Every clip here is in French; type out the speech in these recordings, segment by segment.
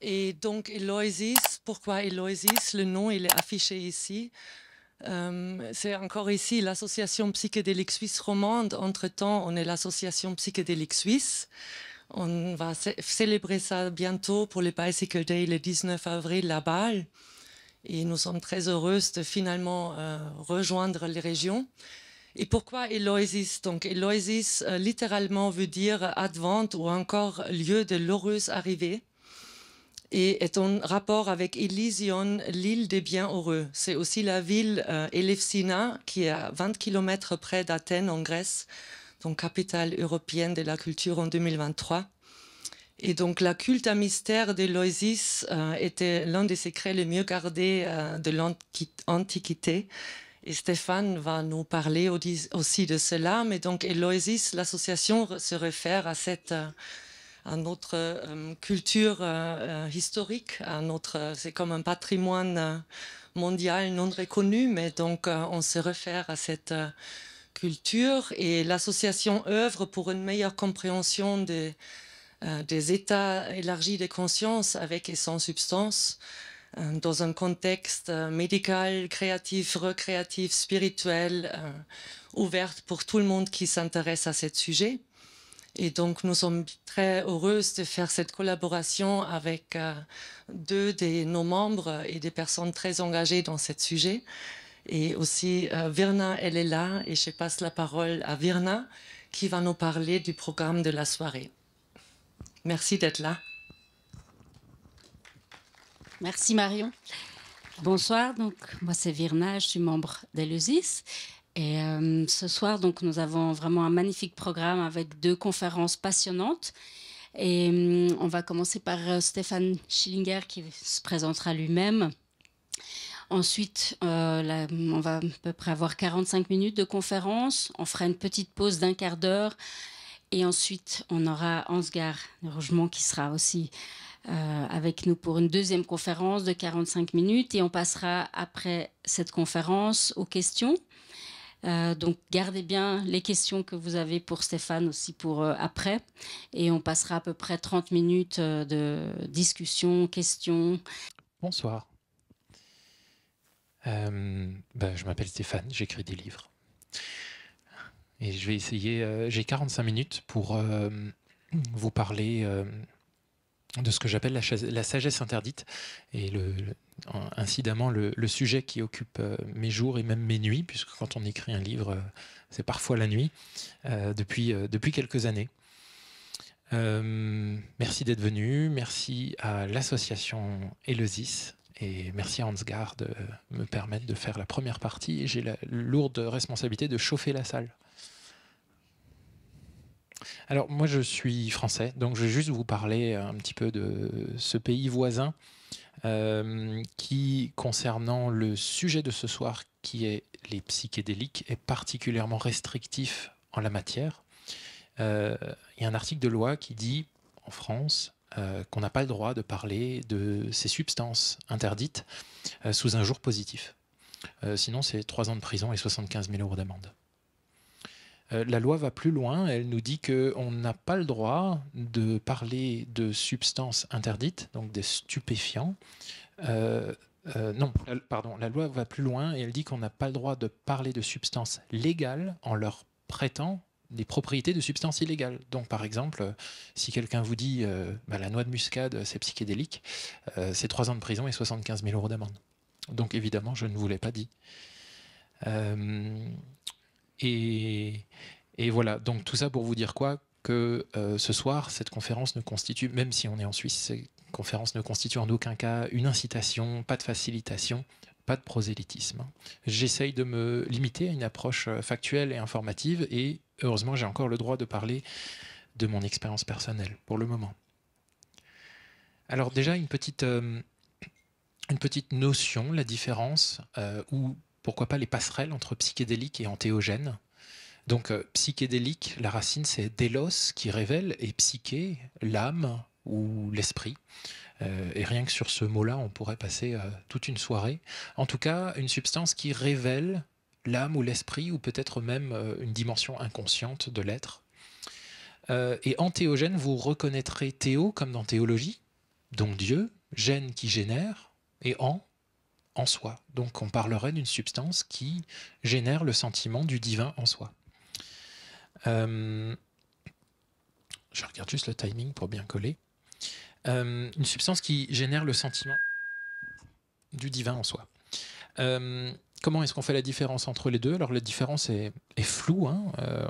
Et donc Eloïsis, pourquoi Eloïsis Le nom, il est affiché ici. Euh, c'est encore ici l'association psychédélique suisse romande. Entre-temps, on est l'association psychédélique suisse. On va célébrer ça bientôt pour le Bicycle Day le 19 avril à Bâle. Et nous sommes très heureux de finalement euh, rejoindre les régions. Et pourquoi Eloïsis Donc Eloïsis euh, littéralement veut dire advent ou encore lieu de l'heureuse arrivée et est en rapport avec Elysion, l'île des biens heureux. C'est aussi la ville euh, Elefsina, qui est à 20 km près d'Athènes, en Grèce, donc capitale européenne de la culture en 2023. Et donc, la culte à mystère d'Eloïsis euh, était l'un des secrets les mieux gardés euh, de l'Antiquité. Et Stéphane va nous parler aussi de cela. Mais donc, Eloïsis, l'association se réfère à cette à notre euh, culture euh, historique, à notre, euh, c'est comme un patrimoine mondial non reconnu, mais donc on se réfère à cette culture et l'association œuvre pour une meilleure compréhension des, des états élargis des consciences avec et sans substance dans un contexte médical, créatif, recréatif, spirituel, ouverte pour tout le monde qui s'intéresse à ce sujet. Et donc, nous sommes très heureuses de faire cette collaboration avec euh, deux de nos membres et des personnes très engagées dans ce sujet. Et aussi, euh, Verna, Virna, elle est là et je passe la parole à Virna qui va nous parler du programme de la soirée. Merci d'être là. Merci Marion. Bonsoir, donc moi c'est Virna, je suis membre d'Elusis et euh, ce soir, donc, nous avons vraiment un magnifique programme avec deux conférences passionnantes. Et euh, on va commencer par euh, Stéphane Schillinger qui se présentera lui-même. Ensuite, on va à peu près avoir 45 minutes de conférence. On fera une petite pause d'un quart d'heure. Et ensuite, on aura Ansgar Rougemont qui sera aussi avec nous pour une deuxième conférence de 45 minutes et on passera après cette conférence aux questions. Euh, donc gardez bien les questions que vous avez pour Stéphane aussi pour euh, après. Et on passera à peu près 30 minutes euh, de discussion, questions. Bonsoir. Ben, je m'appelle Stéphane, j'écris des livres. Et je vais essayer, j'ai 45 minutes pour vous parler de ce que j'appelle la, sagesse interdite. Et le, incidemment, le, sujet qui occupe euh, mes jours et même mes nuits, puisque quand on écrit un livre, euh, c'est parfois la nuit, euh, depuis, depuis quelques années. merci d'être venu, merci à l'association Eleusis et merci à Hansgard de me permettre de faire la première partie. J'ai la lourde responsabilité de chauffer la salle. Alors moi je suis français, donc je vais juste vous parler euh, un petit peu de ce pays voisin euh, qui, concernant le sujet de ce soir, qui est les psychédéliques, est particulièrement restrictif en la matière. Euh, il y a un article de loi qui dit en France qu'on n'a pas le droit de parler de ces substances interdites sous un jour positif. sinon, c'est trois ans de prison et 75 000 euros d'amende. Euh, la loi va plus loin, elle nous dit qu'on n'a pas le droit de parler de substances interdites, donc des stupéfiants. Euh, euh, non, pardon, la loi va plus loin et elle dit qu'on n'a pas le droit de parler de substances légales en leur prêtant des propriétés de substances illégales. Donc par exemple, si quelqu'un vous dit bah, la noix de muscade, c'est psychédélique, c'est 3 ans de prison et 75 000 euros d'amende. Donc évidemment, je ne vous l'ai pas dit. Et, voilà, donc tout ça pour vous dire quoi Que euh, ce soir, cette conférence ne constitue, même si on est en Suisse, cette conférence ne constitue en aucun cas une incitation, pas de facilitation, pas de prosélytisme. J'essaye de me limiter à une approche euh, factuelle et informative et heureusement j'ai encore le droit de parler de mon expérience personnelle pour le moment. Alors déjà une petite, euh, une petite notion, la différence euh, pourquoi pas les passerelles entre psychédélique et antéogène. Donc euh, psychédélique, la racine c'est délos qui révèle et psyché, l'âme ou l'esprit. Euh, et rien que sur ce mot-là, on pourrait passer euh, toute une soirée. En tout cas, une substance qui révèle l'âme ou l'esprit ou peut-être même une dimension inconsciente de l'être. et antéogène, vous reconnaîtrez Théo comme dans théologie, donc Dieu, gène qui génère, et en soi. Donc on parlerait d'une substance qui génère le sentiment du divin en soi. Euh, je regarde juste le timing pour bien coller. Euh, une substance qui génère le sentiment du divin en soi. Euh, Comment est-ce qu'on fait la différence entre les deux Alors la différence est, floue, hein. euh,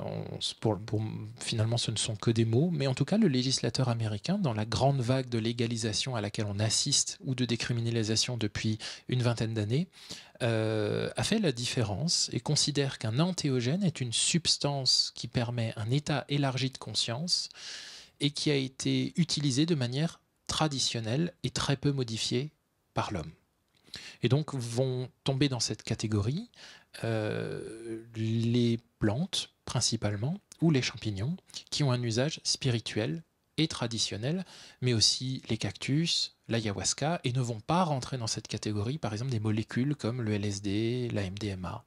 finalement ce ne sont que des mots, mais en tout cas le législateur américain, dans la grande vague de légalisation à laquelle on assiste ou de décriminalisation depuis une vingtaine d'années, euh, a fait la différence et considère qu'un antéogène est une substance qui permet un état élargi de conscience et qui a été utilisée de manière traditionnelle et très peu modifiée par l'homme. Et donc vont tomber dans cette catégorie euh, les plantes principalement ou les champignons qui ont un usage spirituel et traditionnel, mais aussi les cactus, l'ayahuasca, et ne vont pas rentrer dans cette catégorie, par exemple, des molécules comme le LSD, la MDMA.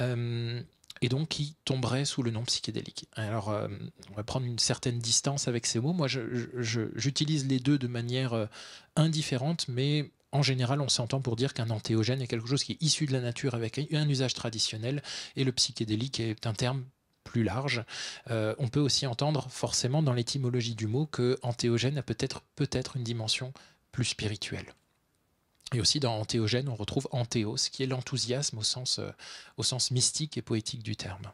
Euh, et donc qui tomberaient sous le nom psychédélique. Alors, euh, on va prendre une certaine distance avec ces mots. Moi, j'utilise les deux de manière indifférente, mais en général, on s'entend pour dire qu'un antéogène est quelque chose qui est issu de la nature avec un usage traditionnel, et le psychédélique est un terme plus large. Euh, on peut aussi entendre forcément dans l'étymologie du mot que antéogène a peut-être peut une dimension plus spirituelle. Et aussi dans antéogène, on retrouve antéos, qui est l'enthousiasme au sens, euh, au sens mystique et poétique du terme.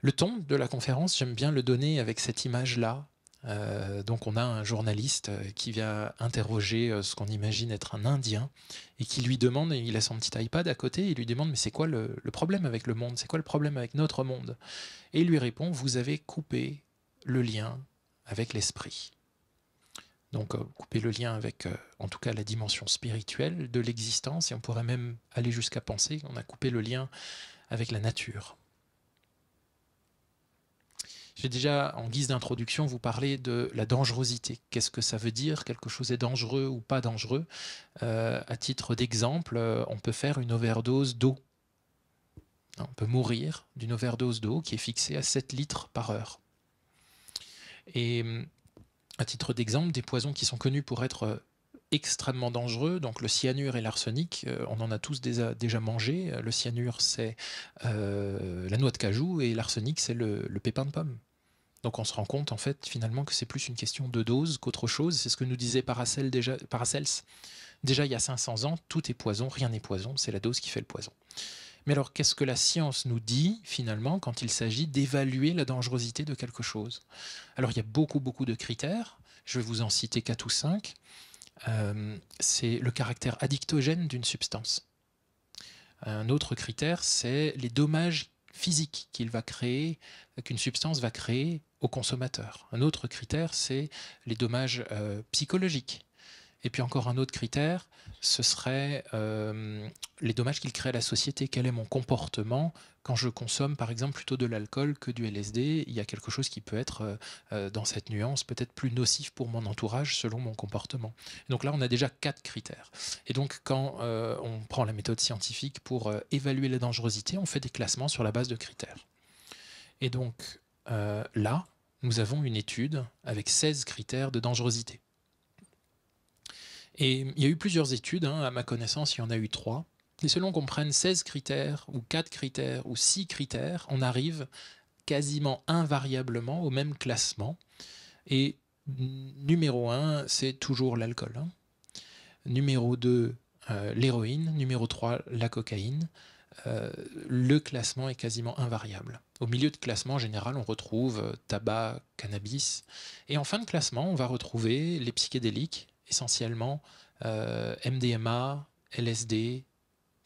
Le ton de la conférence, j'aime bien le donner avec cette image-là euh, donc on a un journaliste euh, qui vient interroger euh, ce qu'on imagine être un Indien et qui lui demande, et il a son petit iPad à côté, et il lui demande mais c'est quoi le, problème avec le monde C'est quoi le problème avec notre monde Et il lui répond, vous avez coupé le lien avec l'esprit. Donc couper le lien avec, en tout cas, la dimension spirituelle de l'existence, et on pourrait même aller jusqu'à penser qu'on a coupé le lien avec la nature. J'ai déjà, en guise d'introduction, vous parler de la dangerosité. Qu'est-ce que ça veut dire Quelque chose est dangereux ou pas dangereux euh, À titre d'exemple, euh, on peut faire une overdose d'eau. On peut mourir d'une overdose d'eau qui est fixée à 7 litres par heure. Et euh, à titre d'exemple, des poisons qui sont connus pour être extrêmement dangereux, donc le cyanure et l'arsenic, on en a tous déjà mangé. Le cyanure, c'est la noix de cajou et l'arsenic, c'est le pépin de pomme. Donc on se rend compte en fait finalement que c'est plus une question de dose qu'autre chose. C'est ce que nous disait Paracels déjà, déjà il y a 500 ans, tout est poison, rien n'est poison, c'est la dose qui fait le poison. Mais alors qu'est-ce que la science nous dit finalement quand il s'agit d'évaluer la dangerosité de quelque chose Alors il y a beaucoup beaucoup de critères, je vais vous en citer 4 ou 5. Euh, c'est le caractère addictogène d'une substance. Un autre critère, c'est les dommages physique qu'il va créer, qu'une substance va créer au consommateur. Un autre critère, c'est les dommages euh, psychologiques et puis encore un autre critère, ce serait euh, les dommages qu'il crée à la société. Quel est mon comportement quand je consomme par exemple plutôt de l'alcool que du LSD Il y a quelque chose qui peut être euh, euh, dans cette nuance peut-être plus nocif pour mon entourage selon mon comportement. donc là, on a déjà quatre critères. Et donc quand on prend la méthode scientifique pour évaluer la dangerosité, on fait des classements sur la base de critères. Et donc là, nous avons une étude avec 16 critères de dangerosité. Et il y a eu plusieurs études, hein, à ma connaissance, il y en a eu trois. Et selon qu'on prenne 16 critères, ou 4 critères, ou 6 critères, on arrive quasiment invariablement au même classement. Et numéro 1, c'est toujours l'alcool. Hein. Numéro 2, euh, l'héroïne. Numéro 3, la cocaïne. Euh, le classement est quasiment invariable. Au milieu de classement, en général, on retrouve euh, tabac, cannabis. Et en fin de classement, on va retrouver les psychédéliques, essentiellement euh, MDMA, LSD,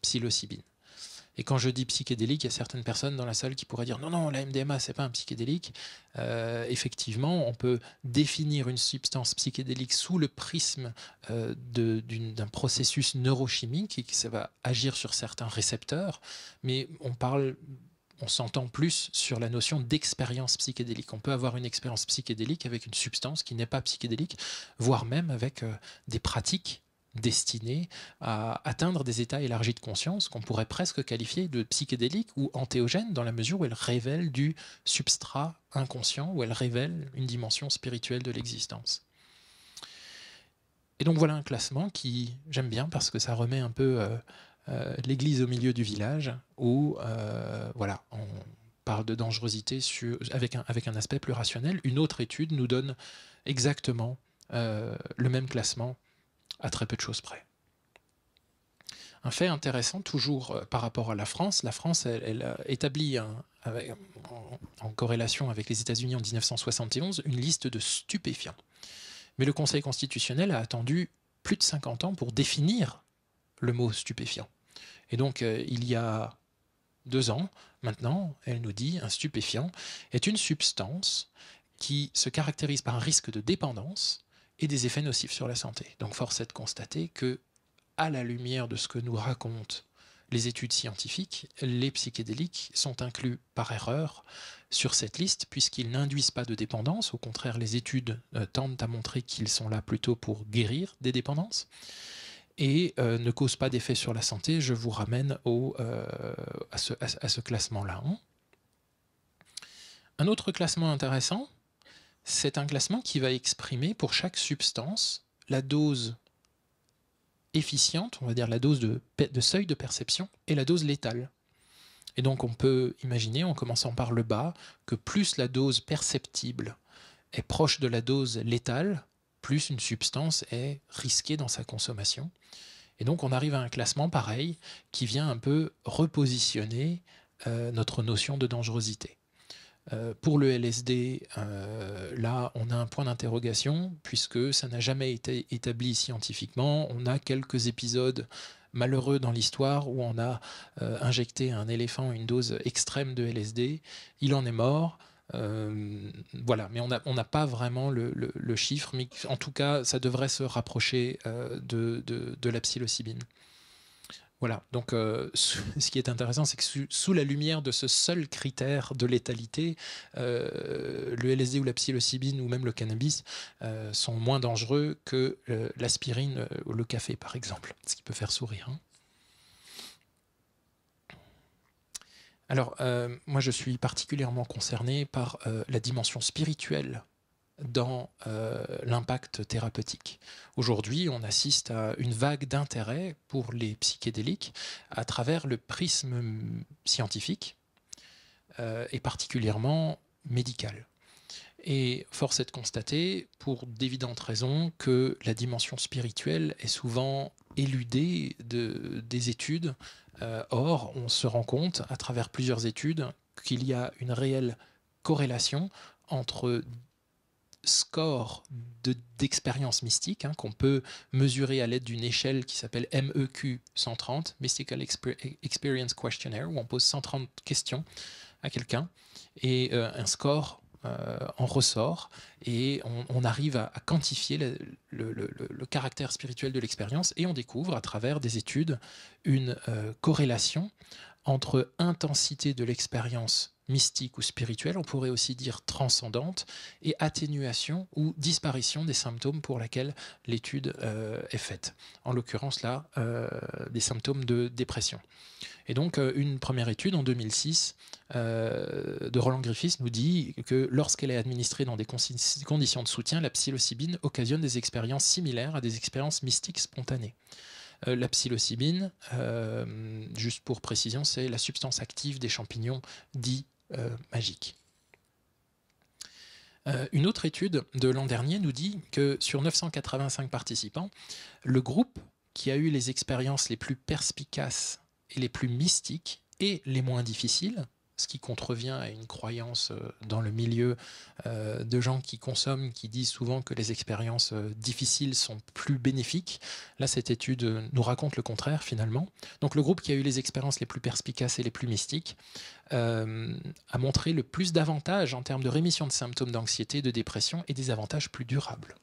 psilocybine. Et quand je dis psychédélique, il y a certaines personnes dans la salle qui pourraient dire non, non, la MDMA, c'est pas un psychédélique. Euh, effectivement, on peut définir une substance psychédélique sous le prisme euh, d'un processus neurochimique qui ça va agir sur certains récepteurs, mais on parle on s'entend plus sur la notion d'expérience psychédélique. On peut avoir une expérience psychédélique avec une substance qui n'est pas psychédélique, voire même avec euh, des pratiques destinées à atteindre des états élargis de conscience qu'on pourrait presque qualifier de psychédéliques ou antéogènes dans la mesure où elles révèlent du substrat inconscient, où elles révèlent une dimension spirituelle de l'existence. Et donc voilà un classement qui j'aime bien parce que ça remet un peu... Euh, euh, l'église au milieu du village, où euh, voilà, on parle de dangerosité avec, un, aspect plus rationnel. Une autre étude nous donne exactement euh, le même classement à très peu de choses près. Un fait intéressant, toujours par rapport à la France, la France elle, établit en, corrélation avec les États-Unis en 1971 une liste de stupéfiants. Mais le Conseil constitutionnel a attendu plus de 50 ans pour définir le mot stupéfiant. Et donc, euh, il y a deux ans, maintenant, elle nous dit, un stupéfiant est une substance qui se caractérise par un risque de dépendance et des effets nocifs sur la santé. Donc force est de constater que, à la lumière de ce que nous racontent les études scientifiques, les psychédéliques sont inclus par erreur sur cette liste puisqu'ils n'induisent pas de dépendance. Au contraire, les études euh, tendent à montrer qu'ils sont là plutôt pour guérir des dépendances et euh, ne cause pas d'effet sur la santé, je vous ramène euh, à ce, classement-là. Un autre classement intéressant, c'est un classement qui va exprimer pour chaque substance la dose efficiente, on va dire la dose de seuil de perception, et la dose létale. Et donc on peut imaginer, en commençant par le bas, que plus la dose perceptible est proche de la dose létale, plus une substance est risquée dans sa consommation. Et donc on arrive à un classement pareil qui vient un peu repositionner euh, notre notion de dangerosité. Euh, pour le LSD, euh, là, on a un point d'interrogation, puisque ça n'a jamais été établi scientifiquement. On a quelques épisodes malheureux dans l'histoire où on a injecté un éléphant une dose extrême de LSD. Il en est mort. Euh, voilà, mais on n'a pas vraiment le, chiffre, mais en tout cas, ça devrait se rapprocher euh, de, la psilocybine. Voilà, donc euh, ce qui est intéressant, c'est que sous, la lumière de ce seul critère de létalité, le LSD ou la psilocybine ou même le cannabis sont moins dangereux que l'aspirine ou le café, par exemple, ce qui peut faire sourire. Hein. Alors, euh, moi, je suis particulièrement concerné par euh, la dimension spirituelle dans euh, l'impact thérapeutique. Aujourd'hui, on assiste à une vague d'intérêt pour les psychédéliques à travers le prisme scientifique et particulièrement médical. Et force est de constater, pour d'évidentes raisons, que la dimension spirituelle est souvent éludée des études euh, or, on se rend compte, à travers plusieurs études, qu'il y a une réelle corrélation entre score d'expérience mystique hein, qu'on peut mesurer à l'aide d'une échelle qui s'appelle MEQ 130, Mystical Experience Questionnaire, où on pose 130 questions à quelqu'un et euh, un score euh, en ressort et on, arrive à, quantifier le, caractère spirituel de l'expérience et on découvre à travers des études une euh, corrélation entre intensité de l'expérience mystique ou spirituelle, on pourrait aussi dire transcendante, et atténuation ou disparition des symptômes pour laquelle l'étude euh, est faite. En l'occurrence là, euh, des symptômes de dépression. Et donc euh, une première étude en 2006 de Roland Griffiths nous dit que lorsqu'elle est administrée dans des conditions de soutien, la psilocybine occasionne des expériences similaires à des expériences mystiques spontanées la psilocybine, juste pour précision, c'est la substance active des champignons dits euh, magique. Euh, une autre étude de l'an dernier nous dit que sur 985 participants, le groupe qui a eu les expériences les plus perspicaces et les plus mystiques et les moins difficiles ce qui contrevient à une croyance euh, dans le milieu euh, de gens qui consomment, qui disent souvent que les expériences euh, difficiles sont plus bénéfiques. Là, cette étude nous raconte le contraire finalement. Donc le groupe qui a eu les expériences les plus perspicaces et les plus mystiques a montré le plus d'avantages en termes de rémission de symptômes d'anxiété, de dépression et des avantages plus durables.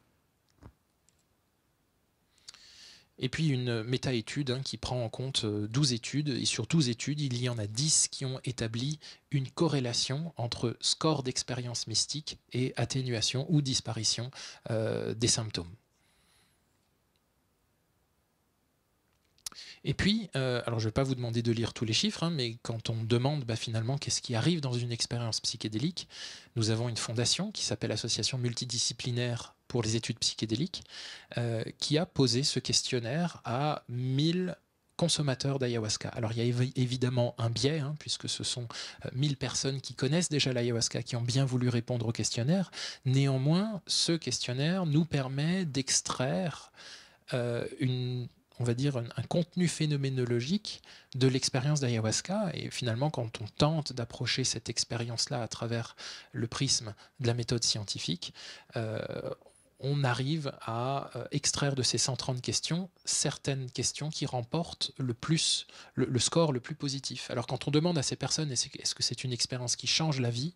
Et puis une méta-étude hein, qui prend en compte 12 euh, études. Et sur 12 études, il y en a 10 qui ont établi une corrélation entre score d'expérience mystique et atténuation ou disparition euh, des symptômes. Et puis, euh, alors je ne vais pas vous demander de lire tous les chiffres, hein, mais quand on demande bah, finalement qu'est-ce qui arrive dans une expérience psychédélique, nous avons une fondation qui s'appelle Association multidisciplinaire pour les études psychédéliques, euh, qui a posé ce questionnaire à 1000 consommateurs d'ayahuasca. Alors il y a évidemment un biais, hein, puisque ce sont 1000 euh, personnes qui connaissent déjà l'ayahuasca, qui ont bien voulu répondre au questionnaire. Néanmoins, ce questionnaire nous permet d'extraire euh, une on va dire, un, contenu phénoménologique de l'expérience d'ayahuasca. Et finalement, quand on tente d'approcher cette expérience-là à travers le prisme de la méthode scientifique, euh, on arrive à euh, extraire de ces 130 questions certaines questions qui remportent le plus, le, score le plus positif. Alors quand on demande à ces personnes est-ce que c'est une expérience qui change la vie,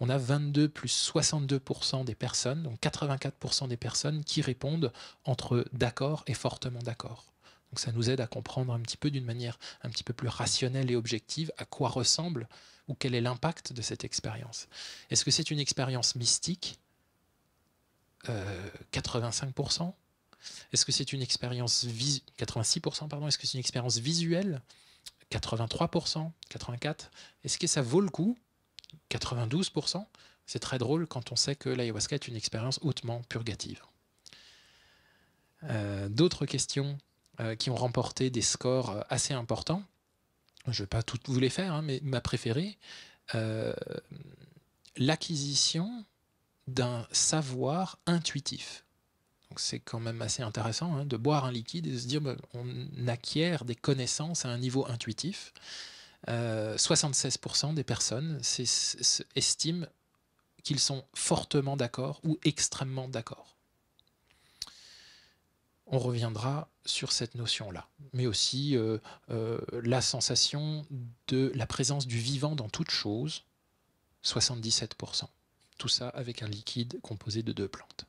on a 22 plus 62% des personnes, donc 84% des personnes qui répondent entre d'accord et fortement d'accord. Donc ça nous aide à comprendre un petit peu d'une manière un petit peu plus rationnelle et objective à quoi ressemble ou quel est l'impact de cette expérience. Est-ce que c'est une expérience mystique 85% euh, Est-ce que c'est une expérience 86% pardon Est-ce que c'est une expérience visuelle 83%, 84%. Est-ce que ça vaut le coup 92%. C'est très drôle quand on sait que l'ayahuasca est une expérience hautement purgative. Euh, d'autres questions euh, qui ont remporté des scores assez importants. Je ne vais pas toutes vous les faire, hein, mais ma préférée. L'acquisition d'un savoir intuitif. Donc c'est quand même assez intéressant hein, de boire un liquide et de se dire bah, on acquiert des connaissances à un niveau intuitif. 76% euh, des personnes estiment qu'ils sont fortement d'accord ou extrêmement d'accord. On reviendra sur cette notion-là, mais aussi euh, euh, la sensation de la présence du vivant dans toute chose, 77% tout ça avec un liquide composé de deux plantes.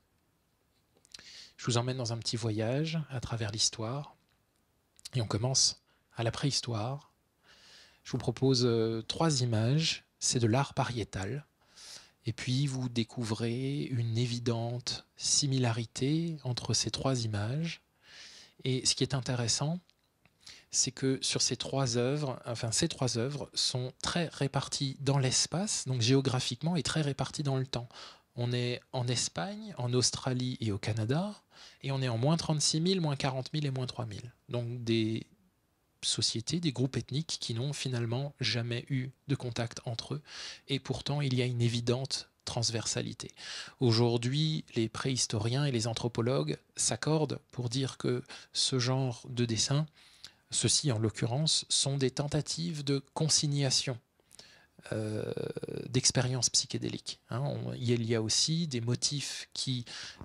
Je vous emmène dans un petit voyage à travers l'histoire, et on commence à la préhistoire. Je vous propose euh, trois images, c'est de l'art pariétal, et puis vous découvrez une évidente similarité entre ces trois images. Et ce qui est intéressant, c'est que sur ces trois œuvres, enfin ces trois œuvres sont très réparties dans l'espace, donc géographiquement, et très réparties dans le temps. On est en Espagne, en Australie et au Canada, et on est en moins 36 000, moins 40 000 et moins 3 000. Donc des sociétés, des groupes ethniques qui n'ont finalement jamais eu de contact entre eux, et pourtant il y a une évidente transversalité. Aujourd'hui, les préhistoriens et les anthropologues s'accordent pour dire que ce genre de dessin ceux-ci, en l'occurrence, sont des tentatives de consignation euh, d'expériences psychédéliques. Hein. il y a aussi des motifs qui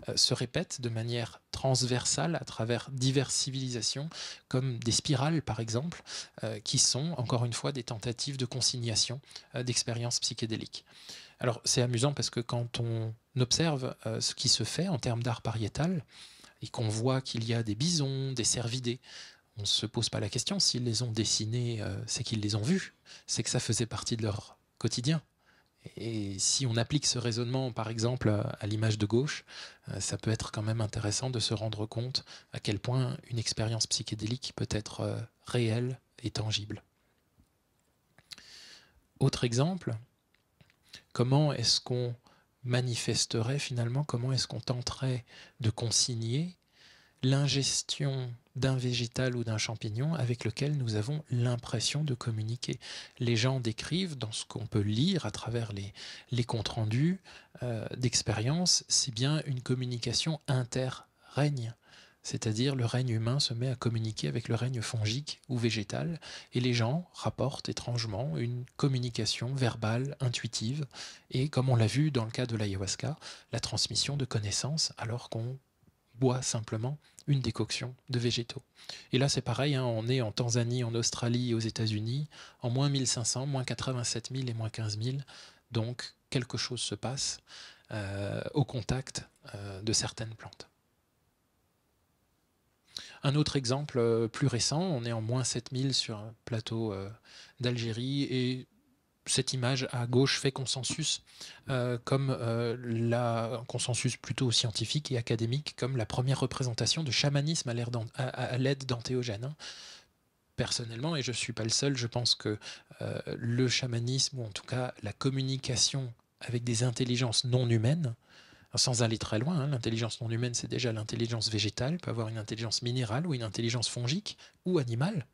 euh, se répètent de manière transversale à travers diverses civilisations, comme des spirales par exemple, euh, qui sont encore une fois des tentatives de consignation d'expériences psychédéliques. Alors c'est amusant parce que quand on observe ce qui se fait en termes d'art pariétal, et qu'on voit qu'il y a des bisons, des cervidés, on ne se pose pas la question. S'ils les ont dessinés, euh, c'est qu'ils les ont vus, c'est que ça faisait partie de leur quotidien. Et si on applique ce raisonnement, par exemple, à l'image de gauche, euh, ça peut être quand même intéressant de se rendre compte à quel point une expérience psychédélique peut être euh, réelle et tangible. Autre exemple, comment est-ce qu'on manifesterait finalement, comment est-ce qu'on tenterait de consigner l'ingestion d'un végétal ou d'un champignon avec lequel nous avons l'impression de communiquer. Les gens décrivent dans ce qu'on peut lire à travers les, les comptes rendus euh, d'expérience, c'est bien une communication inter-règne. C'est-à-dire le règne humain se met à communiquer avec le règne fongique ou végétal, et les gens rapportent étrangement une communication verbale, intuitive, et comme on l'a vu dans le cas de l'ayahuasca, la transmission de connaissances alors qu'on boit simplement une décoction de végétaux. Et là, c'est pareil, hein, on est en Tanzanie, en Australie, aux États-Unis, en moins 1500, moins 87 000 et moins 15 000. Donc, quelque chose se passe euh, au contact euh, de certaines plantes. Un autre exemple euh, plus récent, on est en moins 7000 sur un plateau d'Algérie et cette image à gauche fait consensus euh, comme euh, la consensus plutôt scientifique et académique comme la première représentation de chamanisme à l'aide d'antéogènes. Hein. Personnellement, et je ne suis pas le seul, je pense que euh, le chamanisme, ou en tout cas la communication avec des intelligences non humaines, hein, sans aller très loin, hein, l'intelligence non humaine, c'est déjà l'intelligence végétale, peut avoir une intelligence minérale ou une intelligence fongique ou animale,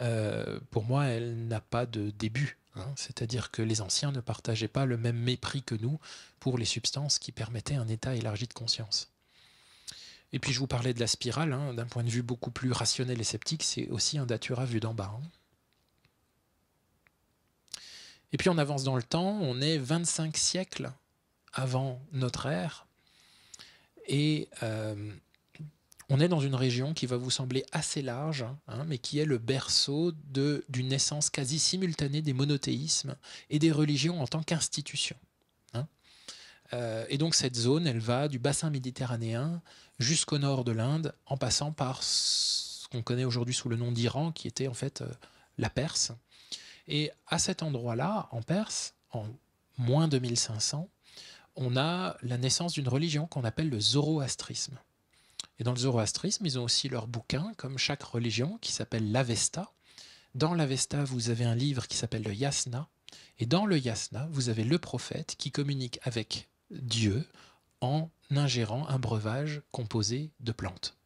euh, pour moi, elle n'a pas de début. Hein. C'est-à-dire que les anciens ne partageaient pas le même mépris que nous pour les substances qui permettaient un état élargi de conscience. Et puis je vous parlais de la spirale, hein. d'un point de vue beaucoup plus rationnel et sceptique, c'est aussi un datura vu d'en bas. Hein. Et puis on avance dans le temps, on est 25 siècles avant notre ère, et euh, on est dans une région qui va vous sembler assez large, hein, mais qui est le berceau d'une naissance quasi simultanée des monothéismes et des religions en tant qu'institution. Hein. Euh, et donc cette zone, elle va du bassin méditerranéen jusqu'au nord de l'Inde, en passant par ce qu'on connaît aujourd'hui sous le nom d'Iran, qui était en fait euh, la Perse. Et à cet endroit-là, en Perse, en moins de 2500, on a la naissance d'une religion qu'on appelle le zoroastrisme. Et dans le zoroastrisme, ils ont aussi leur bouquin, comme chaque religion, qui s'appelle l'Avesta. Dans l'Avesta, vous avez un livre qui s'appelle le Yasna. Et dans le Yasna, vous avez le prophète qui communique avec Dieu en ingérant un breuvage composé de plantes.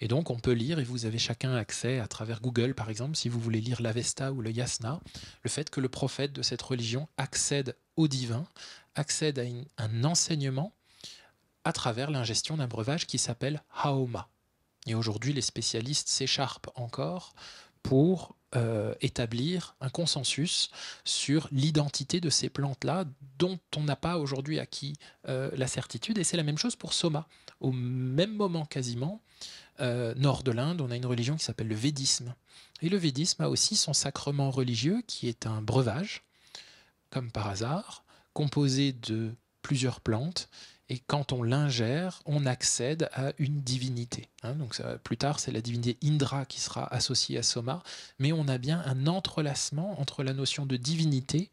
Et donc, on peut lire, et vous avez chacun accès à travers Google, par exemple, si vous voulez lire l'Avesta ou le Yasna, le fait que le prophète de cette religion accède au divin, accède à un enseignement à travers l'ingestion d'un breuvage qui s'appelle Haoma. Et aujourd'hui, les spécialistes s'écharpent encore pour euh, établir un consensus sur l'identité de ces plantes-là dont on n'a pas aujourd'hui acquis euh, la certitude. Et c'est la même chose pour Soma. Au même moment quasiment, euh, nord de l'Inde, on a une religion qui s'appelle le védisme. Et le védisme a aussi son sacrement religieux qui est un breuvage, comme par hasard, composé de plusieurs plantes et quand on l'ingère, on accède à une divinité. Hein. donc plus tard, c'est la divinité Indra qui sera associée à Soma, mais on a bien un entrelacement entre la notion de divinité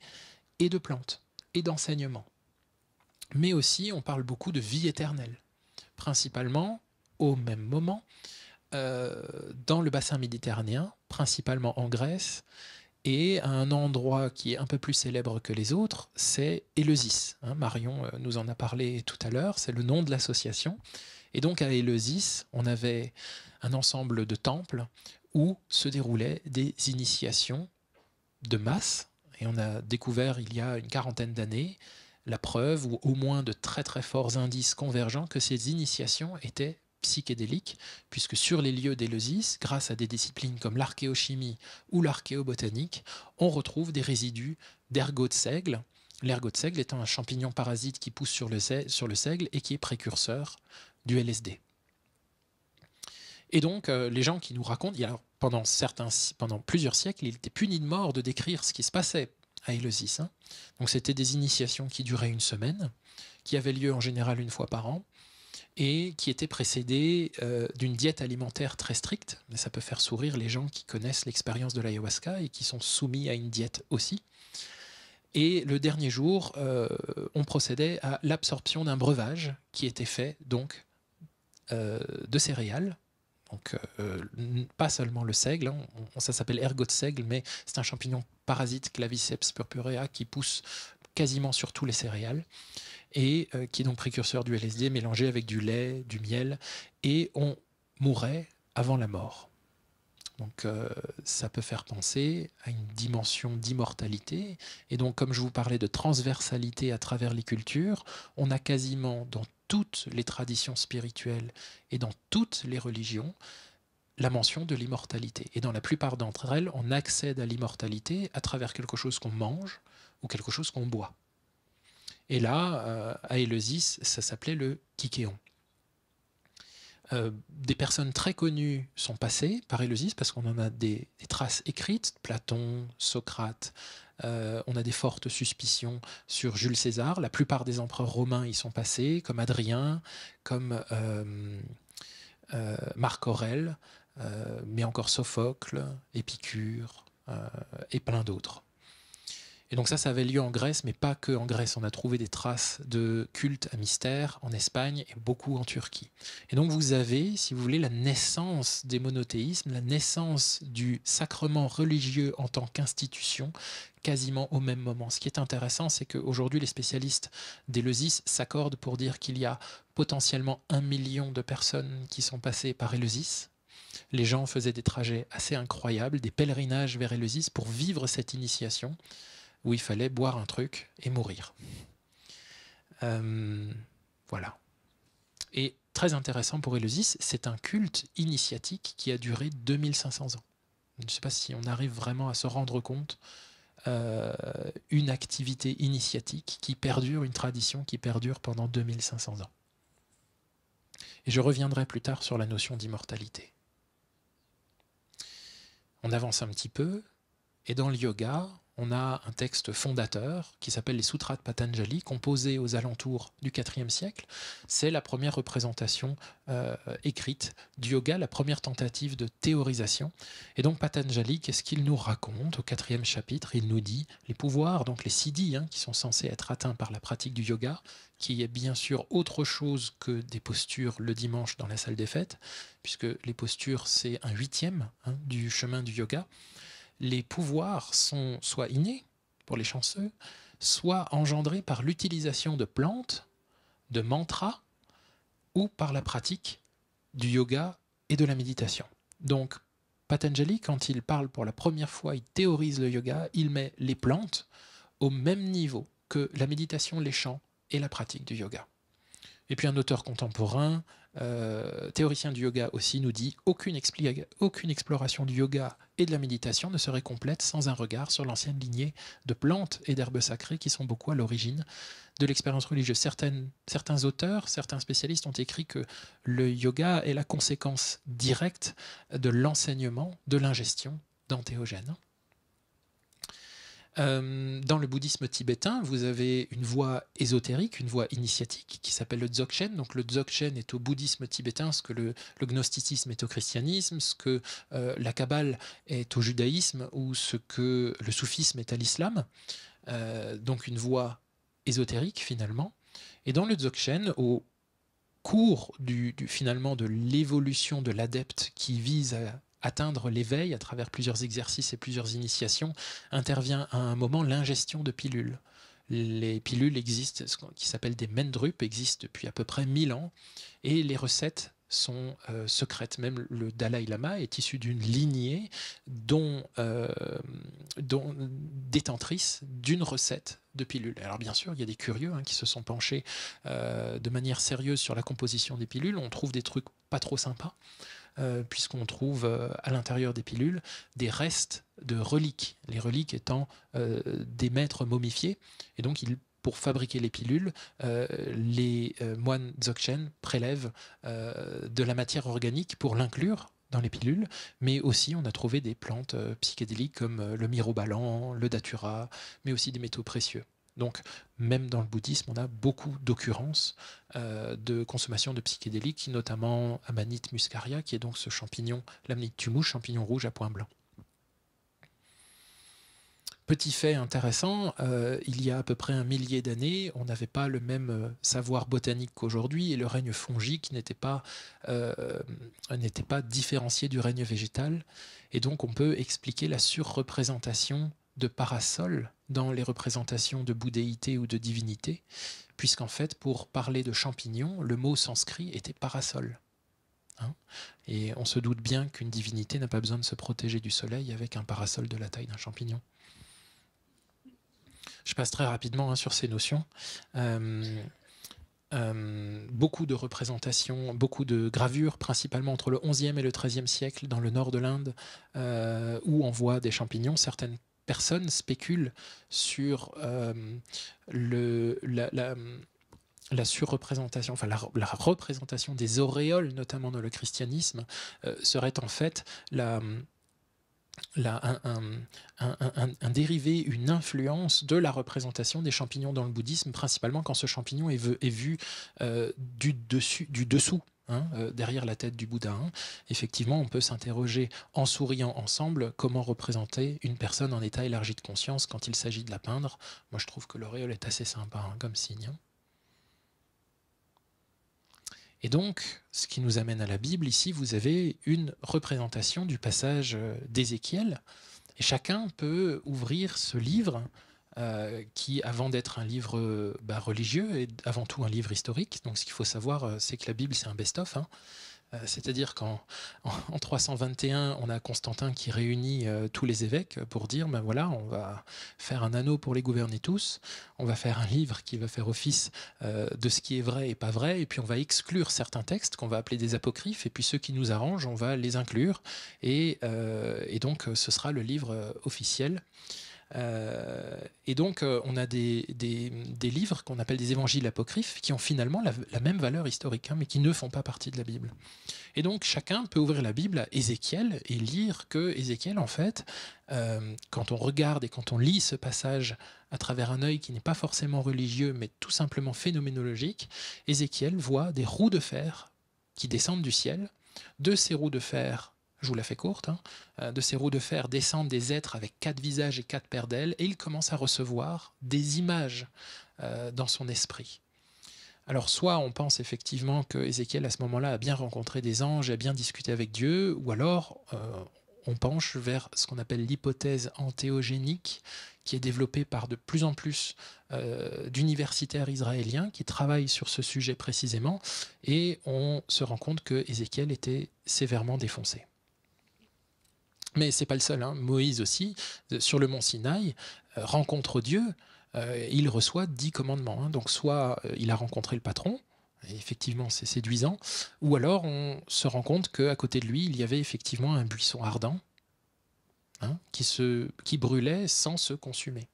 et de plante, et d'enseignement. Mais aussi, on parle beaucoup de vie éternelle, principalement au même moment, euh, dans le bassin méditerranéen, principalement en Grèce, et un endroit qui est un peu plus célèbre que les autres, c'est Eleusis. Hein. Marion euh, nous en a parlé tout à l'heure, c'est le nom de l'association. Et donc à Eleusis, on avait un ensemble de temples où se déroulaient des initiations de masse. Et on a découvert il y a une quarantaine d'années la preuve, ou au moins de très très forts indices convergents, que ces initiations étaient psychédéliques, puisque sur les lieux d'Éleusis, grâce à des disciplines comme l'archéochimie ou l'archéobotanique, on retrouve des résidus d'ergot de seigle, l'ergot de seigle étant un champignon parasite qui pousse sur le, seigle et qui est précurseur du LSD. Et donc, euh, les gens qui nous racontent, pendant, pendant plusieurs siècles, il était puni de mort de décrire ce qui se passait à Éleusis. Hein. Donc, c'était des initiations qui duraient une semaine, qui avaient lieu en général une fois par an, et qui était précédé euh, d'une diète alimentaire très stricte. Mais ça peut faire sourire les gens qui connaissent l'expérience de l'ayahuasca et qui sont soumis à une diète aussi. Et le dernier jour, euh, on procédait à l'absorption d'un breuvage qui était fait donc euh, de céréales. Donc, pas seulement le seigle, hein, ça s'appelle ergot de seigle, mais c'est un champignon parasite Claviceps purpurea qui pousse quasiment sur tous les céréales et euh, qui est donc précurseur du LSD mélangé avec du lait, du miel, et on mourait avant la mort. Donc euh, ça peut faire penser à une dimension d'immortalité. Et donc comme je vous parlais de transversalité à travers les cultures, on a quasiment dans toutes les traditions spirituelles et dans toutes les religions la mention de l'immortalité. Et dans la plupart d'entre elles, on accède à l'immortalité à travers quelque chose qu'on mange ou quelque chose qu'on boit. Et là, euh, à Éleusis, ça s'appelait le Kikéon. Euh, des personnes très connues sont passées par Éleusis parce qu'on en a des, traces écrites, Platon, Socrate, euh, on a des fortes suspicions sur Jules César, la plupart des empereurs romains y sont passés, comme Adrien, comme Marc Aurèle, mais encore Sophocle, Épicure et plein d'autres. Et donc ça, ça avait lieu en Grèce, mais pas que en Grèce. On a trouvé des traces de culte à mystère en Espagne et beaucoup en Turquie. Et donc vous avez, si vous voulez, la naissance des monothéismes, la naissance du sacrement religieux en tant qu'institution quasiment au même moment. Ce qui est intéressant, c'est qu'aujourd'hui, les spécialistes d'Éleusis s'accordent pour dire qu'il y a potentiellement un million de personnes qui sont passées par Éleusis, les gens faisaient des trajets assez incroyables, des pèlerinages vers Éleusis pour vivre cette initiation où il fallait boire un truc et mourir. Euh, voilà. Et très intéressant pour Élusis, c'est un culte initiatique qui a duré 2500 ans. Je ne sais pas si on arrive vraiment à se rendre compte euh, une activité initiatique qui perdure, une tradition qui perdure pendant 2500 ans. Et je reviendrai plus tard sur la notion d'immortalité. On avance un petit peu, et dans le yoga, on a un texte fondateur qui s'appelle les Sutras de Patanjali, composé aux alentours du IVe siècle. C'est la première représentation euh, écrite du yoga, la première tentative de théorisation. Et donc Patanjali, qu'est-ce qu'il nous raconte Au quatrième chapitre, il nous dit les pouvoirs, donc les siddhis, hein, qui sont censés être atteints par la pratique du yoga, qui est bien sûr autre chose que des postures le dimanche dans la salle des fêtes, puisque les postures, c'est un huitième hein, du chemin du yoga les pouvoirs sont soit innés, pour les chanceux, soit engendrés par l'utilisation de plantes, de mantras, ou par la pratique du yoga et de la méditation. Donc, Patanjali, quand il parle pour la première fois, il théorise le yoga, il met les plantes au même niveau que la méditation, les chants et la pratique du yoga. Et puis un auteur contemporain, euh, théoricien du yoga aussi, nous dit aucune, aucune exploration du yoga et de la méditation ne serait complète sans un regard sur l'ancienne lignée de plantes et d'herbes sacrées qui sont beaucoup à l'origine de l'expérience religieuse. Certaines, certains auteurs, certains spécialistes ont écrit que le yoga est la conséquence directe de l'enseignement de l'ingestion d'antéogènes. Euh, dans le bouddhisme tibétain, vous avez une voie ésotérique, une voie initiatique qui s'appelle le dzogchen. Donc le dzogchen est au bouddhisme tibétain ce que le, gnosticisme est au christianisme, ce que euh, la kabbale est au judaïsme ou ce que le soufisme est à l'islam. Euh, donc une voie ésotérique finalement. Et dans le dzogchen, au cours du finalement de l'évolution de l'adepte qui vise à atteindre l'éveil à travers plusieurs exercices et plusieurs initiations, intervient à un moment l'ingestion de pilules. Les pilules existent, ce qui s'appelle des mendrupes, existent depuis à peu près 1000 ans, et les recettes sont euh, secrètes. Même le Dalai Lama est issu d'une lignée dont, euh, dont détentrice d'une recette de pilules. Alors bien sûr, il y a des curieux hein, qui se sont penchés euh, de manière sérieuse sur la composition des pilules. On trouve des trucs pas trop sympas. Euh, puisqu'on trouve euh, à l'intérieur des pilules des restes de reliques, les reliques étant euh, des maîtres momifiés. Et donc, pour fabriquer les pilules, les moines Dzogchen prélèvent de la matière organique pour l'inclure dans les pilules, mais aussi on a trouvé des plantes psychédéliques comme le mirobalan, le datura, mais aussi des métaux précieux. Donc, même dans le bouddhisme, on a beaucoup d'occurrences euh, de consommation de psychédéliques, notamment Amanite muscaria, qui est donc ce champignon, l'Amanite tumouche, champignon rouge à point blanc. Petit fait intéressant, euh, il y a à peu près un millier d'années, on n'avait pas le même euh, savoir botanique qu'aujourd'hui et le règne fongique n'était pas, pas différencié du règne végétal. Et donc on peut expliquer la surreprésentation de parasol dans les représentations de boudéité ou de divinité, puisqu'en fait, pour parler de champignon, le mot sanskrit était parasol. Hein. Et on se doute bien qu'une divinité n'a pas besoin de se protéger du soleil avec un parasol de la taille d'un champignon. Je passe très rapidement hein, sur ces notions. Euh, euh, beaucoup de représentations, beaucoup de gravures, principalement entre le 11 et le XIIIe siècle dans le nord de l'Inde, euh, où on voit des champignons. Certaines Personne spécule sur euh, la, surreprésentation, enfin la, représentation des auréoles, notamment dans le christianisme, euh, serait en fait un, dérivé, une influence de la représentation des champignons dans le bouddhisme, principalement quand ce champignon est, vu, euh, du dessous Hein, euh, derrière la tête du Bouddha. Hein. Effectivement, on peut s'interroger en souriant ensemble comment représenter une personne en état élargi de conscience quand il s'agit de la peindre. Moi, je trouve que l'auréole est assez sympa hein, comme signe. Et donc, ce qui nous amène à la Bible, ici, vous avez une représentation du passage euh, d'Ézéchiel. Et chacun peut ouvrir ce livre euh, qui, avant d'être un livre euh, bah, religieux, est avant tout un livre historique. Donc ce qu'il faut savoir, euh, c'est que la Bible, c'est un best-of. Hein. C'est-à-dire qu'en en 321, on a Constantin qui réunit tous les évêques pour dire, ben voilà, on va faire un anneau pour les gouverner tous, on va faire un livre qui va faire office de ce qui est vrai et pas vrai, et puis on va exclure certains textes qu'on va appeler des apocryphes, et puis ceux qui nous arrangent, on va les inclure, et, et donc ce sera le livre officiel. Euh, et donc, euh, on a des, livres qu'on appelle des évangiles apocryphes qui ont finalement la, même valeur historique, hein, mais qui ne font pas partie de la Bible. Et donc, chacun peut ouvrir la Bible à Ézéchiel et lire que Ézéchiel, en fait, euh, quand on regarde et quand on lit ce passage à travers un œil qui n'est pas forcément religieux, mais tout simplement phénoménologique, Ézéchiel voit des roues de fer qui descendent du ciel. De ces roues de fer je vous la fait courte, hein, euh, de ces roues de fer descendent des êtres avec quatre visages et quatre paires d'ailes, et il commence à recevoir des images euh, dans son esprit. Alors soit on pense effectivement que Ézéchiel à ce moment-là a bien rencontré des anges, a bien discuté avec Dieu, ou alors euh, on penche vers ce qu'on appelle l'hypothèse antéogénique, qui est développée par de plus en plus d'universitaires israéliens qui travaillent sur ce sujet précisément, et on se rend compte que Ézéchiel était sévèrement défoncé. Mais c'est pas le seul. Hein. Moïse aussi, euh, sur le mont Sinaï, euh, rencontre Dieu. Euh, il reçoit dix commandements. Hein. Donc soit il a rencontré le patron, et effectivement c'est séduisant, ou alors on se rend compte qu'à côté de lui, il y avait effectivement un buisson ardent hein, qui, qui brûlait sans se consumer.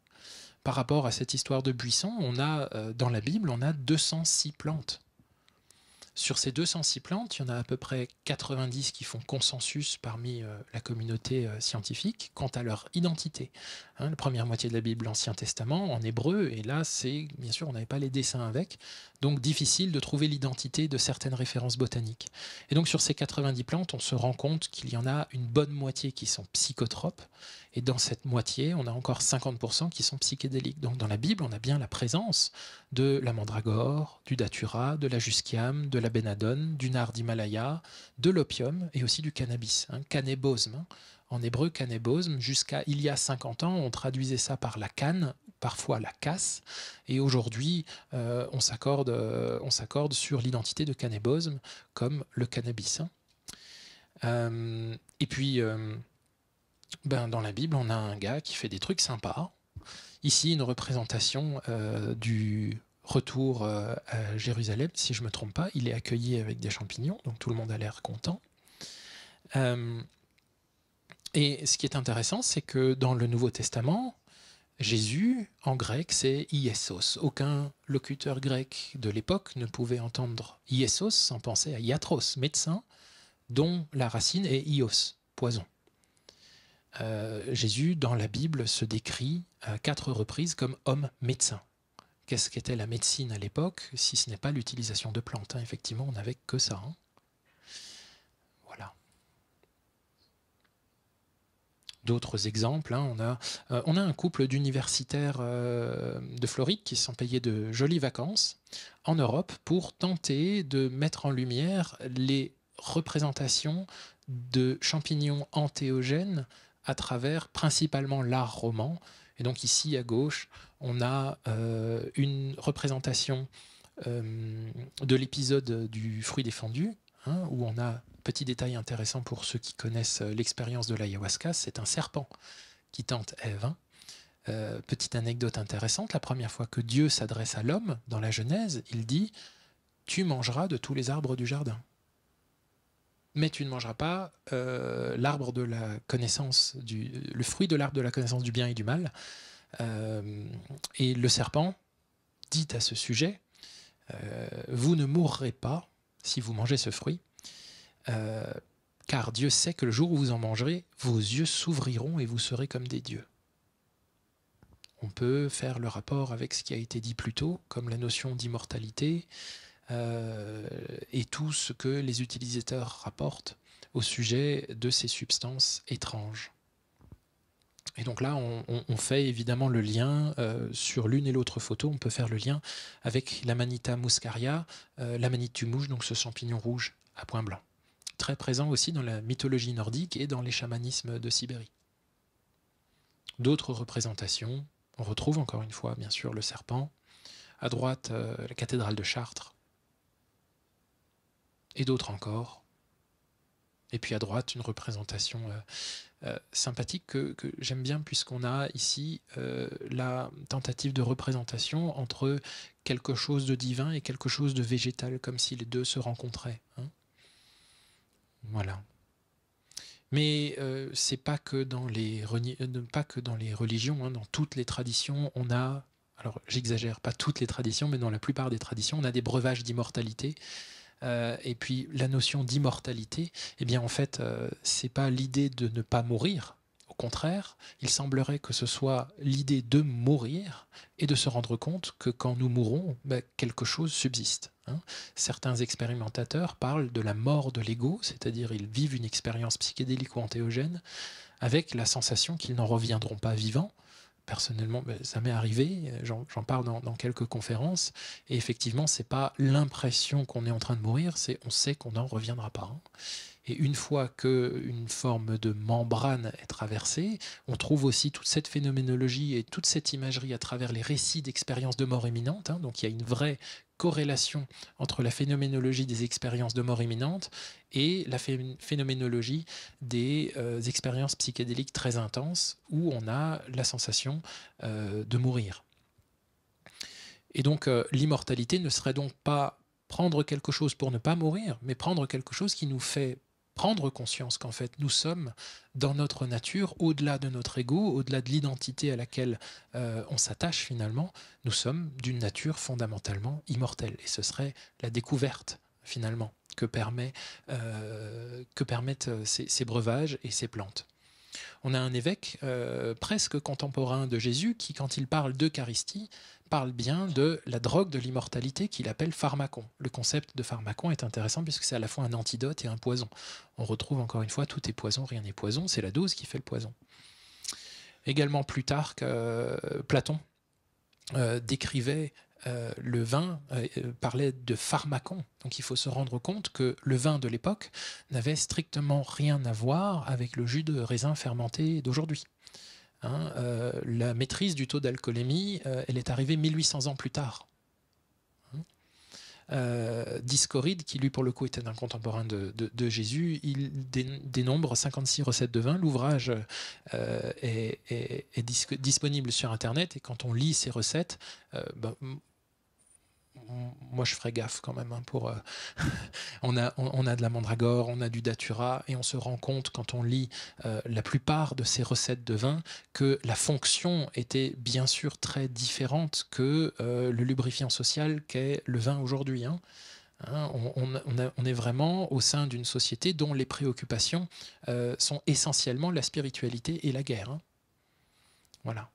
Par rapport à cette histoire de buisson, on a dans la Bible, on a 206 plantes. Sur ces 206 plantes, il y en a à peu près 90 qui font consensus parmi euh, la communauté euh, scientifique quant à leur identité. Hein. la première moitié de la Bible, l'Ancien Testament, en hébreu, et là, c'est bien sûr, on n'avait pas les dessins avec, donc difficile de trouver l'identité de certaines références botaniques. Et donc sur ces 90 plantes, on se rend compte qu'il y en a une bonne moitié qui sont psychotropes, et dans cette moitié, on a encore 50% qui sont psychédéliques. Donc dans la Bible, on a bien la présence de la mandragore, du datura, de la jusquiam, de la benadone, du nard d'Himalaya, de l'opium et aussi du cannabis, hein, canébosme. Hein. En hébreu, canébosme, jusqu'à il y a 50 ans, on traduisait ça par la canne parfois la casse. Et aujourd'hui, euh, euh, on s'accorde sur l'identité de cannabosme comme le cannabis. Euh, et puis, ben, dans la Bible, on a un gars qui fait des trucs sympas. Ici, une représentation du retour à Jérusalem, si je ne me trompe pas. Il est accueilli avec des champignons, donc tout le monde a l'air content. et ce qui est intéressant, c'est que dans le Nouveau Testament, Jésus, en grec, c'est Iesos. Aucun locuteur grec de l'époque ne pouvait entendre Iesos sans penser à Iatros, médecin, dont la racine est Ios, poison. Euh, Jésus, dans la Bible, se décrit à quatre reprises comme homme médecin. Qu'est-ce qu'était la médecine à l'époque, si ce n'est pas l'utilisation de plantes hein, Effectivement, on n'avait que ça. Hein. d'autres exemples. Hein. Euh, on, a, un couple d'universitaires euh, de Floride qui sont payés de jolies vacances en Europe pour tenter de mettre en lumière les représentations de champignons antéogènes à travers principalement l'art roman. Et donc ici à gauche, on a euh, une représentation de l'épisode du fruit défendu Hein, où on a, petit détail intéressant pour ceux qui connaissent euh, l'expérience de l'ayahuasca, c'est un serpent qui tente Ève. Hein. Euh, petite anecdote intéressante, la première fois que Dieu s'adresse à l'homme dans la Genèse, il dit Tu mangeras de tous les arbres du jardin. Mais tu ne mangeras pas euh, l'arbre de la connaissance du, le fruit de l'arbre de la connaissance du bien et du mal. et le serpent dit à ce sujet Vous ne mourrez pas si vous mangez ce fruit, euh, car Dieu sait que le jour où vous en mangerez, vos yeux s'ouvriront et vous serez comme des dieux. On peut faire le rapport avec ce qui a été dit plus tôt, comme la notion d'immortalité euh, et tout ce que les utilisateurs rapportent au sujet de ces substances étranges. Et donc là, on, fait évidemment le lien euh, sur l'une et l'autre photo. On peut faire le lien avec l'Amanita muscaria, la euh, l'amanite mouche, donc ce champignon rouge à point blanc, très présent aussi dans la mythologie nordique et dans les chamanismes de Sibérie. D'autres représentations, on retrouve encore une fois, bien sûr, le serpent. À droite, euh, la cathédrale de Chartres. Et d'autres encore. Et puis à droite, une représentation euh, sympathique que, j'aime bien puisqu'on a ici euh, la tentative de représentation entre quelque chose de divin et quelque chose de végétal, comme si les deux se rencontraient. Hein. Voilà. Mais euh, c'est pas que dans les euh, pas que dans les religions, hein, dans toutes les traditions, on a alors j'exagère, pas toutes les traditions, mais dans la plupart des traditions, on a des breuvages d'immortalité euh, et puis la notion d'immortalité, eh bien en fait, euh, c'est pas l'idée de ne pas mourir. Au contraire, il semblerait que ce soit l'idée de mourir et de se rendre compte que quand nous mourons, ben, quelque chose subsiste. Hein. Certains expérimentateurs parlent de la mort de l'ego, c'est-à-dire ils vivent une expérience psychédélique ou antéogène avec la sensation qu'ils n'en reviendront pas vivants, personnellement, ben, ça m'est arrivé, euh, j'en parle dans, quelques conférences, et effectivement, n'est pas l'impression qu'on est en train de mourir, c'est on sait qu'on n'en reviendra pas. Hein. Et une fois qu'une forme de membrane est traversée, on trouve aussi toute cette phénoménologie et toute cette imagerie à travers les récits d'expériences de mort imminente. Hein. donc il y a une vraie corrélation entre la phénoménologie des expériences de mort imminente et la phénoménologie des euh, expériences psychédéliques très intenses où on a la sensation euh, de mourir. Et donc euh, l'immortalité ne serait donc pas prendre quelque chose pour ne pas mourir, mais prendre quelque chose qui nous fait prendre conscience qu'en fait nous sommes dans notre nature, au-delà de notre ego, au-delà de l'identité à laquelle euh, on s'attache finalement, nous sommes d'une nature fondamentalement immortelle. Et ce serait la découverte finalement que, permet, euh, que permettent euh, ces breuvages et ces plantes. On a un évêque euh, presque contemporain de Jésus qui, quand il parle d'Eucharistie, parle bien de la drogue de l'immortalité qu'il appelle pharmacon. Le concept de pharmacon est intéressant puisque c'est à la fois un antidote et un poison. On retrouve encore une fois tout est poison, rien n'est poison, c'est la dose qui fait le poison. Également Plutarque, tard, euh, Platon euh, décrivait euh, le vin euh, euh, parlait de pharmacon. Donc il faut se rendre compte que le vin de l'époque n'avait strictement rien à voir avec le jus de raisin fermenté d'aujourd'hui. Hein, la maîtrise du taux d'alcoolémie, elle est arrivée 1800 ans plus tard. Hein, Discoride, qui lui pour le coup était un contemporain de, Jésus, il dénombre 56 recettes de vin. L'ouvrage est, disponible sur Internet et quand on lit ces recettes, bah, moi je ferais gaffe quand même. Hein, euh, on, a, de la mandragore, on a du datura, et on se rend compte quand on lit euh, la plupart de ces recettes de vin que la fonction était bien sûr très différente que euh, le lubrifiant social qu'est le vin aujourd'hui. Hein. Hein, on, est vraiment au sein d'une société dont les préoccupations sont essentiellement la spiritualité et la guerre. Voilà.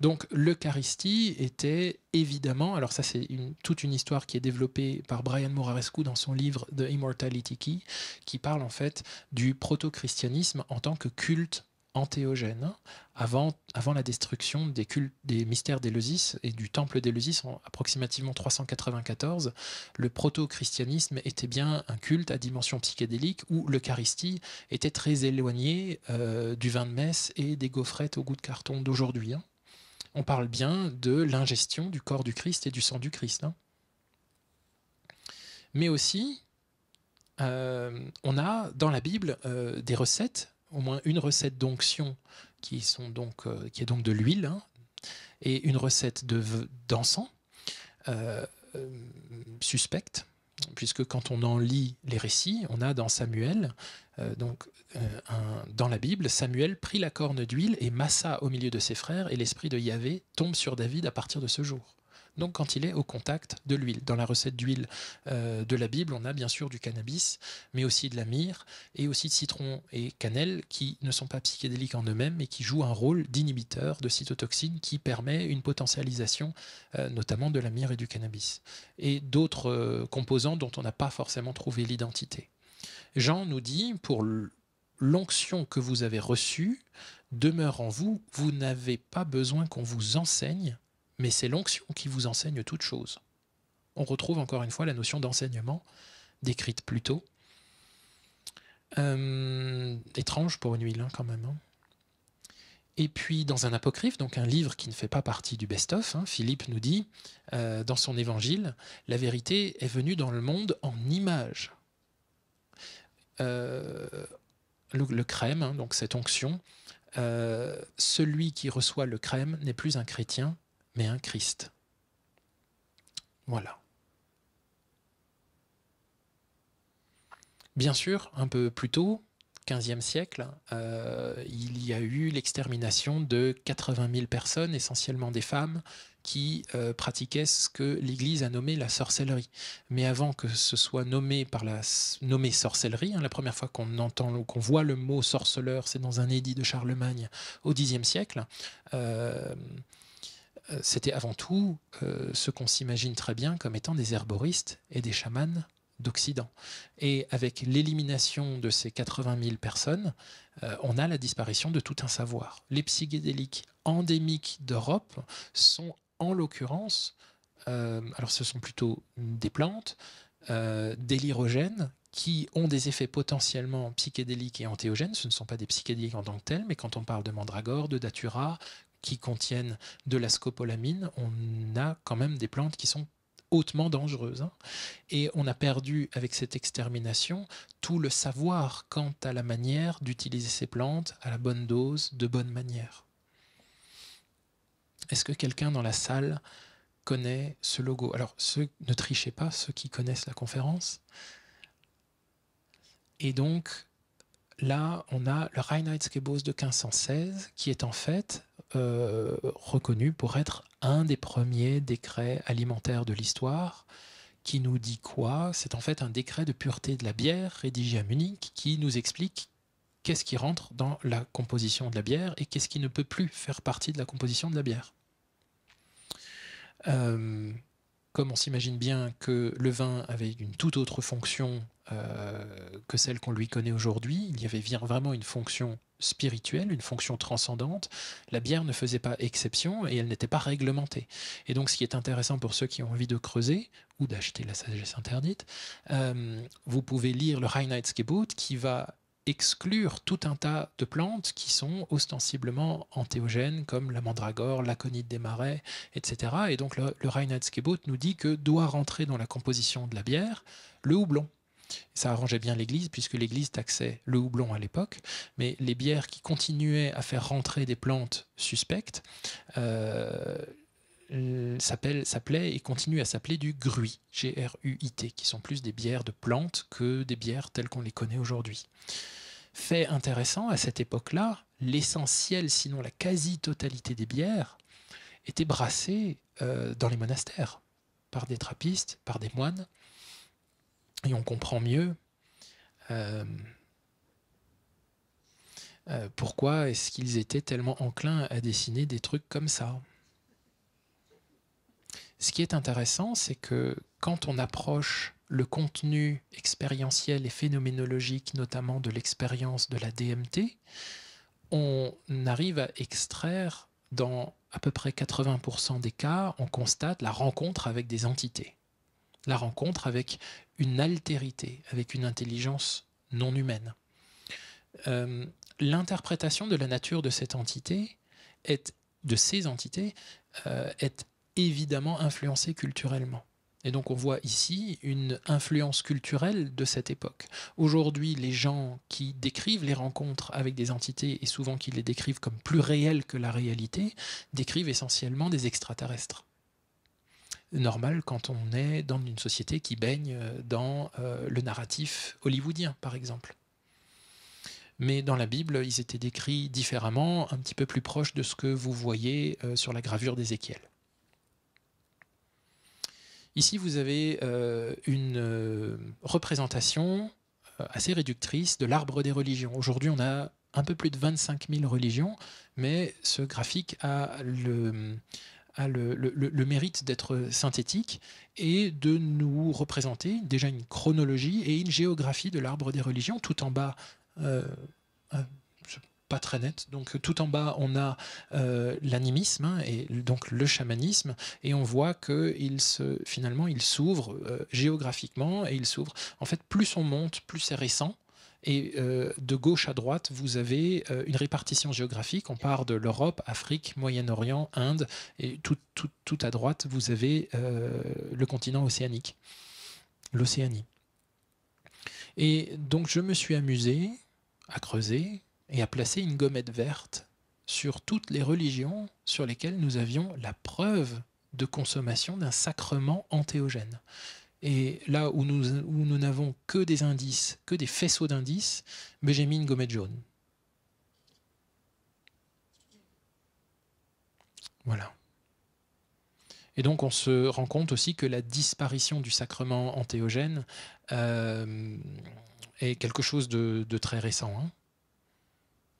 Donc l'Eucharistie était évidemment, alors ça c'est toute une histoire qui est développée par Brian Morarescu dans son livre The Immortality Key, qui parle en fait du proto-christianisme en tant que culte antéogène hein, avant, avant la destruction des, cultes, des mystères d'Éleusis et du temple d'Éleusis en approximativement 394. Le proto-christianisme était bien un culte à dimension psychédélique où l'Eucharistie était très éloignée euh, du vin de messe et des gaufrettes au goût de carton d'aujourd'hui. Hein on parle bien de l'ingestion du corps du Christ et du sang du Christ. Hein. Mais aussi, euh, on a dans la Bible euh, des recettes, au moins une recette d'onction qui, euh, est donc de l'huile hein, et une recette d'encens de, suspecte, puisque quand on en lit les récits, on a dans Samuel, donc euh, dans la Bible, Samuel prit la corne d'huile et massa au milieu de ses frères, et l'esprit de Yahvé tombe sur David à partir de ce jour. Donc quand il est au contact de l'huile. Dans la recette d'huile euh, de la Bible, on a bien sûr du cannabis, mais aussi de la myrrhe, et aussi de citron et cannelle, qui ne sont pas psychédéliques en eux-mêmes, mais qui jouent un rôle d'inhibiteur de cytotoxine qui permet une potentialisation, euh, notamment de la myrrhe et du cannabis, et d'autres composants dont on n'a pas forcément trouvé l'identité. Jean nous dit, pour l'onction que vous avez reçue demeure en vous. Vous n'avez pas besoin qu'on vous enseigne, mais c'est l'onction qui vous enseigne toute chose. On retrouve encore une fois la notion d'enseignement décrite plus tôt. Euh, étrange pour une huile, hein, quand même. Hein. Et puis, dans un apocryphe, donc un livre qui ne fait pas partie du best-of, hein, Philippe nous dit, euh, dans son évangile, la vérité est venue dans le monde en image. Euh, le, crème, hein, donc cette onction, euh, celui qui reçoit le crème n'est plus un chrétien, mais un Christ. Voilà. Bien sûr, un peu plus tôt, 15e siècle, euh, il y a eu l'extermination de 80 000 personnes, essentiellement des femmes, qui euh, pratiquaient ce que l'Église a nommé la sorcellerie. Mais avant que ce soit nommé par la nommé sorcellerie, hein, la première fois qu'on entend ou qu'on voit le mot sorceleur, c'est dans un édit de Charlemagne au Xe siècle. Euh, euh, c'était avant tout ce qu'on s'imagine très bien comme étant des herboristes et des chamans d'Occident. Et avec l'élimination de ces 80 000 personnes, on a la disparition de tout un savoir. Les psychédéliques endémiques d'Europe sont en l'occurrence, euh, alors ce sont plutôt des plantes, euh, qui ont des effets potentiellement psychédéliques et antéogènes. Ce ne sont pas des psychédéliques en tant que tels, mais quand on parle de mandragore, de datura, qui contiennent de la scopolamine, on a quand même des plantes qui sont hautement dangereuses. Hein. Et on a perdu avec cette extermination tout le savoir quant à la manière d'utiliser ces plantes à la bonne dose, de bonne manière. Est-ce que quelqu'un dans la salle connaît ce logo Alors, ne trichez pas, ceux qui connaissent la conférence. Et donc, là, on a le Reinheitsgebot de 1516, qui est en fait euh, reconnu pour être un des premiers décrets alimentaires de l'histoire, qui nous dit quoi C'est en fait un décret de pureté de la bière rédigé à Munich qui nous explique qu'est-ce qui rentre dans la composition de la bière et qu'est-ce qui ne peut plus faire partie de la composition de la bière. Euh, comme on s'imagine bien que le vin avait une toute autre fonction euh, que celle qu'on lui connaît aujourd'hui, il y avait vraiment une fonction spirituelle, une fonction transcendante, la bière ne faisait pas exception et elle n'était pas réglementée. Et donc ce qui est intéressant pour ceux qui ont envie de creuser ou d'acheter la sagesse interdite, euh, vous pouvez lire le Reinheitsgebot qui va exclure tout un tas de plantes qui sont ostensiblement antéogènes, comme la mandragore, l'aconite des marais, etc. Et donc le, reinhardt nous dit que doit rentrer dans la composition de la bière le houblon. Ça arrangeait bien l'Église, puisque l'Église taxait le houblon à l'époque, mais les bières qui continuaient à faire rentrer des plantes suspectes, euh, euh, s'appelait et continue à s'appeler du gruit, G-R-U-I-T, qui sont plus des bières de plantes que des bières telles qu'on les connaît aujourd'hui. Fait intéressant, à cette époque-là, l'essentiel, sinon la quasi-totalité des bières, était brassée euh, dans les monastères, par des trappistes, par des moines. Et on comprend mieux euh, pourquoi est-ce qu'ils étaient tellement enclins à dessiner des trucs comme ça. Ce qui est intéressant, c'est que quand on approche le contenu expérientiel et phénoménologique, notamment de l'expérience de la DMT, on arrive à extraire dans à peu près 80% des cas, on constate la rencontre avec des entités, la rencontre avec une altérité, avec une intelligence non humaine. Euh, l'interprétation de la nature de cette entité est, de ces entités euh, est évidemment influencé culturellement. Et donc on voit ici une influence culturelle de cette époque. Aujourd'hui, les gens qui décrivent les rencontres avec des entités, et souvent qui les décrivent comme plus réelles que la réalité, décrivent essentiellement des extraterrestres normal quand on est dans une société qui baigne euh, dans euh, le narratif hollywoodien, par exemple. Mais dans la Bible, ils étaient décrits différemment, un petit peu plus proches de ce que vous voyez euh, sur la gravure d'Ézéchiel. Ici, vous avez euh, une euh, représentation euh, assez réductrice de l'arbre des religions. Aujourd'hui, on a un peu plus de 25 000 religions, mais ce graphique a le, mérite d'être synthétique et de nous représenter déjà une chronologie et une géographie de l'arbre des religions, tout en bas pas très net. Donc tout en bas, on a euh, l'animisme hein, et donc le chamanisme, et on voit que il se, finalement, il s'ouvre euh, géographiquement et il s'ouvre. En fait, plus on monte, plus c'est récent. Et euh, de gauche à droite, vous avez une répartition géographique. On part de l'Europe, Afrique, Moyen-Orient, Inde, et tout, tout, à droite, vous avez le continent océanique, l'Océanie. Et donc je me suis amusé à creuser et a placé une gommette verte sur toutes les religions sur lesquelles nous avions la preuve de consommation d'un sacrement antéogène. Et là où nous, où n'avons que des indices, que des faisceaux d'indices, j'ai mis une gommette jaune. Voilà. Et donc on se rend compte aussi que la disparition du sacrement antéogène euh, est quelque chose de, très récent. Hein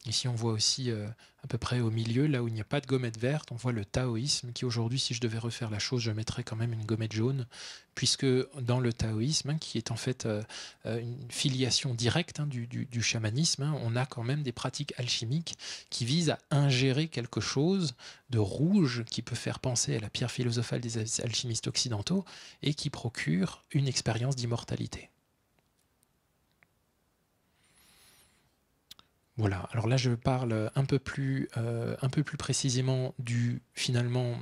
Ici, on voit aussi euh, à peu près au milieu, là où il n'y a pas de gommette verte, on voit le taoïsme, qui aujourd'hui, si je devais refaire la chose, je mettrais quand même une gommette jaune, puisque dans le taoïsme, hein, qui est en fait euh, euh, une filiation directe hein, du, chamanisme, hein, on a quand même des pratiques alchimiques qui visent à ingérer quelque chose de rouge qui peut faire penser à la pierre philosophale des alchimistes occidentaux et qui procure une expérience d'immortalité. Voilà, alors là je parle un peu plus, euh, un peu plus précisément du finalement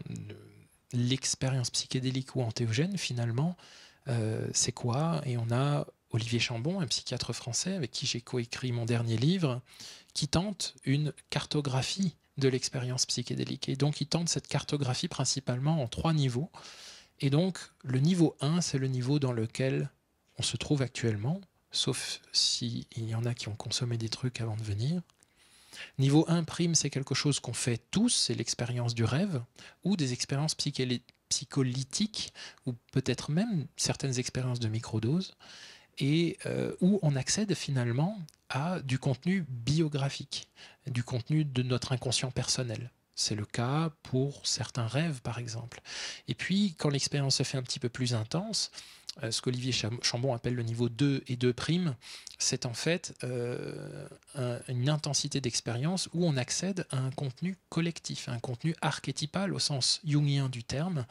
l'expérience psychédélique ou antéogène finalement, euh, c'est quoi Et on a Olivier Chambon, un psychiatre français avec qui j'ai coécrit mon dernier livre, qui tente une cartographie de l'expérience psychédélique. Et donc il tente cette cartographie principalement en trois niveaux. Et donc le niveau 1, c'est le niveau dans lequel on se trouve actuellement, sauf s'il y en a qui ont consommé des trucs avant de venir. Niveau 1 prime, c'est quelque chose qu'on fait tous, c'est l'expérience du rêve, ou des expériences psycholytiques, ou peut-être même certaines expériences de microdose, et euh, où on accède finalement à du contenu biographique, du contenu de notre inconscient personnel. C'est le cas pour certains rêves, par exemple. Et puis, quand l'expérience se fait un petit peu plus intense, euh, ce qu'Olivier Chambon appelle le niveau 2 et 2', c'est en fait euh, une intensité d'expérience où on accède à un contenu collectif, un contenu archétypal au sens jungien du terme,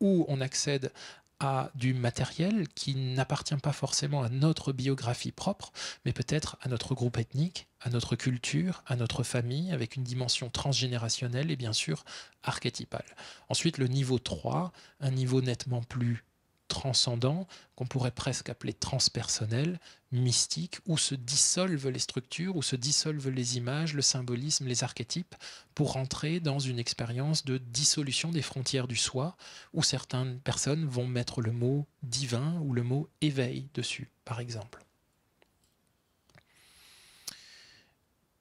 où on accède à du matériel qui n'appartient pas forcément à notre biographie propre, mais peut-être à notre groupe ethnique, à notre culture, à notre famille, avec une dimension transgénérationnelle et bien sûr archétypale. Ensuite, le niveau 3, un niveau nettement plus transcendant, qu'on pourrait presque appeler transpersonnel, mystique, où se dissolvent les structures, où se dissolvent les images, le symbolisme, les archétypes, pour entrer dans une expérience de dissolution des frontières du soi, où certaines personnes vont mettre le mot divin ou le mot éveil dessus, par exemple.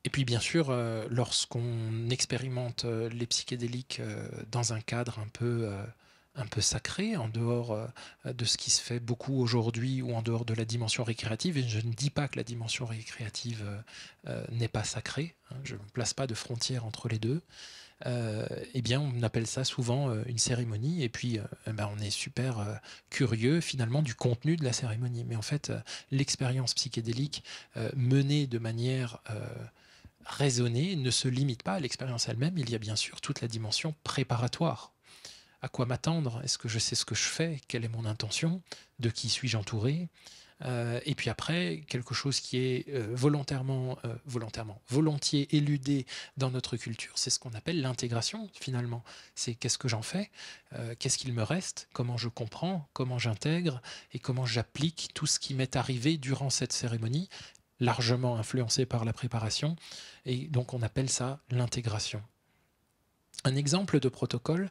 Et puis bien sûr, euh, lorsqu'on expérimente euh, les psychédéliques euh, dans un cadre un peu un peu sacré, en dehors euh, de ce qui se fait beaucoup aujourd'hui ou en dehors de la dimension récréative. Et je ne dis pas que la dimension récréative euh, euh, n'est pas sacrée, hein. je ne place pas de frontière entre les deux. eh bien, on appelle ça souvent une cérémonie, et puis eh ben, on est super curieux finalement du contenu de la cérémonie. Mais en fait, l'expérience psychédélique menée de manière raisonnée ne se limite pas à l'expérience elle-même, il y a bien sûr toute la dimension préparatoire à quoi m'attendre Est-ce que je sais ce que je fais Quelle est mon intention De qui suis-je entouré euh, Et puis après, quelque chose qui est euh, volontairement, euh, volontairement, volontiers éludé dans notre culture, c'est ce qu'on appelle l'intégration finalement. C'est qu'est-ce que j'en fais Qu'est-ce qu'il me reste Comment je comprends Comment j'intègre Et comment j'applique tout ce qui m'est arrivé durant cette cérémonie largement influencé par la préparation, et donc on appelle ça l'intégration. Un exemple de protocole,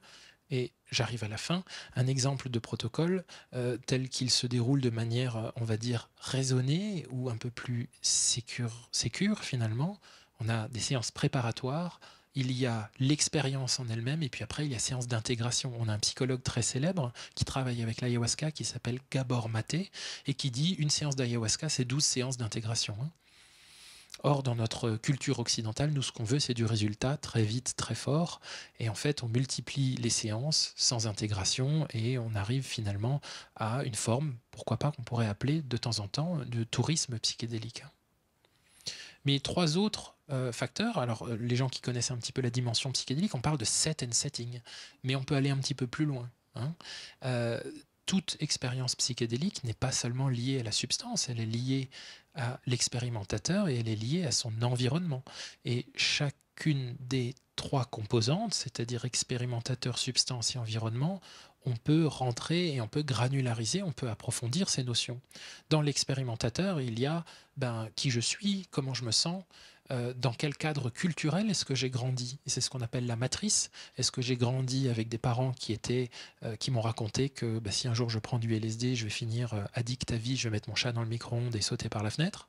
et j'arrive à la fin, un exemple de protocole euh, tel qu'il se déroule de manière, euh, on va dire, raisonnée ou un peu plus sécure, finalement. On a des séances préparatoires, il y a l'expérience en elle-même, et puis après, il y a séance d'intégration. On a un psychologue très célèbre qui travaille avec l'ayahuasca, qui s'appelle Gabor Maté, et qui dit une séance d'ayahuasca, c'est 12 séances d'intégration. Hein. Or, dans notre culture occidentale, nous, ce qu'on veut, c'est du résultat très vite, très fort. Et en fait, on multiplie les séances sans intégration et on arrive finalement à une forme, pourquoi pas, qu'on pourrait appeler de temps en temps de tourisme psychédélique. Mais trois autres euh, facteurs, alors euh, les gens qui connaissent un petit peu la dimension psychédélique, on parle de set and setting, mais on peut aller un petit peu plus loin. Hein. Euh, toute expérience psychédélique n'est pas seulement liée à la substance, elle est liée à l'expérimentateur et elle est liée à son environnement. Et chacune des trois composantes, c'est-à-dire expérimentateur, substance et environnement, on peut rentrer et on peut granulariser, on peut approfondir ces notions. Dans l'expérimentateur, il y a ben, qui je suis, comment je me sens, euh, dans quel cadre culturel est-ce que j'ai grandi c'est ce qu'on appelle la matrice. Est-ce que j'ai grandi avec des parents qui étaient, euh, qui m'ont raconté que bah, si un jour je prends du LSD, je vais finir euh, addict à vie, je vais mettre mon chat dans le micro-ondes et sauter par la fenêtre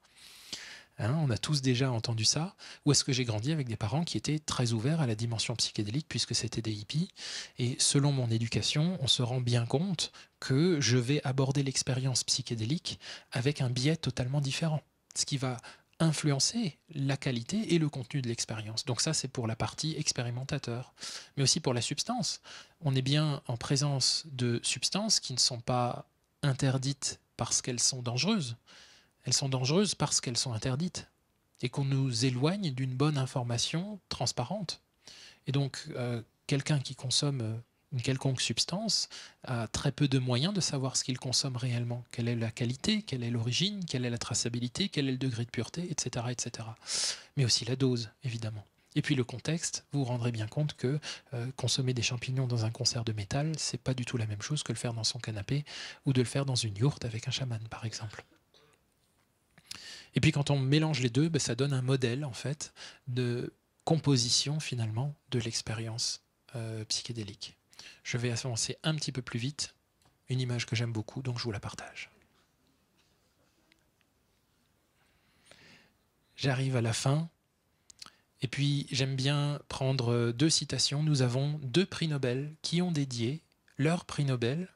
hein, On a tous déjà entendu ça. Ou est-ce que j'ai grandi avec des parents qui étaient très ouverts à la dimension psychédélique puisque c'était des hippies Et selon mon éducation, on se rend bien compte que je vais aborder l'expérience psychédélique avec un biais totalement différent. Ce qui va influencer la qualité et le contenu de l'expérience. Donc ça, c'est pour la partie expérimentateur, mais aussi pour la substance. On est bien en présence de substances qui ne sont pas interdites parce qu'elles sont dangereuses. Elles sont dangereuses parce qu'elles sont interdites et qu'on nous éloigne d'une bonne information transparente. Et donc, euh, quelqu'un qui consomme euh, une quelconque substance a très peu de moyens de savoir ce qu'il consomme réellement, quelle est la qualité, quelle est l'origine, quelle est la traçabilité, quel est le degré de pureté, etc., etc. Mais aussi la dose, évidemment. Et puis le contexte, vous vous rendrez bien compte que euh, consommer des champignons dans un concert de métal, c'est pas du tout la même chose que le faire dans son canapé ou de le faire dans une yourte avec un chaman, par exemple. Et puis quand on mélange les deux, ben, ça donne un modèle en fait de composition finalement de l'expérience euh, psychédélique. Je vais avancer un petit peu plus vite. Une image que j'aime beaucoup, donc je vous la partage. J'arrive à la fin. Et puis j'aime bien prendre deux citations. Nous avons deux prix Nobel qui ont dédié leur prix Nobel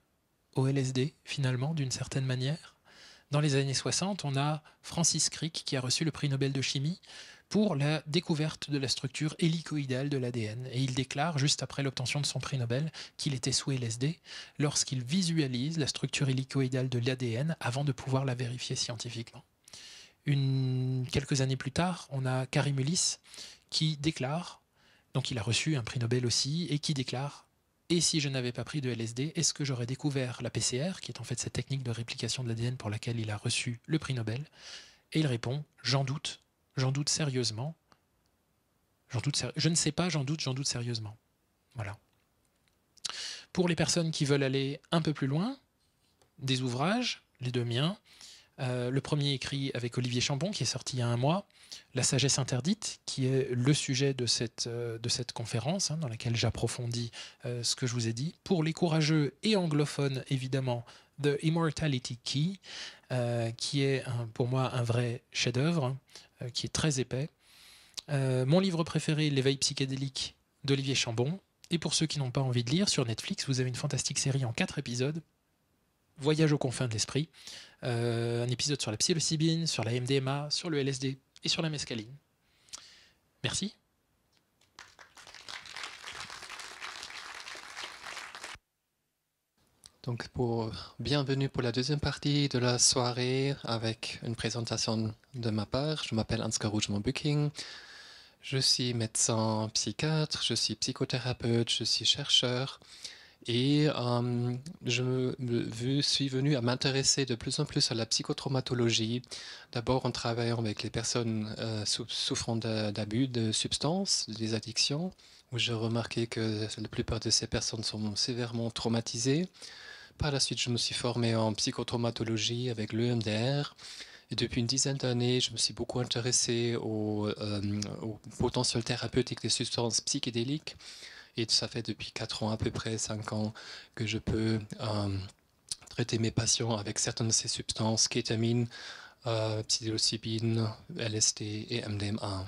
au LSD, finalement, d'une certaine manière. Dans les années 60, on a Francis Crick qui a reçu le prix Nobel de chimie pour la découverte de la structure hélicoïdale de l'ADN. Et il déclare, juste après l'obtention de son prix Nobel, qu'il était sous LSD lorsqu'il visualise la structure hélicoïdale de l'ADN avant de pouvoir la vérifier scientifiquement. quelques années plus tard, on a Karim Ulysse qui déclare, donc il a reçu un prix Nobel aussi, et qui déclare et si je n'avais pas pris de LSD, est-ce que j'aurais découvert la PCR, qui est en fait cette technique de réplication de l'ADN pour laquelle il a reçu le prix Nobel Et il répond J'en doute, J'en doute sérieusement. J'en doute Je ne sais pas, j'en doute, j'en doute sérieusement. Voilà. Pour les personnes qui veulent aller un peu plus loin, des ouvrages, les deux miens. Euh, le premier écrit avec Olivier Chambon, qui est sorti il y a un mois, La sagesse interdite, qui est le sujet de cette, euh, de cette conférence, hein, dans laquelle j'approfondis euh, ce que je vous ai dit. Pour les courageux et anglophones, évidemment, The Immortality Key, qui est pour moi un vrai chef-d'œuvre. Euh, qui est très épais. Euh, mon livre préféré, L'éveil psychédélique d'Olivier Chambon. Et pour ceux qui n'ont pas envie de lire, sur Netflix, vous avez une fantastique série en quatre épisodes Voyage aux confins de l'esprit, euh, un épisode sur la psilocybine, sur la MDMA, sur le LSD et sur la mescaline. Merci. Donc euh, bienvenue pour la deuxième partie de la soirée avec une présentation de ma part. Je m'appelle Ansgar Rougemont Bucking. Je suis médecin psychiatre, je suis psychothérapeute, je suis chercheur et euh, je suis venu à m'intéresser de plus en plus à la psychotraumatologie. D'abord en travaillant avec les personnes euh, souffrant d'abus de substances, des addictions, où j'ai remarqué que la plupart de ces personnes sont sévèrement traumatisées. Par la suite, je me suis formé en psychotraumatologie avec l'EMDR. Et depuis une dizaine d'années, je me suis beaucoup intéressé au, euh, potentiel thérapeutique des substances psychédéliques. Et ça fait depuis 4 ans, à peu près 5 ans, que je peux euh, traiter mes patients avec certaines de ces substances, kétamine, euh, psilocybine, LSD et MDMA.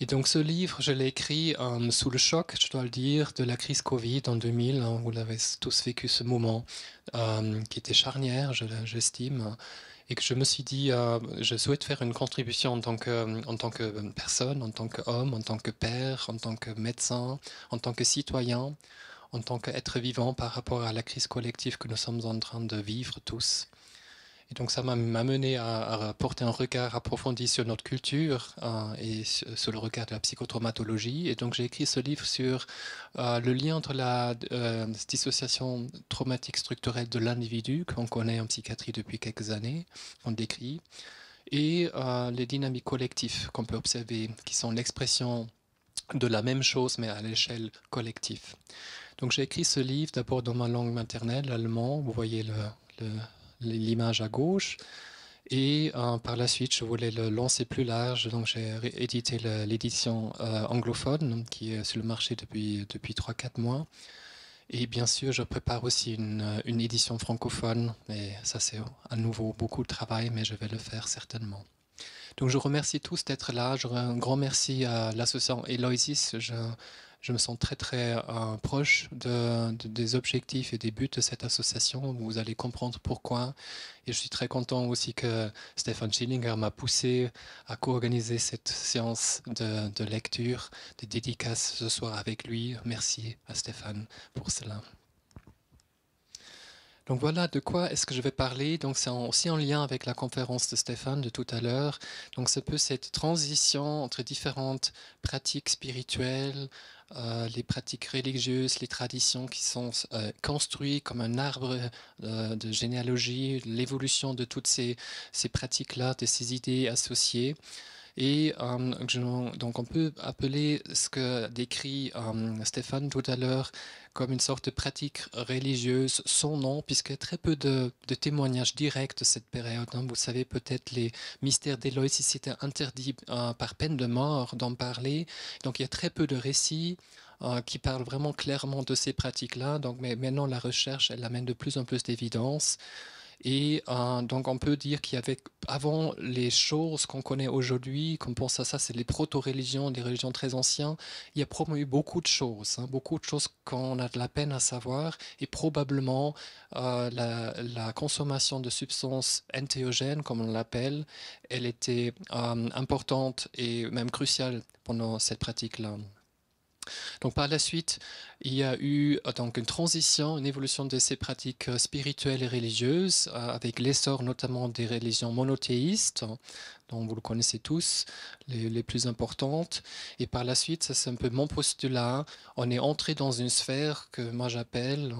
Et donc ce livre, je l'ai écrit euh, sous le choc, je dois le dire, de la crise Covid en 2000. vous l'avez tous vécu ce moment euh, qui était charnière, j'estime. et que je me suis dit, euh, je souhaite faire une contribution en tant, en tant que personne, en tant qu'homme, en tant que père, en tant que médecin, en tant que citoyen, en tant qu'être vivant par rapport à la crise collective que nous sommes en train de vivre tous. Et donc ça m'a mené à, porter un regard approfondi sur notre culture euh, et sur le regard de la psychotraumatologie. Et donc j'ai écrit ce livre sur euh, le lien entre la euh, dissociation traumatique structurelle de l'individu, qu'on connaît en psychiatrie depuis quelques années, qu'on décrit, et les dynamiques collectives qu'on peut observer, qui sont l'expression de la même chose, mais à l'échelle collective. Donc j'ai écrit ce livre d'abord dans ma langue maternelle, l'allemand. Vous voyez le, le l'image à gauche. Et euh, par la suite, je voulais le lancer plus large, donc j'ai édité l'édition euh, anglophone qui est sur le marché depuis, depuis 3-4 mois. Et bien sûr, je prépare aussi une, une édition francophone, et ça c'est à nouveau beaucoup de travail, mais je vais le faire certainement. Donc je remercie tous d'être là, je, un grand merci à l'association Eloisis, je, je me sens très très euh, proche des objectifs et des buts de cette association. Vous allez comprendre pourquoi. Et je suis très content aussi que Stefan Schillinger m'a poussé à co-organiser cette séance de, lecture, de dédicace ce soir avec lui. Merci à Stéphane pour cela. Donc voilà de quoi est-ce que je vais parler. Donc c'est aussi en lien avec la conférence de Stéphane de tout à l'heure. Donc c'est peu cette transition entre différentes pratiques spirituelles, euh, les pratiques religieuses, les traditions qui sont euh, construites comme un arbre euh, de généalogie, l'évolution de toutes ces, ces pratiques-là, de ces idées associées. Et euh, donc on peut appeler ce que décrit euh, Stéphane tout à l'heure comme une sorte de pratique religieuse son nom, puisqu'il y a très peu de, de témoignages directs de cette période. Hein. Vous savez peut-être les mystères d'Éloïs, si c'était interdit euh, par peine de mort d'en parler. Donc il y a très peu de récits qui parlent vraiment clairement de ces pratiques-là. Donc mais maintenant la recherche, elle amène de plus en plus d'évidence. Et euh, donc on peut dire qu'avant avant les choses qu'on connaît aujourd'hui, qu'on pense à ça, c'est les proto-religions, des religions très anciennes, il y a probablement eu beaucoup de choses, hein, beaucoup de choses qu'on a de la peine à savoir, et probablement euh, la, consommation de substances entéogènes, comme on l'appelle, elle était euh, importante et même cruciale pendant cette pratique-là. Donc par la suite, il y a eu euh, donc une transition, une évolution de ces pratiques euh, spirituelles et religieuses, euh, avec l'essor notamment des religions monothéistes, dont vous le connaissez tous, les, plus importantes. Et par la suite, ça c'est un peu mon postulat. On est entré dans une sphère que moi j'appelle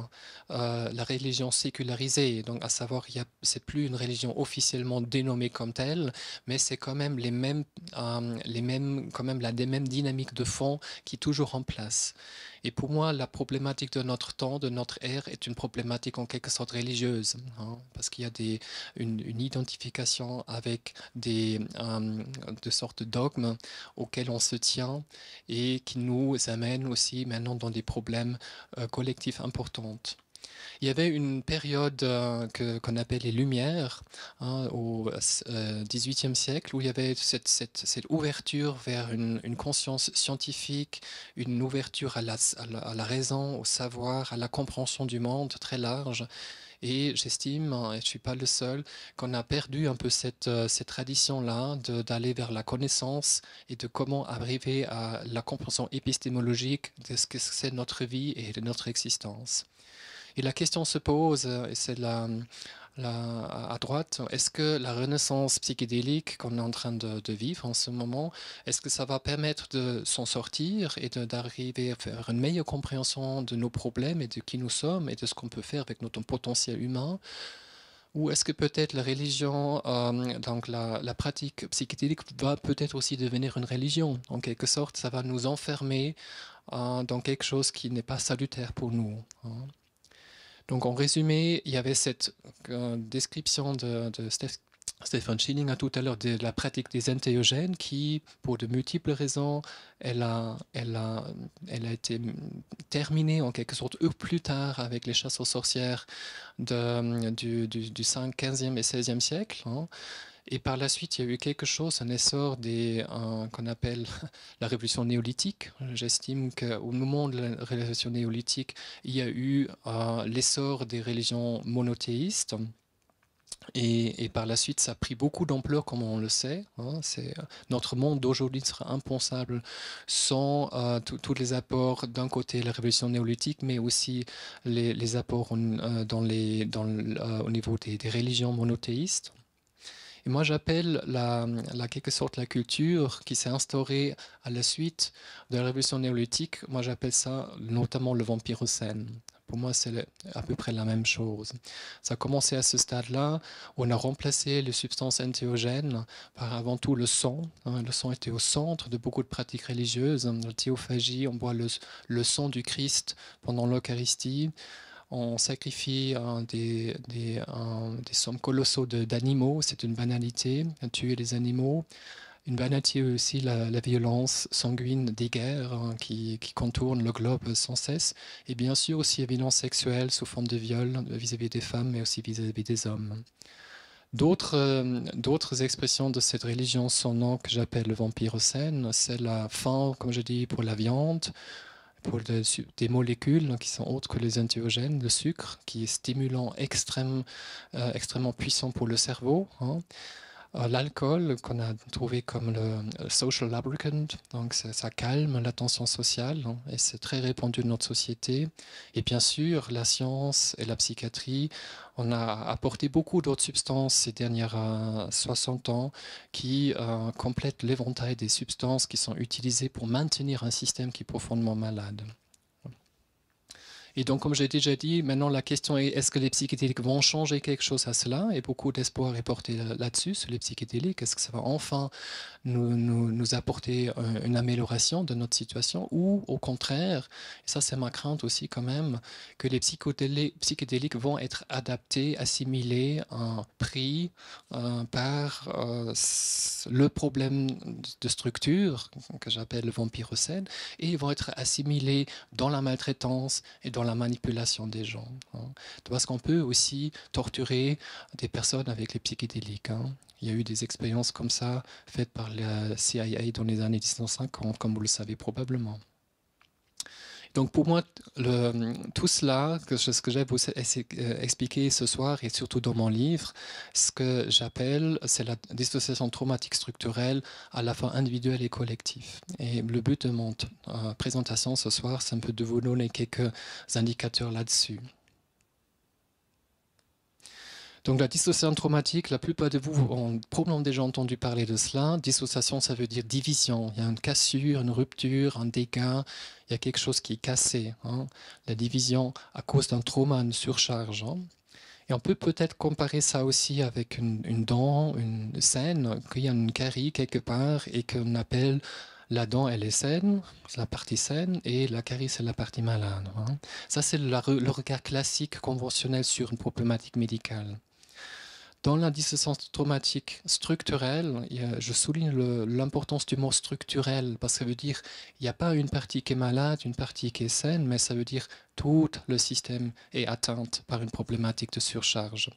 euh, la religion sécularisée. Donc à savoir, c'est plus une religion officiellement dénommée comme telle, mais c'est quand même les mêmes, euh, les mêmes, quand même la des mêmes dynamiques de fond qui est toujours en place. Et pour moi, la problématique de notre temps, de notre ère, est une problématique en quelque sorte religieuse, hein, parce qu'il y a une, identification avec des, euh, de sortes de dogmes auxquels on se tient et qui nous amène aussi maintenant dans des problèmes euh, collectifs importants. Il y avait une période euh, qu'on appelle les Lumières hein, au euh, XVIIIe siècle où il y avait cette, cette, cette ouverture vers une, une, conscience scientifique, une ouverture à la, à, la, raison, au savoir, à la compréhension du monde très large. Et j'estime, hein, et je ne suis pas le seul, qu'on a perdu un peu cette, euh, cette tradition-là d'aller vers la connaissance et de comment arriver à la compréhension épistémologique de ce que c'est notre vie et de notre existence. Et la question se pose, euh, et c'est la, à droite, est-ce que la renaissance psychédélique qu'on est en train de, vivre en ce moment, est-ce que ça va permettre de s'en sortir et d'arriver à faire une meilleure compréhension de nos problèmes et de qui nous sommes et de ce qu'on peut faire avec notre potentiel humain ou est-ce que peut-être la religion, euh, donc la, pratique psychédélique va peut-être aussi devenir une religion En quelque sorte, ça va nous enfermer euh, dans quelque chose qui n'est pas salutaire pour nous. Hein. Donc en résumé, il y avait cette euh, description de, de Stephen Schilling à tout à l'heure de la pratique des entéogènes qui, pour de multiples raisons, elle a, été terminée en quelque sorte plus tard avec les chasses aux sorcières du, 5e, 15e et 16e siècle. Hein. Et par la suite, il y a eu quelque chose, un essor des qu'on appelle la révolution néolithique. J'estime qu'au moment de la révolution néolithique, il y a eu euh, l'essor des religions monothéistes. Et, par la suite, ça a pris beaucoup d'ampleur, comme on le sait. Hein. notre monde d'aujourd'hui serait impensable sans euh, tous les apports, d'un côté la révolution néolithique, mais aussi les, apports euh, dans les, euh, au niveau des religions monothéistes. Et moi, j'appelle la, quelque sorte la culture qui s'est instaurée à la suite de la révolution néolithique. Moi, j'appelle ça notamment le vampirocène. Pour moi, c'est à peu près la même chose. Ça a commencé à ce stade-là. On a remplacé les substances entéogènes par avant tout le sang. Hein. Le sang était au centre de beaucoup de pratiques religieuses. La théophagie, on boit le sang du Christ pendant l'Eucharistie on sacrifie des, des, des sommes colossaux d'animaux, c'est une banalité, hein, tuer les animaux. Une banalité aussi, la, violence sanguine des guerres hein, qui, contourne le globe sans cesse, et bien sûr aussi la violence sexuelle sous forme de viol euh, vis-à-vis des femmes, mais aussi vis-à-vis des hommes. Euh, d'autres expressions de cette religion sont non que j'appelle le vampire vampirocène, c'est la faim, comme je dis, pour la viande, pour des molécules qui sont autres que les antiogènes, le sucre, qui est stimulant euh, extrêmement puissant pour le cerveau. Hein. Euh, l'alcool qu'on a trouvé comme le euh, social lubricant, donc ça, calme la tension sociale hein, et c'est très répandu dans notre société. Et bien sûr, la science et la psychiatrie, on a apporté beaucoup d'autres substances ces dernières 60 euh, ans qui complètent l'éventail des substances qui sont utilisées pour maintenir un système qui est profondément malade. Et donc, comme j'ai déjà dit, maintenant la question est est-ce que les psychédéliques vont changer quelque chose à cela Et beaucoup d'espoir est porté là-dessus, sur les psychédéliques. Est-ce que ça va enfin nous, apporter euh, une amélioration de notre situation ou au contraire, et ça c'est ma crainte aussi quand même, que les psychédéliques vont être adaptés, assimilés, pris euh, par euh, le problème de structure que j'appelle le vampirocène et ils vont être assimilés dans la maltraitance et dans la manipulation des gens. Hein. Parce qu'on peut aussi torturer des personnes avec les psychédéliques. Hein. Il y a eu des expériences comme ça faites par la CIA dans les années 1950, comme vous le savez probablement. Donc pour moi, tout cela, ce que j'ai vous euh, euh, expliquer ce soir et surtout dans mon livre, ce que j'appelle, c'est la dissociation traumatique structurelle à la fois individuelle et collective. Et le but de mon euh, présentation ce soir, c'est un peu de vous donner quelques indicateurs là-dessus. Donc la dissociation traumatique, la plupart de vous ont probablement déjà entendu parler de cela. Dissociation, ça veut dire division. Il y a une cassure, une rupture, un dégât. Il y a quelque chose qui est cassé. Hein. La division à cause d'un trauma, une surcharge. Hein. Et on peut peut-être comparer ça aussi avec une, dent, une scène, qu'il y a une carie quelque part et qu'on appelle la dent, elle est saine, c'est la partie saine, et la carie, c'est la partie malade. Hein. Ça, c'est le regard classique, conventionnel sur une problématique médicale. Dans sens traumatique structurelle, je souligne l'importance du mot structurel parce que ça veut dire il n'y a pas une partie qui est malade, une partie qui est saine, mais ça veut dire tout le système est atteint par une problématique de surcharge.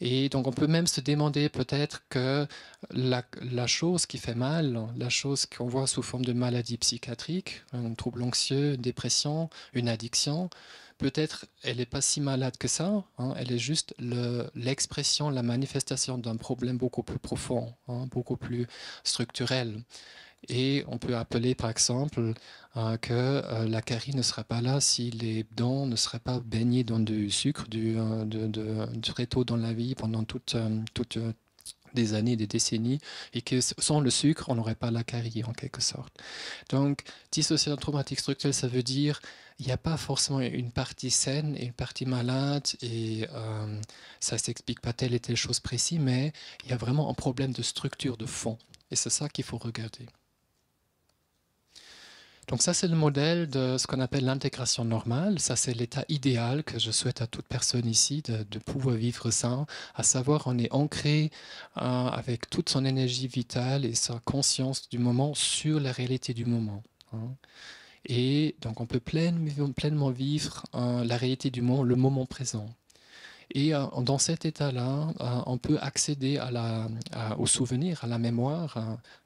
Et donc on peut même se demander peut-être que la, la, chose qui fait mal, la chose qu'on voit sous forme de maladie psychiatrique, un trouble anxieux, une dépression, une addiction, peut-être elle n'est pas si malade que ça, hein. elle est juste l'expression, la manifestation d'un problème beaucoup plus profond, hein, beaucoup plus structurel. Et on peut appeler par exemple hein, que euh, la carie ne serait pas là si les dents ne seraient pas baignées dans du sucre du, très tôt dans la vie pendant toutes euh, euh, des années, des décennies, et que sans le sucre, on n'aurait pas la carie en quelque sorte. Donc, dissociation traumatique structurelle, ça veut dire il n'y a pas forcément une partie saine et une partie malade, et euh, ça ne s'explique pas telle et telle chose précise, mais il y a vraiment un problème de structure, de fond. Et c'est ça qu'il faut regarder. Donc ça, c'est le modèle de ce qu'on appelle l'intégration normale. Ça, c'est l'état idéal que je souhaite à toute personne ici de, pouvoir vivre ça à savoir on est ancré euh, avec toute son énergie vitale et sa conscience du moment sur la réalité du moment. Hein. Et donc on peut pleinement, pleinement vivre euh, la réalité du monde le moment présent. Et euh, dans cet état-là, euh, on peut accéder à la, au souvenir, à la mémoire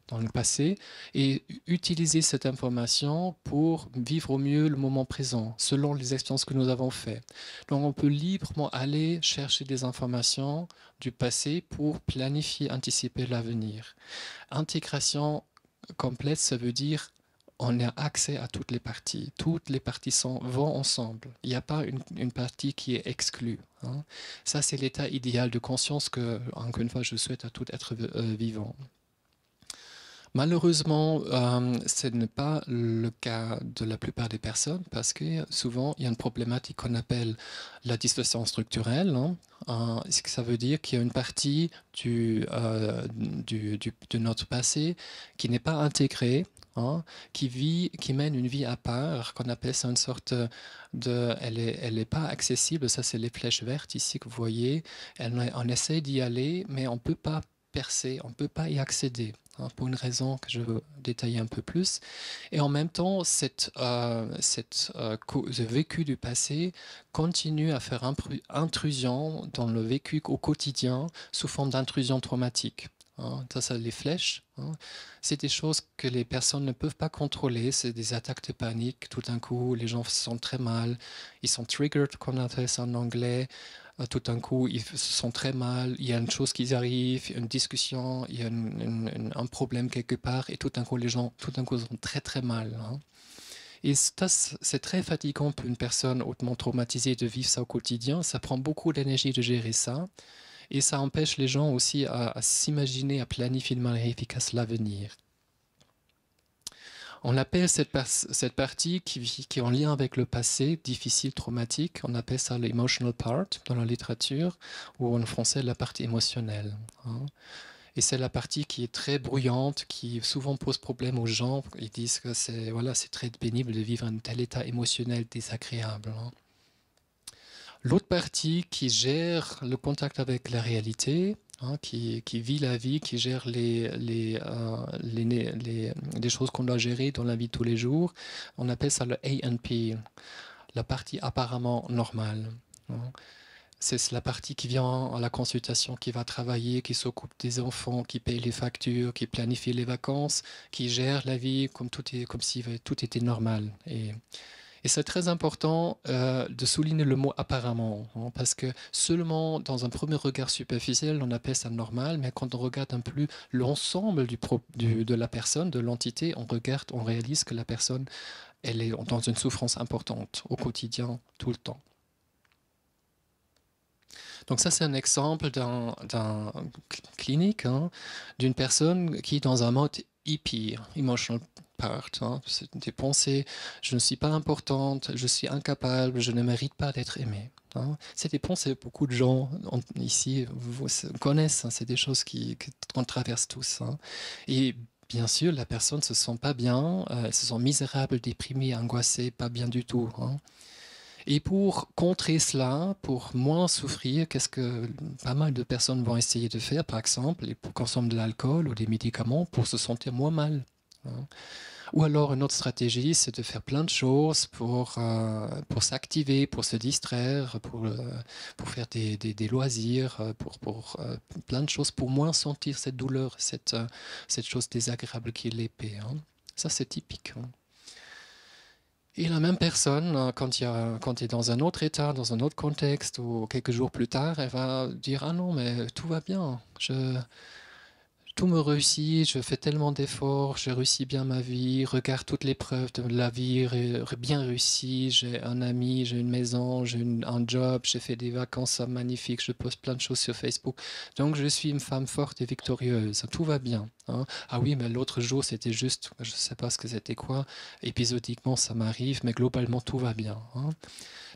dans le passé et utiliser cette information pour vivre au mieux le moment présent, selon les expériences que nous avons faites. Donc on peut librement aller chercher des informations du passé pour planifier, anticiper l'avenir. Intégration complète, ça veut dire on a accès à toutes les parties. Toutes les parties sont, vont ensemble. Il n'y a pas une, partie qui est exclue. Hein. Ça, c'est l'état idéal de conscience que, encore une fois, je souhaite à tout être euh, vivant. Malheureusement, euh, ce n'est pas le cas de la plupart des personnes parce que souvent, il y a une problématique qu'on appelle la distorsion structurelle. Hein. Euh, ça veut dire qu'il y a une partie de notre passé qui n'est pas intégrée Hein, qui vit, qui mène une vie à part, qu'on appelle ça une sorte de, elle est, elle pas accessible. Ça, c'est les flèches vertes ici que vous voyez. Elle, on essaie d'y aller, mais on peut pas percer, on peut pas y accéder hein, pour une raison que je veux détailler un peu plus. Et en même temps, cette, euh, cette euh, ce vécu du passé continue à faire intrusion dans le vécu au quotidien sous forme d'intrusion traumatique. Hein, ça, ça, les flèches, hein. c'est des choses que les personnes ne peuvent pas contrôler. C'est des attaques de panique. Tout d'un coup, les gens se sentent très mal. Ils sont triggered, comme on appelle ça en anglais. Euh, tout d'un coup, ils se sentent très mal. Il y a une chose qui arrive, une discussion, il y a un problème quelque part, et tout d'un coup, les gens, tout d'un coup, sont très très mal. Hein. Et ça, c'est très fatigant pour une personne hautement traumatisée de vivre ça au quotidien. Ça prend beaucoup d'énergie de gérer ça et ça empêche les gens aussi à, s'imaginer, à planifier de manière efficace l'avenir. On appelle cette, cette partie qui, qui, est en lien avec le passé, difficile, traumatique, on appelle ça l'emotional part dans la littérature, ou en français la partie émotionnelle. Hein. Et c'est la partie qui est très bruyante, qui souvent pose problème aux gens. Ils disent que c'est voilà, très pénible de vivre un tel état émotionnel désagréable. Hein. L'autre partie qui gère le contact avec la réalité, hein, qui, vit la vie, qui gère euh, les, les, les, les, choses qu'on doit gérer dans la vie de tous les jours, on appelle ça le ANP, la partie apparemment normale. Hein. C'est la partie qui vient à la consultation, qui va travailler, qui s'occupe des enfants, qui paye les factures, qui planifie les vacances, qui gère la vie comme, tout est, comme si tout était normal. Et et c'est très important euh, de souligner le mot apparemment, hein, parce que seulement dans un premier regard superficiel, on appelle ça normal, mais quand on regarde un peu l'ensemble de la personne, de l'entité, on regarde, on réalise que la personne, elle est dans une souffrance importante au quotidien, tout le temps. Donc ça, c'est un exemple d'un clinique, hein, d'une personne qui est dans un mode hippie, emotional partent. Hein, c'est des pensées, je ne suis pas importante, je suis incapable, je ne mérite pas d'être aimé. Hein. C'est des pensées, beaucoup de gens ici connaissent, hein, c'est des choses qu'on traverse tous. Hein. Et bien sûr, la personne ne se sent pas bien, euh, elle se sent misérable, déprimée, angoissée, pas bien du tout. Et pour contrer cela, pour moins souffrir, qu'est-ce que pas mal de personnes vont essayer de faire, par exemple, pour consommer de l'alcool ou des médicaments pour se sentir moins mal. Ou alors une autre stratégie, c'est de faire plein de choses pour, euh, pour s'activer, pour se distraire, pour, euh, pour faire des, des, loisirs, euh, pour, pour plein de choses, pour moins sentir cette douleur, cette, cette chose désagréable qui est l'épée. Hein. Ça, c'est typique. Hein. Et la même personne, quand, il a, quand elle est dans un autre état, dans un autre contexte, ou quelques jours plus tard, elle va dire Ah non, mais tout va bien. Je, tout me réussit, je fais tellement d'efforts, j'ai réussi bien ma vie, regarde toutes les preuves de la vie, bien réussi, j'ai un ami, j'ai une maison, j'ai un job, j'ai fait des vacances magnifiques, je poste plein de choses sur Facebook. Donc je suis une femme forte et victorieuse, tout va bien. Hein. Ah oui, mais l'autre jour c'était juste, je ne sais pas ce que c'était quoi, épisodiquement ça m'arrive, mais globalement tout va bien. Hein.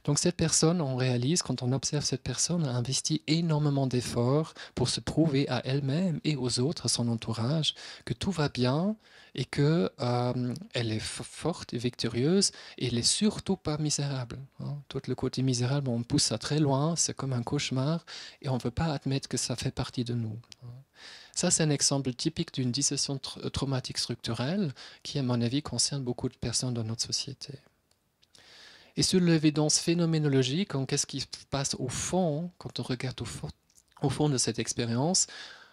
Donc cette personne, on réalise quand on observe cette personne, a investi énormément d'efforts pour se prouver à elle-même et aux autres, à son entourage, que tout va bien et que euh, elle est forte et victorieuse et elle n'est surtout pas misérable. Hein. Tout le côté misérable, on pousse ça très loin, c'est comme un cauchemar et on ne veut pas admettre que ça fait partie de nous. Hein. Ça, c'est un exemple typique d'une dissession traumatique structurelle qui, à mon avis, concerne beaucoup de personnes dans notre société. Et sur l'évidence phénoménologique, hein, qu'est-ce qui se passe au fond, hein, quand on regarde au fond, au fond de cette expérience,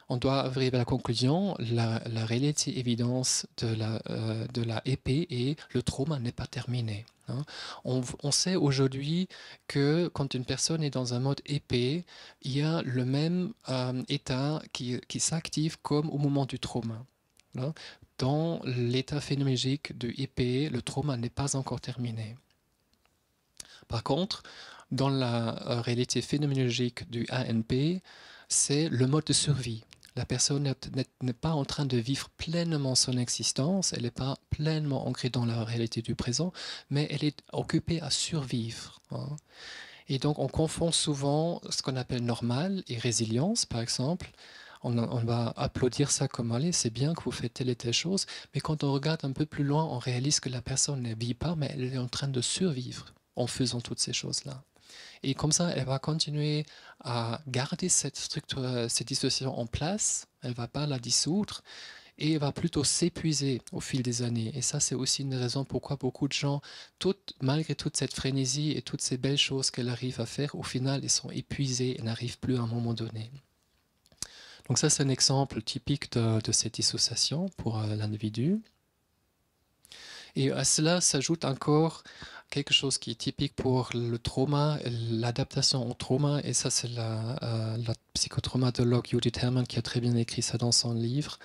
on doit arriver à la conclusion, la, réalité évidence de la, épée euh, de la épée et le trauma n'est pas terminé. Hein. On, sait aujourd'hui que quand une personne est dans un mode épée, il y a le même euh, état qui, qui s'active comme au moment du trauma. Dans l'état phénoménologique de épée, le trauma n'est pas encore terminé. Par contre, dans la euh, réalité phénoménologique du ANP, c'est le mode de survie. La personne n'est pas en train de vivre pleinement son existence, elle n'est pas pleinement ancrée dans la réalité du présent, mais elle est occupée à survivre. Hein. Et donc on confond souvent ce qu'on appelle normal et résilience, par exemple. On, on va applaudir ça comme allez, c'est bien que vous faites telle et telle chose, mais quand on regarde un peu plus loin, on réalise que la personne ne vit pas, mais elle est en train de survivre en faisant toutes ces choses-là. Et comme ça, elle va continuer à garder cette structure, euh, cette dissociation en place, elle ne va pas la dissoudre, et elle va plutôt s'épuiser au fil des années. Et ça, c'est aussi une raison pourquoi beaucoup de gens, malgré toute cette frénésie et toutes ces belles choses qu'elle arrive à faire, au final, ils sont épuisés et n'arrivent plus à un moment donné. Donc ça, c'est un exemple typique de, cette dissociation pour euh, l'individu. Et à cela s'ajoute encore quelque chose qui est typique pour le trauma, l'adaptation au trauma, et ça c'est la, euh, psychotraumatologue Judith Herman qui a très bien écrit ça dans son livre.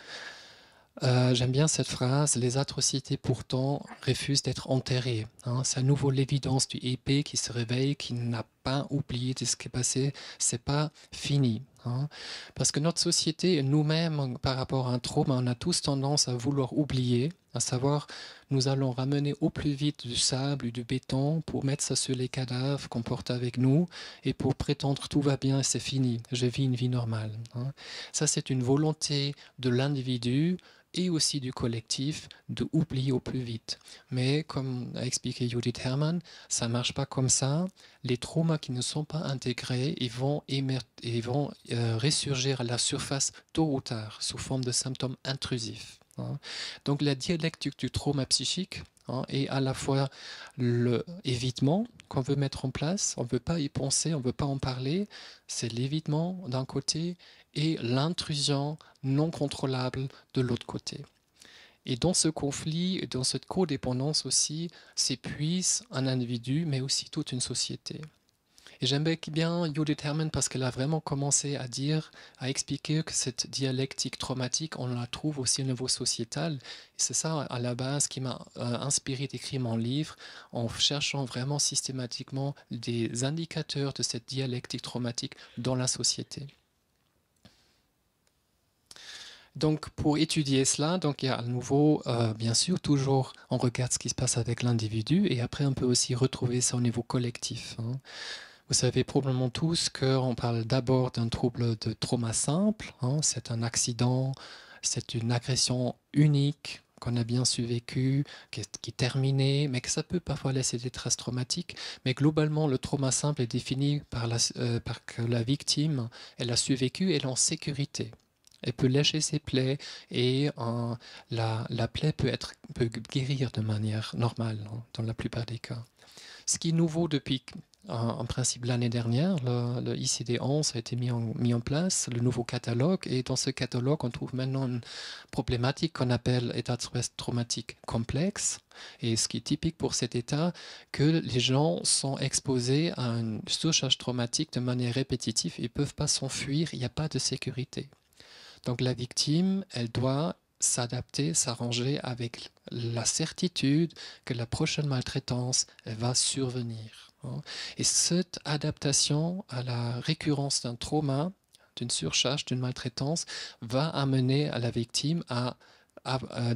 Euh, j'aime bien cette phrase, les atrocités pourtant refusent d'être enterrées. Hein, c'est à nouveau l'évidence du épée qui se réveille, qui n'a pas oublier de ce qui est passé, c'est pas fini. Hein. Parce que notre société, nous-mêmes, par rapport à un trauma, on a tous tendance à vouloir oublier, à savoir, nous allons ramener au plus vite du sable ou du béton pour mettre ça sur les cadavres qu'on porte avec nous et pour prétendre tout va bien, c'est fini, je vis une vie normale. Hein. Ça, c'est une volonté de l'individu et aussi du collectif de oublier au plus vite. Mais comme a expliqué Judith Herman, ça ne marche pas comme ça. Les traumas qui ne sont pas intégrés, ils vont, ils vont euh, ressurgir à la surface tôt ou tard sous forme de symptômes intrusifs. Hein. Donc la dialectique du trauma psychique hein, est à la fois l'évitement qu'on veut mettre en place, on ne veut pas y penser, on ne veut pas en parler, c'est l'évitement d'un côté et l'intrusion non contrôlable de l'autre côté. Et dans ce conflit dans cette codépendance aussi, s'épuise un individu, mais aussi toute une société. Et j'aime bien Judith Herman parce qu'elle a vraiment commencé à dire, à expliquer que cette dialectique traumatique, on la trouve aussi au niveau sociétal. C'est ça, à la base, qui m'a euh, inspiré d'écrire mon livre, en cherchant vraiment systématiquement des indicateurs de cette dialectique traumatique dans la société. Donc, pour étudier cela, donc il y a à nouveau, euh, bien sûr, toujours, on regarde ce qui se passe avec l'individu et après, on peut aussi retrouver ça au niveau collectif. Hein. Vous savez probablement tous qu'on parle d'abord d'un trouble de trauma simple. Hein. C'est un accident, c'est une agression unique qu'on a bien su qui qui est terminée, mais que ça peut parfois laisser des traces traumatiques. Mais globalement, le trauma simple est défini par, la, euh, par que la victime, elle a vécu, elle est en sécurité elle peut lécher ses plaies et euh, la, plaie peut, être, guérir de manière normale hein, dans la plupart des cas. Ce qui est nouveau depuis, euh, en principe, l'année dernière, le, ICD-11 a été mis en, place, le nouveau catalogue, et dans ce catalogue, on trouve maintenant une problématique qu'on appelle état de stress traumatique complexe, et ce qui est typique pour cet état, que les gens sont exposés à une surcharge traumatique de manière répétitive, ils ne peuvent pas s'enfuir, il n'y a pas de sécurité. Donc la victime, elle doit s'adapter, s'arranger avec la certitude que la prochaine maltraitance va survenir. Hein. Et cette adaptation à la récurrence d'un trauma, d'une surcharge, d'une maltraitance, va amener à la victime à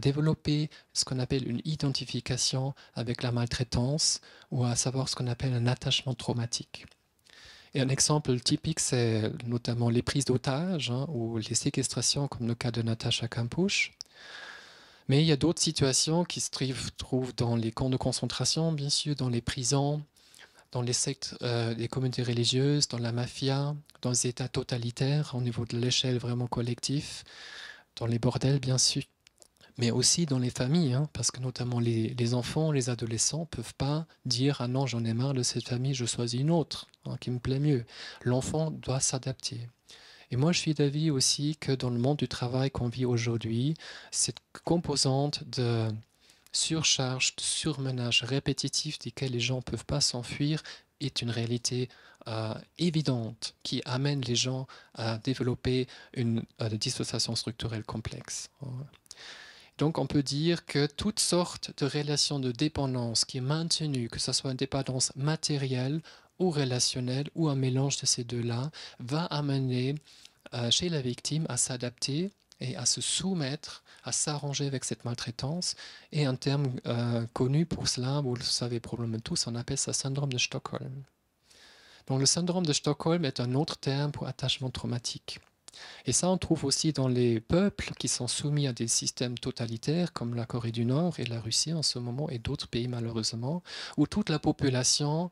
développer ce qu'on appelle une identification avec la maltraitance ou à savoir ce qu'on appelle un attachement traumatique. Et un exemple typique, c'est notamment les prises d'otages hein, ou les séquestrations, comme le cas de Natacha Kampusch. Mais il y a d'autres situations qui se trouvent dans les camps de concentration, bien sûr, dans les prisons, dans les sectes, les euh, communautés religieuses, dans la mafia, dans les États totalitaires, au niveau de l'échelle vraiment collective, dans les bordels, bien sûr, mais aussi dans les familles, hein, parce que notamment les, les enfants, les adolescents ne peuvent pas dire Ah non, j'en ai marre de cette famille, je choisis une autre. Hein, qui me plaît mieux. L'enfant doit s'adapter. Et moi, je suis d'avis aussi que dans le monde du travail qu'on vit aujourd'hui, cette composante de surcharge, de surmenage répétitif desquels les gens ne peuvent pas s'enfuir est une réalité euh, évidente qui amène les gens à développer une dissociation structurelle complexe. Hein. Donc on peut dire que toutes sortes de relations de dépendance qui est maintenue, que ce soit une dépendance matérielle, ou relationnel ou un mélange de ces deux-là va amener euh, chez la victime à s'adapter et à se soumettre, à s'arranger avec cette maltraitance. Et un terme euh, connu pour cela, vous le savez probablement tous, on appelle ça syndrome de Stockholm. Donc le syndrome de Stockholm est un autre terme pour attachement traumatique. Et ça, on trouve aussi dans les peuples qui sont soumis à des systèmes totalitaires comme la Corée du Nord et la Russie en ce moment et d'autres pays malheureusement, où toute la population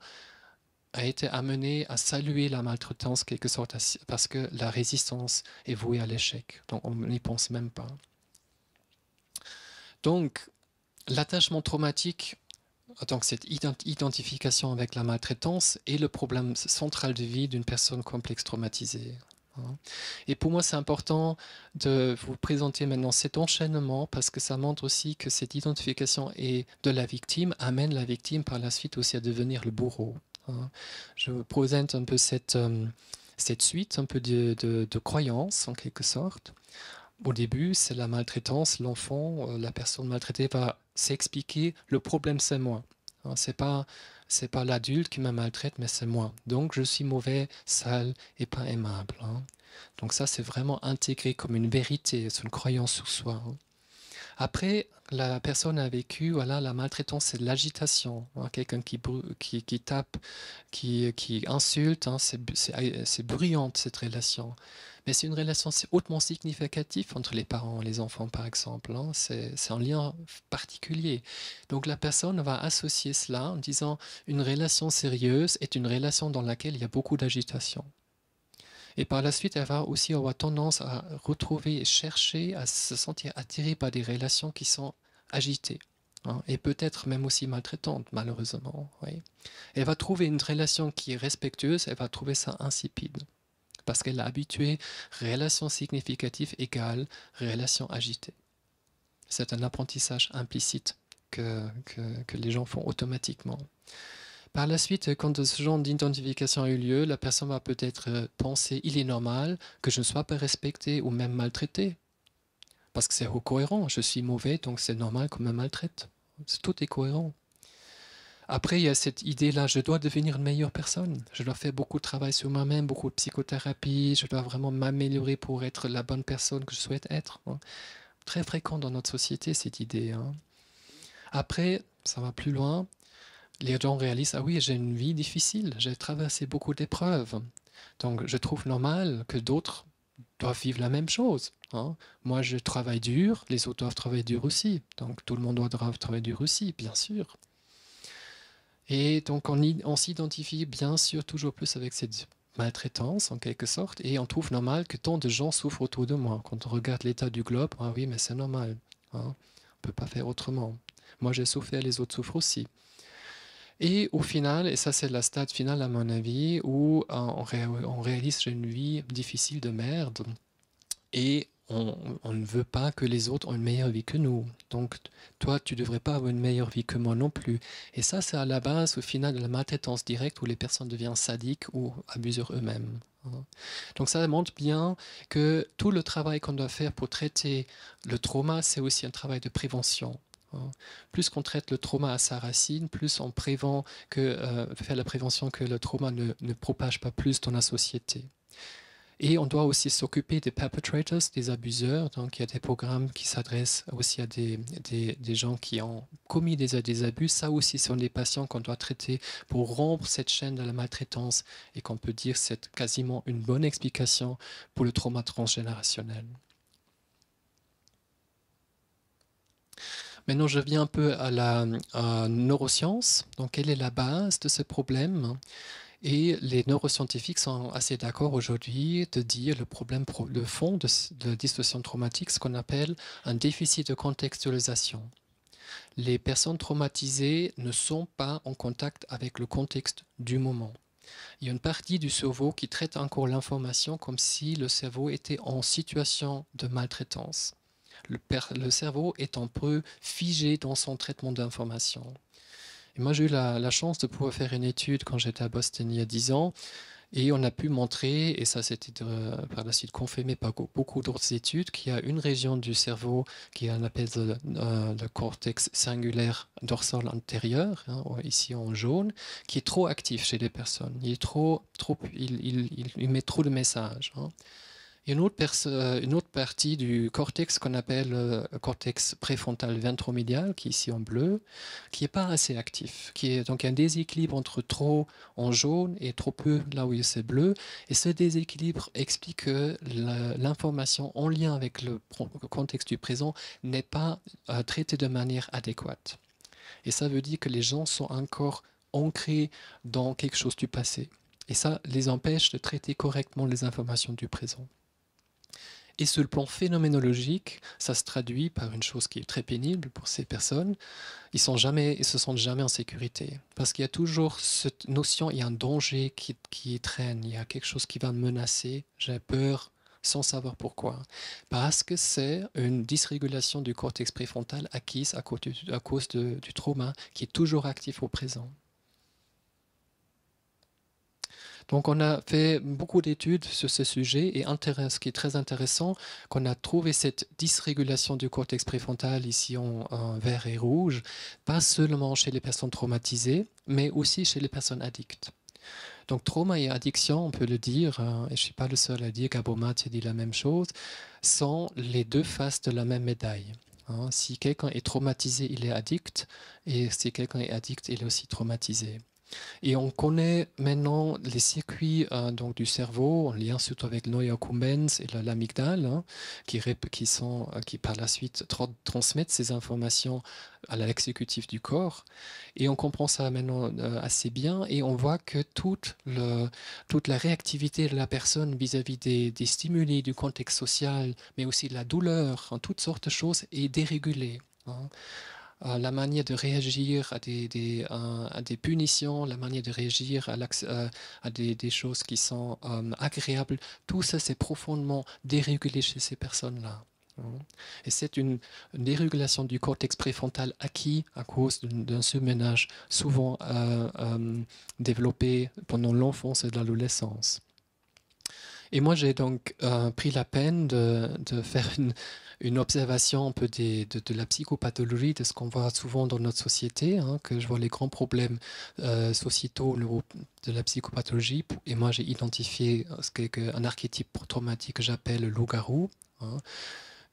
a été amené à saluer la maltraitance quelque sorte parce que la résistance est vouée à l'échec. Donc on n'y pense même pas. Donc l'attachement traumatique, que cette identification avec la maltraitance est le problème central de vie d'une personne complexe traumatisée. Hein. Et pour moi, c'est important de vous présenter maintenant cet enchaînement parce que ça montre aussi que cette identification et de la victime amène la victime par la suite aussi à devenir le bourreau. Hein. Je présente un peu cette, euh, suite un peu de, de, croyances en quelque sorte. Au début, c'est la maltraitance, l'enfant, euh, la personne maltraitée va s'expliquer, le problème c'est moi. Hein. C'est pas pas l'adulte qui me maltraite, mais c'est moi. Donc je suis mauvais, sale et pas aimable. Hein. Donc ça c'est vraiment intégré comme une vérité, c'est une croyance sur soi. Après, la personne a vécu, voilà, la maltraitance, c'est l'agitation. Hein, quelqu'un qui, qui, qui, tape, qui, insulte, hein, c'est euh, bruyante cette relation. Mais c'est une relation hautement significative entre les parents et les enfants, par exemple. Hein. c'est un lien particulier. Donc la personne va associer cela en disant une relation sérieuse est une relation dans laquelle il y a beaucoup d'agitation. Et par la suite, elle va aussi avoir tendance à retrouver et chercher à se sentir attirée par des relations qui sont agitées. Hein, et peut-être même aussi maltraitantes, malheureusement. Oui. Elle va trouver une relation qui est respectueuse, elle va trouver ça insipide. Parce qu'elle a habitué relation significative égale relation agitée. C'est un apprentissage implicite que, que, que les gens font automatiquement. Par la suite, euh, quand ce genre d'identification a eu lieu, la personne va peut-être euh, penser il est normal que je ne sois pas respecté ou même maltraité. Parce que c'est cohérent, je suis mauvais, donc c'est normal qu'on me maltraite. Tout est cohérent. Après, il y a cette idée-là, je dois devenir une meilleure personne. Je dois faire beaucoup de travail sur moi-même, beaucoup de psychothérapie. Je dois vraiment m'améliorer pour être la bonne personne que je souhaite être. Hein. Très fréquent dans notre société, cette idée. Hein. Après, ça va plus loin les gens réalisent, ah oui, j'ai une vie difficile, j'ai traversé beaucoup d'épreuves. Donc je trouve normal que d'autres doivent vivre la même chose. Hein. Moi, je travaille dur, les autres doivent travailler dur aussi. Donc tout le monde doit travailler dur aussi, bien sûr. Et donc on, s'identifie bien sûr toujours plus avec cette maltraitance en quelque sorte, et on trouve normal que tant de gens souffrent autour de moi. Quand on regarde l'état du globe, ah oui, mais c'est normal. Hein, on ne peut pas faire autrement. Moi, j'ai souffert, les autres souffrent aussi. Et au final, et ça c'est la stade finale à mon avis, où euh, on, réalise une vie difficile de merde et on, ne veut pas que les autres ont une meilleure vie que nous. Donc toi, tu ne devrais pas avoir une meilleure vie que moi non plus. Et ça c'est à la base au final de la maltraitance directe où les personnes deviennent sadiques ou abusent eux-mêmes. Hein. Donc ça montre bien que tout le travail qu'on doit faire pour traiter le trauma, c'est aussi un travail de prévention. Hein. Plus qu'on traite le trauma à sa racine, plus on prévient que, faire euh, fait la prévention que le trauma ne, propage pas plus dans la société. Et on doit aussi s'occuper des perpetrators, des abuseurs. Donc il y a des programmes qui s'adressent aussi à des, gens qui ont commis des, des abus. Ça aussi, ce sont des patients qu'on doit traiter pour rompre cette chaîne de la maltraitance et qu'on peut dire c'est quasiment une bonne explication pour le trauma transgénérationnel. Maintenant, je viens un peu à la neuroscience. Donc, quelle est la base de ce problème et les neuroscientifiques sont assez d'accord aujourd'hui de dire le problème, le fond de, la distorsion traumatique, ce qu'on appelle un déficit de contextualisation. Les personnes traumatisées ne sont pas en contact avec le contexte du moment. Il y a une partie du cerveau qui traite encore l'information comme si le cerveau était en situation de maltraitance le, cerveau est un peu figé dans son traitement d'informations. Et moi, j'ai eu la, chance de pouvoir faire une étude quand j'étais à Boston il y a 10 ans. Et on a pu montrer, et ça c'était euh, par la suite confirmé par beaucoup d'autres études, qu'il y a une région du cerveau qui est appelée euh, le, cortex singulaire dorsal antérieur, hein, ici en jaune, qui est trop actif chez les personnes. Il, est trop, trop, il, met trop de messages. Hein. Une a euh, une autre, partie du cortex qu'on appelle le euh, cortex préfrontal ventromédial, qui est ici en bleu, qui n'est pas assez actif, qui est donc un déséquilibre entre trop en jaune et trop peu là où c'est bleu. Et ce déséquilibre explique que l'information en lien avec le contexte du présent n'est pas euh, traitée de manière adéquate. Et ça veut dire que les gens sont encore ancrés dans quelque chose du passé. Et ça les empêche de traiter correctement les informations du présent. Et sur le plan phénoménologique, ça se traduit par une chose qui est très pénible pour ces personnes. Ils sont jamais, se sentent jamais en sécurité parce qu'il y a toujours cette notion, il y a un danger qui, qui traîne, il y a quelque chose qui va me menacer. J'ai peur sans savoir pourquoi. Parce que c'est une dysrégulation du cortex préfrontal acquise à cause, du trauma qui est toujours actif au présent. Donc on a fait beaucoup d'études sur ce sujet et ce qui est très intéressant, qu'on a trouvé cette dysrégulation du cortex préfrontal ici en, vert et rouge, pas seulement chez les personnes traumatisées, mais aussi chez les personnes addictes. Donc trauma et addiction, on peut le dire, hein, et je ne suis pas le seul à dire a dit la même chose, sont les deux faces de la même médaille. Hein. Si quelqu'un est traumatisé, il est addict, et si quelqu'un est addict, il est aussi traumatisé. Et on connaît maintenant les circuits euh, donc, du cerveau en lien surtout avec accumbens et l'amygdale, hein, qui, qui, sont, euh, qui par la suite transmettent ces informations à l'exécutif du corps. Et on comprend ça maintenant euh, assez bien et on voit que toute, le, toute la réactivité de la personne vis-à-vis des, stimuli, du contexte social, mais aussi de la douleur, en toutes sortes de choses, est dérégulée. Hein la manière de réagir à des, punitions, la manière de réagir à, euh, des, choses qui sont euh, agréables, tout ça c'est profondément dérégulé chez ces personnes-là. Hein. Et c'est une, dérégulation du cortex préfrontal acquis à cause d'un sous-ménage souvent euh, développé pendant l'enfance et l'adolescence. Et moi, j'ai donc pris la peine de faire une, une observation un peu de, la psychopathologie, de ce qu'on voit souvent dans notre société, hein, que je vois les grands problèmes euh, sociétaux de la psychopathologie. Et moi, j'ai identifié euh, ce un archétype traumatique que j'appelle loup-garou. Hein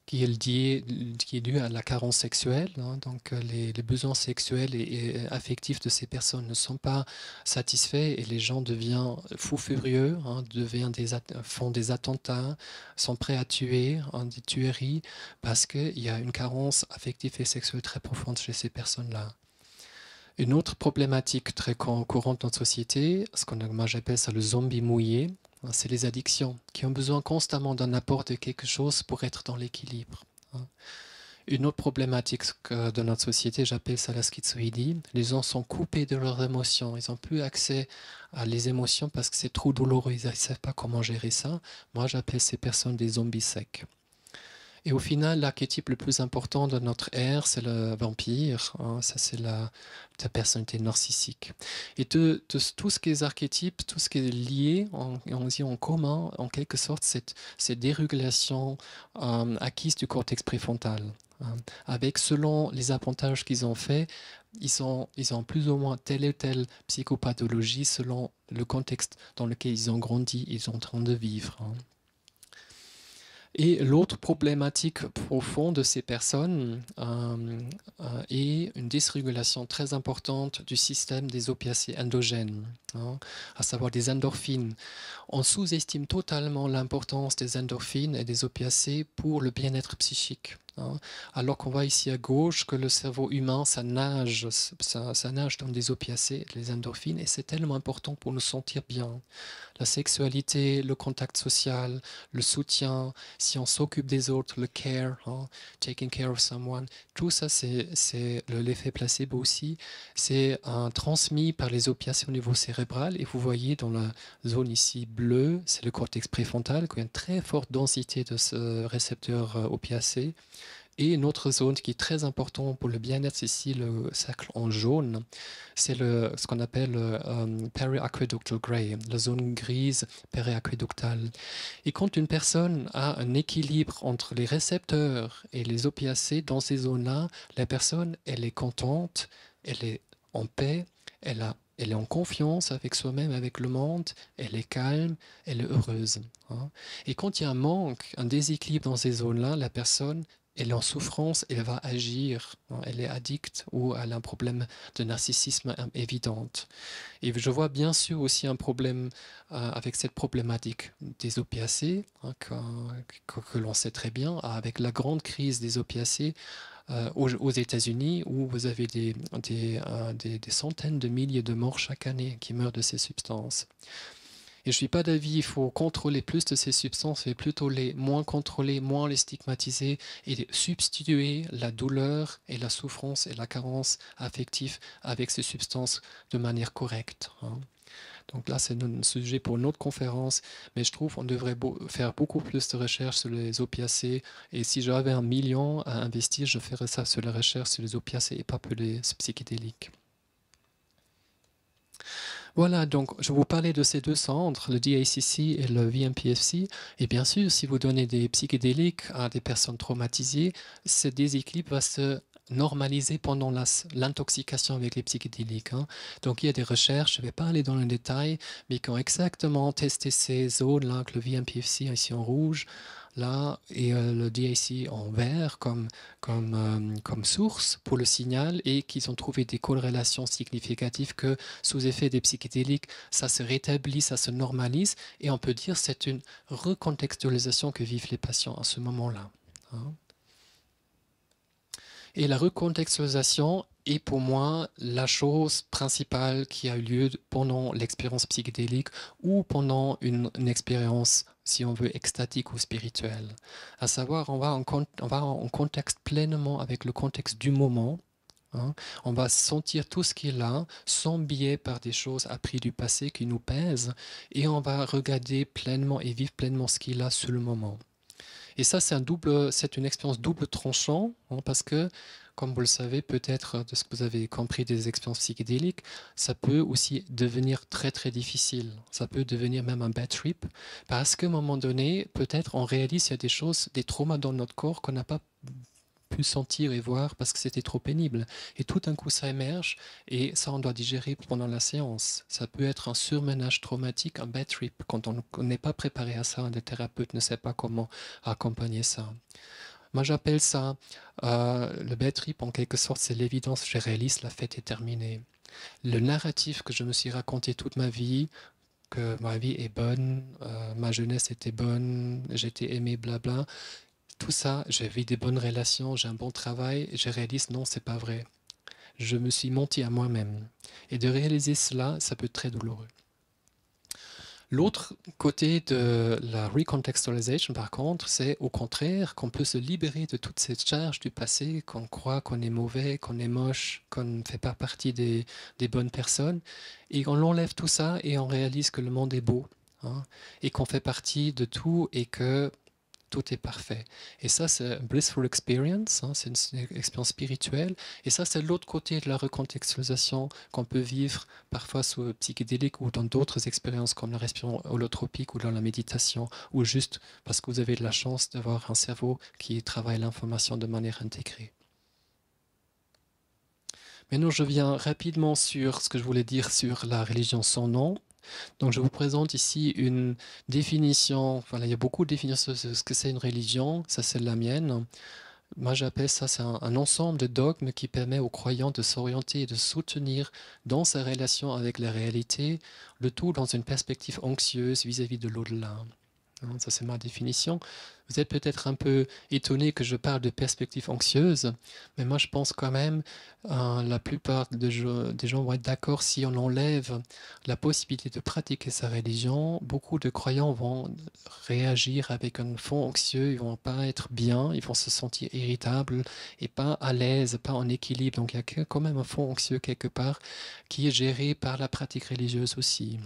qui est dû à la carence sexuelle. Hein. donc euh, les, besoins sexuels et, affectifs de ces personnes ne sont pas satisfaits et les gens deviennent fous furieux, hein, des font des attentats, sont prêts à tuer, en hein, des tueries, parce qu'il y a une carence affective et sexuelle très profonde chez ces personnes-là. Une autre problématique très courante dans notre société, ce que j'appelle ça le zombie mouillé, Hein, c'est les addictions qui ont besoin constamment d'un apport de quelque chose pour être dans l'équilibre. Hein. Une autre problématique de notre société, j'appelle ça la schizoidie, Les gens sont coupés de leurs émotions. Ils n'ont plus accès à les émotions parce que c'est trop douloureux. Ils ne savent pas comment gérer ça. Moi, j'appelle ces personnes des zombies secs. Et au final, l'archétype le plus important de notre ère, c'est le vampire. Hein. ça, c'est la, personnalité narcissique. Et de, tout ce qui est archétype, tout ce qui est lié, on, dit en commun, en quelque sorte, c'est cette dérégulation euh, acquise du cortex préfrontal. Hein. avec, selon les avantages qu'ils ont faits, ils, ont plus ou moins telle ou telle psychopathologie selon le contexte dans lequel ils ont grandi, ils sont en train de vivre. Hein. Et l'autre problématique profonde de ces personnes euh, euh, est une dysrégulation très importante du système des opiacés endogènes, hein, à savoir des endorphines. On sous-estime totalement l'importance des endorphines et des opiacés pour le bien-être psychique. Hein. Alors qu'on voit ici à gauche que le cerveau humain, ça nage, ça, nage dans des opiacés, les endorphines, et c'est tellement important pour nous sentir bien. La sexualité, le contact social, le soutien, si on s'occupe des autres, le care, hein, taking care of someone, tout ça, c'est l'effet placebo aussi. C'est euh, transmis par les opiacés au niveau cérébral, et vous voyez dans la zone ici bleu, c'est le cortex préfrontal qui a une très forte densité de ce récepteur euh, opiacé. Et une autre zone qui est très importante pour le bien-être, c'est ici le cercle en jaune. C'est ce qu'on appelle le euh, periaqueductal gray, la zone grise periaqueductale. Et quand une personne a un équilibre entre les récepteurs et les opiacés dans ces zones-là, la personne, elle est contente, elle est en paix, elle a elle est en confiance avec soi-même, avec le monde, elle est calme, elle est heureuse. Hein. Et quand il y a un manque, un déséquilibre dans ces zones-là, la personne, elle est en souffrance, elle va agir, hein. elle est addicte ou elle a un problème de narcissisme évident. Et je vois bien sûr aussi un problème euh, avec cette problématique des opiacés, hein, que, que l'on sait très bien, avec la grande crise des opiacés euh, aux, États-Unis, où vous avez euh, des, centaines de milliers de morts chaque année qui meurent de ces substances. Et je ne suis pas d'avis, il faut contrôler plus de ces substances et plutôt les moins contrôler, moins les stigmatiser et substituer la douleur et la souffrance et la carence affective avec ces substances de manière correcte. Hein. Donc là, c'est un sujet pour une autre conférence, mais je trouve qu'on devrait faire beaucoup plus de recherches sur les opiacés. Et si j'avais un million à investir, je ferais ça sur les recherches sur les opiacés et pas pour les psychédéliques. Voilà, donc je vous parlais de ces deux centres, le DACC et le VMPFC. Et bien sûr, si vous donnez des psychédéliques à des personnes traumatisées, ce déséquilibre va se normalisé pendant l'intoxication avec les psychédéliques. Hein. Donc il y a des recherches, je ne vais pas aller dans le détail, mais qui ont exactement testé ces zones-là, avec le VMPFC ici en rouge, là, et euh, le DIC en vert comme, comme, euh, comme source pour le signal, et qui ont trouvé des corrélations significatives que sous effet des psychédéliques, ça se rétablit, ça se normalise, et on peut dire c'est une recontextualisation que vivent les patients à ce moment-là. Hein. Et la recontextualisation est pour moi la chose principale qui a eu lieu pendant l'expérience psychédélique ou pendant une, expérience, si on veut, extatique ou spirituelle. À savoir, on va en, on va en contexte pleinement avec le contexte du moment. Hein. On va sentir tout ce qu'il est là, sans biais par des choses apprises du passé qui nous pèsent, et on va regarder pleinement et vivre pleinement ce qu'il a sur le moment. Et ça, c'est un double, c'est une expérience double tranchant, hein, parce que, comme vous le savez, peut-être de ce que vous avez compris des expériences psychédéliques, ça peut aussi devenir très très difficile. Ça peut devenir même un bad trip, parce qu'à un moment donné, peut-être on réalise qu'il y a des choses, des traumas dans notre corps qu'on n'a pas pu sentir et voir parce que c'était trop pénible. Et tout d'un coup, ça émerge et ça, on doit digérer pendant la séance. Ça peut être un surmenage traumatique, un bad trip, quand on n'est pas préparé à ça, le thérapeute ne sait pas comment accompagner ça. Moi, j'appelle ça euh, le bad trip, en quelque sorte, c'est l'évidence, je réalise, la fête est terminée. Le narratif que je me suis raconté toute ma vie, que ma vie est bonne, euh, ma jeunesse était bonne, j'étais aimé, blabla, tout ça, j'ai vu des bonnes relations, j'ai un bon travail, je réalise non, c'est pas vrai. Je me suis menti à moi-même. Et de réaliser cela, ça peut être très douloureux. L'autre côté de la recontextualisation, par contre, c'est au contraire qu'on peut se libérer de toutes ces charges du passé, qu'on croit qu'on est mauvais, qu'on est moche, qu'on ne fait pas partie des, bonnes personnes, et on enlève tout ça et on réalise que le monde est beau, hein, et qu'on fait partie de tout et que tout est parfait. Et ça, c'est blissful experience, hein, c'est une, expérience spirituelle. Et ça, c'est l'autre côté de la recontextualisation qu'on peut vivre parfois sous psychédélique ou dans d'autres expériences comme la respiration holotropique ou dans la méditation, ou juste parce que vous avez de la chance d'avoir un cerveau qui travaille l'information de manière intégrée. Maintenant, je viens rapidement sur ce que je voulais dire sur la religion sans nom. Donc je vous présente ici une définition, il y a beaucoup de définitions de ce que c'est une religion, ça c'est la mienne. Moi j'appelle ça c'est un, ensemble de dogmes qui permet aux croyants de s'orienter et de soutenir dans sa relation avec la réalité, le tout dans une perspective anxieuse vis-à-vis -vis de l'au-delà. Hein, ça c'est ma définition. Vous êtes peut-être un peu étonné que je parle de perspective anxieuse, mais moi je pense quand même hein, la plupart des gens vont être d'accord si on enlève la possibilité de pratiquer sa religion. Beaucoup de croyants vont réagir avec un fond anxieux, ils vont pas être bien, ils vont se sentir irritables et pas à l'aise, pas en équilibre. Donc il y a quand même un fond anxieux quelque part qui est géré par la pratique religieuse aussi.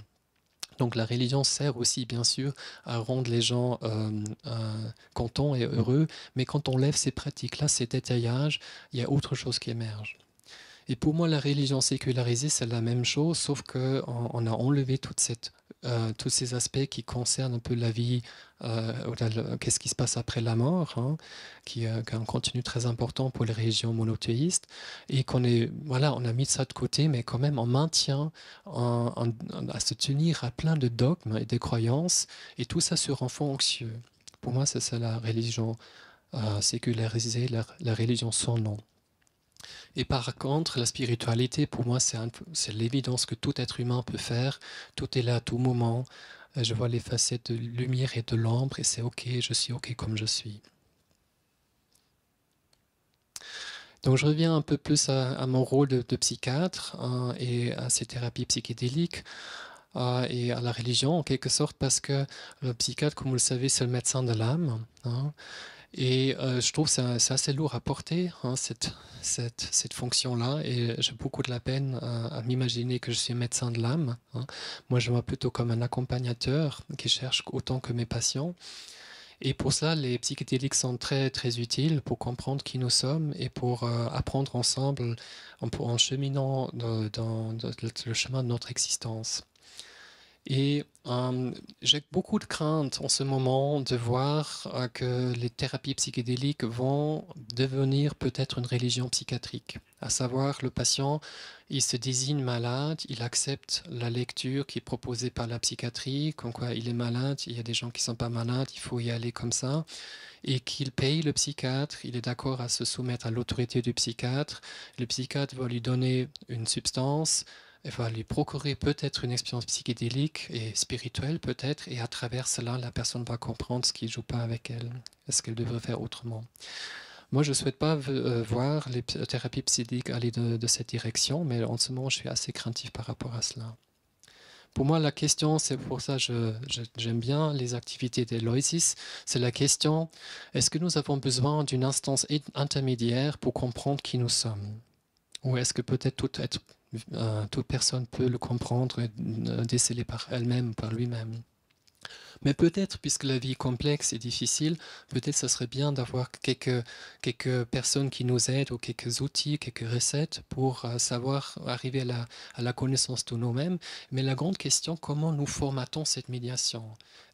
Donc la religion sert aussi bien sûr à rendre les gens euh, euh, contents et heureux, mais quand on lève ces pratiques-là, ces détaillages, il y a autre chose qui émerge. Et pour moi, la religion sécularisée, c'est la même chose, sauf qu'on a enlevé toute cette euh, tous ces aspects qui concernent un peu la vie, euh, qu'est-ce qui se passe après la mort, hein, euh, qui est un contenu très important pour les religions monothéistes, et qu'on voilà, on a mis ça de côté, mais quand même on maintient en, à se tenir à plein de dogmes et de croyances, et tout ça se rend fond anxieux. Pour moi, c'est ça la religion sécularisée, la, la religion sans nom. Et par contre, la spiritualité, pour moi, c'est l'évidence que tout être humain peut faire. Tout est là à tout moment. Euh, je vois les facettes de lumière et de l'ombre et c'est OK, je suis OK comme je suis. Donc je reviens un peu plus à, mon rôle de, psychiatre hein, et à ces thérapies psychédéliques euh, et à la religion en quelque sorte parce que le psychiatre, comme vous le savez, c'est le médecin de l'âme. Hein. Et euh, je trouve que c'est assez lourd à porter, hein, cette, cette, cette fonction-là. Et j'ai beaucoup de la peine à, m'imaginer que je suis médecin de l'âme. Hein. Moi, je vois plutôt comme un accompagnateur qui cherche autant que mes patients. Et pour ça, les psychédéliques sont très, très utiles pour comprendre qui nous sommes et pour euh, apprendre ensemble en, cheminant dans le chemin de notre existence. Et euh, j'ai beaucoup de crainte en ce moment de voir euh, que les thérapies psychédéliques vont devenir peut-être une religion psychiatrique. À savoir, le patient, il se désigne malade, il accepte la lecture qui est proposée par la psychiatrie, comme quoi il est malade, il y a des gens qui ne sont pas malades, il faut y aller comme ça, et qu'il paye le psychiatre, il est d'accord à se soumettre à l'autorité du psychiatre. Le psychiatre va lui donner une substance elle va lui procurer peut-être une expérience psychédélique et spirituelle peut-être, et à travers cela, la personne va comprendre ce qui ne joue pas avec elle, est ce qu'elle devrait faire autrement. Moi, je ne souhaite pas euh, voir les thérapies psychédéliques aller de, cette direction, mais en ce moment, je suis assez craintif par rapport à cela. Pour moi, la question, c'est pour ça que j'aime bien les activités d'Eloisis, c'est la question, est-ce que nous avons besoin d'une instance intermédiaire pour comprendre qui nous sommes Ou est-ce que peut-être tout être euh, toute personne peut le comprendre et euh, déceler par elle-même, par lui-même. Mais peut-être, puisque la vie est complexe et difficile, peut-être ce serait bien d'avoir quelques, personnes qui nous aident ou quelques outils, quelques recettes pour euh, savoir arriver à la, à la connaissance de nous-mêmes. Mais la grande question, comment nous formatons cette médiation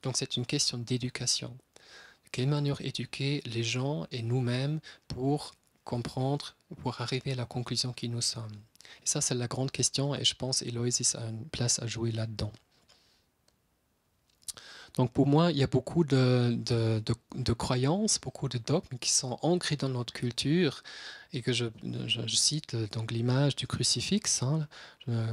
Donc c'est une question d'éducation. De quelle manière éduquer les gens et nous-mêmes pour comprendre, pour arriver à la conclusion qui nous sommes et ça, c'est la grande question, et je pense Eloisis a une place à jouer là-dedans. Donc pour moi, il y a beaucoup de, de, de, croyances, beaucoup de dogmes qui sont ancrés dans notre culture et que je, je, cite euh, donc l'image du crucifix. Hein.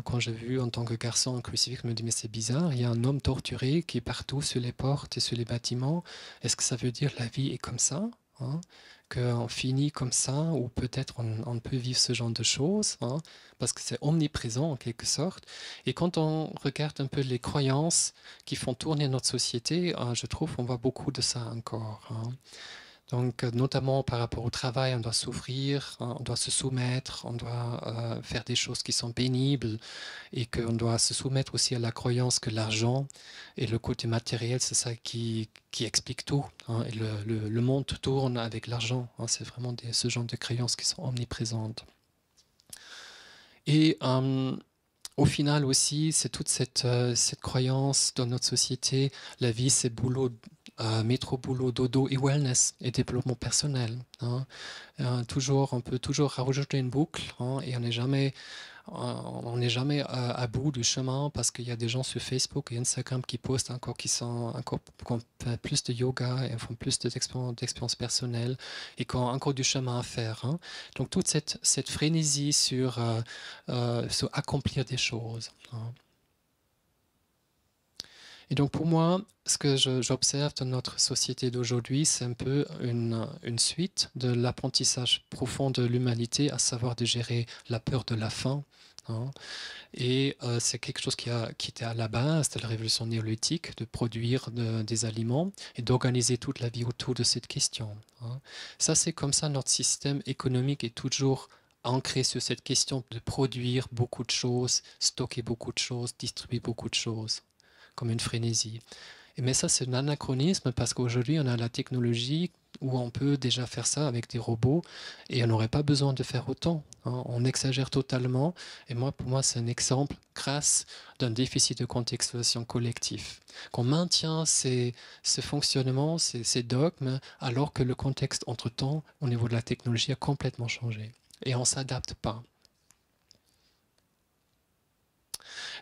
Quand j'ai vu en tant que garçon un crucifix, je me dis mais c'est bizarre, il y a un homme torturé qui est partout sur les portes et sur les bâtiments. Est-ce que ça veut dire la vie est comme ça hein qu'on finit comme ça, ou peut-être on, peut vivre ce genre de choses, hein, parce que c'est omniprésent en quelque sorte. Et quand on regarde un peu les croyances qui font tourner notre société, hein, je trouve qu'on voit beaucoup de ça encore. Hein. Donc, euh, notamment par rapport au travail, on doit souffrir, hein, on doit se soumettre, on doit euh, faire des choses qui sont pénibles et qu'on doit se soumettre aussi à la croyance que l'argent et le côté matériel, c'est ça qui, qui, explique tout. Hein, et le, le, monde tourne avec l'argent. Hein. c'est vraiment ce genre de croyances qui sont omniprésentes. Et euh, au final aussi, c'est toute cette, cette croyance dans notre société, la vie c'est boulot, euh, métro, boulot, dodo et wellness et développement personnel. Hein. Euh, toujours, on peut toujours rajouter une boucle hein, et on n'est jamais, euh, on n'est jamais à, bout du chemin parce qu'il y a des gens sur Facebook et Instagram qui postent encore qui sont encore plus de yoga et font plus d'expériences personnelles et qui ont encore du chemin à faire. Hein. Donc toute cette, frénésie sur, accomplir des choses. Et donc pour moi, ce que j'observe dans notre société d'aujourd'hui, c'est un peu une, suite de l'apprentissage profond de l'humanité, à savoir de gérer la peur de la faim. Hein. Et euh, c'est quelque chose qui, a, qui était à la base de la révolution néolithique, de produire des aliments et d'organiser toute la vie autour de cette question. Hein. Ça, c'est comme ça notre système économique est toujours ancré sur cette question de produire beaucoup de choses, stocker beaucoup de choses, distribuer beaucoup de choses comme une frénésie. Et mais ça, c'est un anachronisme parce qu'aujourd'hui, on a la technologie où on peut déjà faire ça avec des robots et on n'aurait pas besoin de faire autant. Hein. On exagère totalement. Et moi, pour moi, c'est un exemple grâce d'un déficit de contextualisation collectif Qu'on maintient ces, ce fonctionnement, ces, ces dogmes, alors que le contexte, entre-temps, au niveau de la technologie, a complètement changé. Et on ne s'adapte pas.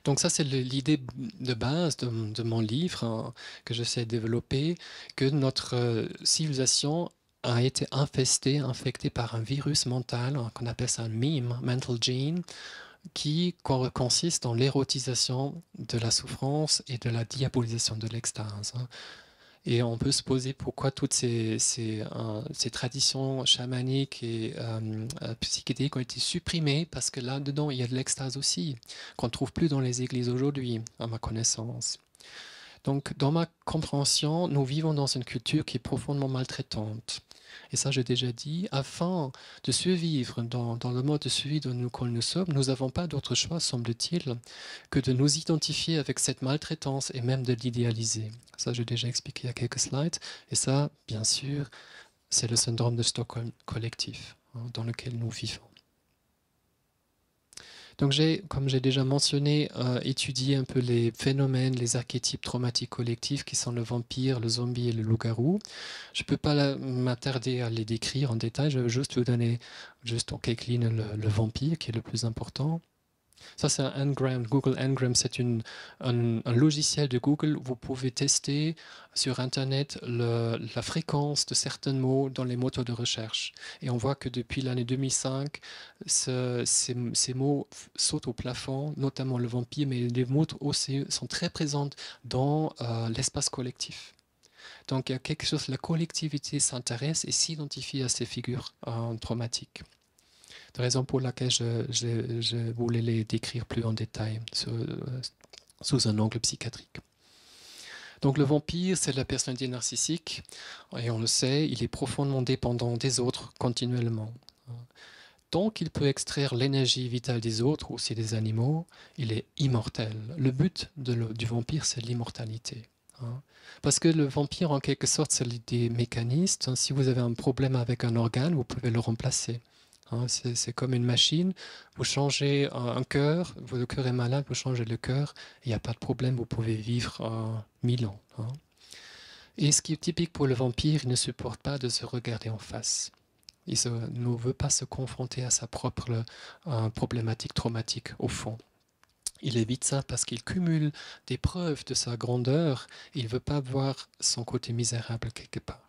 Donc ça, c'est l'idée de base de, mon livre hein, que j'essaie de développer, que notre euh, civilisation a été infestée, infectée par un virus mental hein, qu'on appelle ça un meme, mental gene, qui consiste en l'érotisation de la souffrance et de la diabolisation de l'extase. Hein. Et on peut se poser pourquoi toutes ces, ces, euh, traditions chamaniques et psychédéiques euh, euh, psychédéliques ont été supprimées, parce que là-dedans, il y a de l'extase aussi, qu'on ne trouve plus dans les églises aujourd'hui, à ma connaissance. Donc, dans ma compréhension, nous vivons dans une culture qui est profondément maltraitante, et ça j'ai déjà dit, afin de survivre dans, le mode de suivi dont nous sommes, nous n'avons pas d'autre choix, semble-t-il, que de nous identifier avec cette maltraitance et même de l'idéaliser. Ça j'ai déjà expliqué à y quelques slides, et ça, bien sûr, c'est le syndrome de Stockholm collectif hein, dans lequel nous vivons. Donc j'ai, comme j'ai déjà mentionné, euh, étudié un peu les phénomènes, les archétypes traumatiques collectifs qui sont le vampire, le zombie et le loup-garou. Je ne peux pas m'attarder à les décrire en détail, je vais juste vous donner juste en quelques le vampire qui est le plus important. Ça, c'est un Google Ngram, c'est un, un, logiciel de Google. Vous pouvez tester sur Internet la fréquence de certains mots dans les moteurs de recherche. Et on voit que depuis l'année 2005, ces, mots sautent au plafond, notamment le vampire, mais les mots sont très présents dans euh, l'espace collectif. Donc il y a quelque chose, la collectivité s'intéresse et s'identifie à ces figures euh, traumatiques raison pour laquelle je, voulais les décrire plus en détail euh, sous un angle psychiatrique. Donc le vampire, c'est la personnalité narcissique, et on le sait, il est profondément dépendant des autres continuellement. Tant qu'il peut extraire l'énergie vitale des autres, aussi des animaux, il est immortel. Le but du vampire, c'est l'immortalité. Hein. Parce que le vampire, en quelque sorte, c'est des mécaniste. Si vous avez un problème avec un organe, vous pouvez le remplacer. Hein, c'est comme une machine. Vous changez un cœur, le cœur est malade, vous changez le cœur, il n'y a pas de problème, vous pouvez vivre mille ans. Hein. Et ce qui est typique pour le vampire, il ne supporte pas de se regarder en face. Il ne veut pas se confronter à sa propre euh, problématique traumatique, au fond. Il évite ça parce qu'il cumule des preuves de sa grandeur. Il ne veut pas voir son côté misérable quelque part.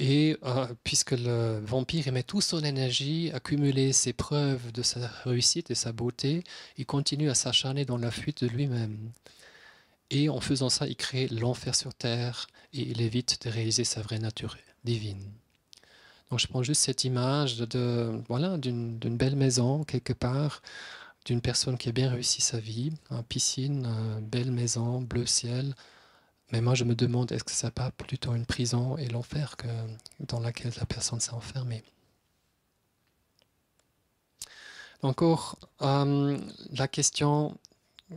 Et euh, puisque le vampire émet toute son énergie, accumuler ses preuves de sa réussite et sa beauté, il continue à s'acharner dans la fuite de lui-même. Et en faisant ça, il crée l'enfer sur terre et il évite de réaliser sa vraie nature divine. Donc je prends juste cette image de, voilà d'une belle maison quelque part, d'une personne qui a bien réussi sa vie, une hein, piscine, euh, belle maison, bleu ciel, mais moi, je me demande, est-ce que ce n'est pas plutôt une prison et l'enfer que dans laquelle la personne s'est enfermée Encore, euh, la question,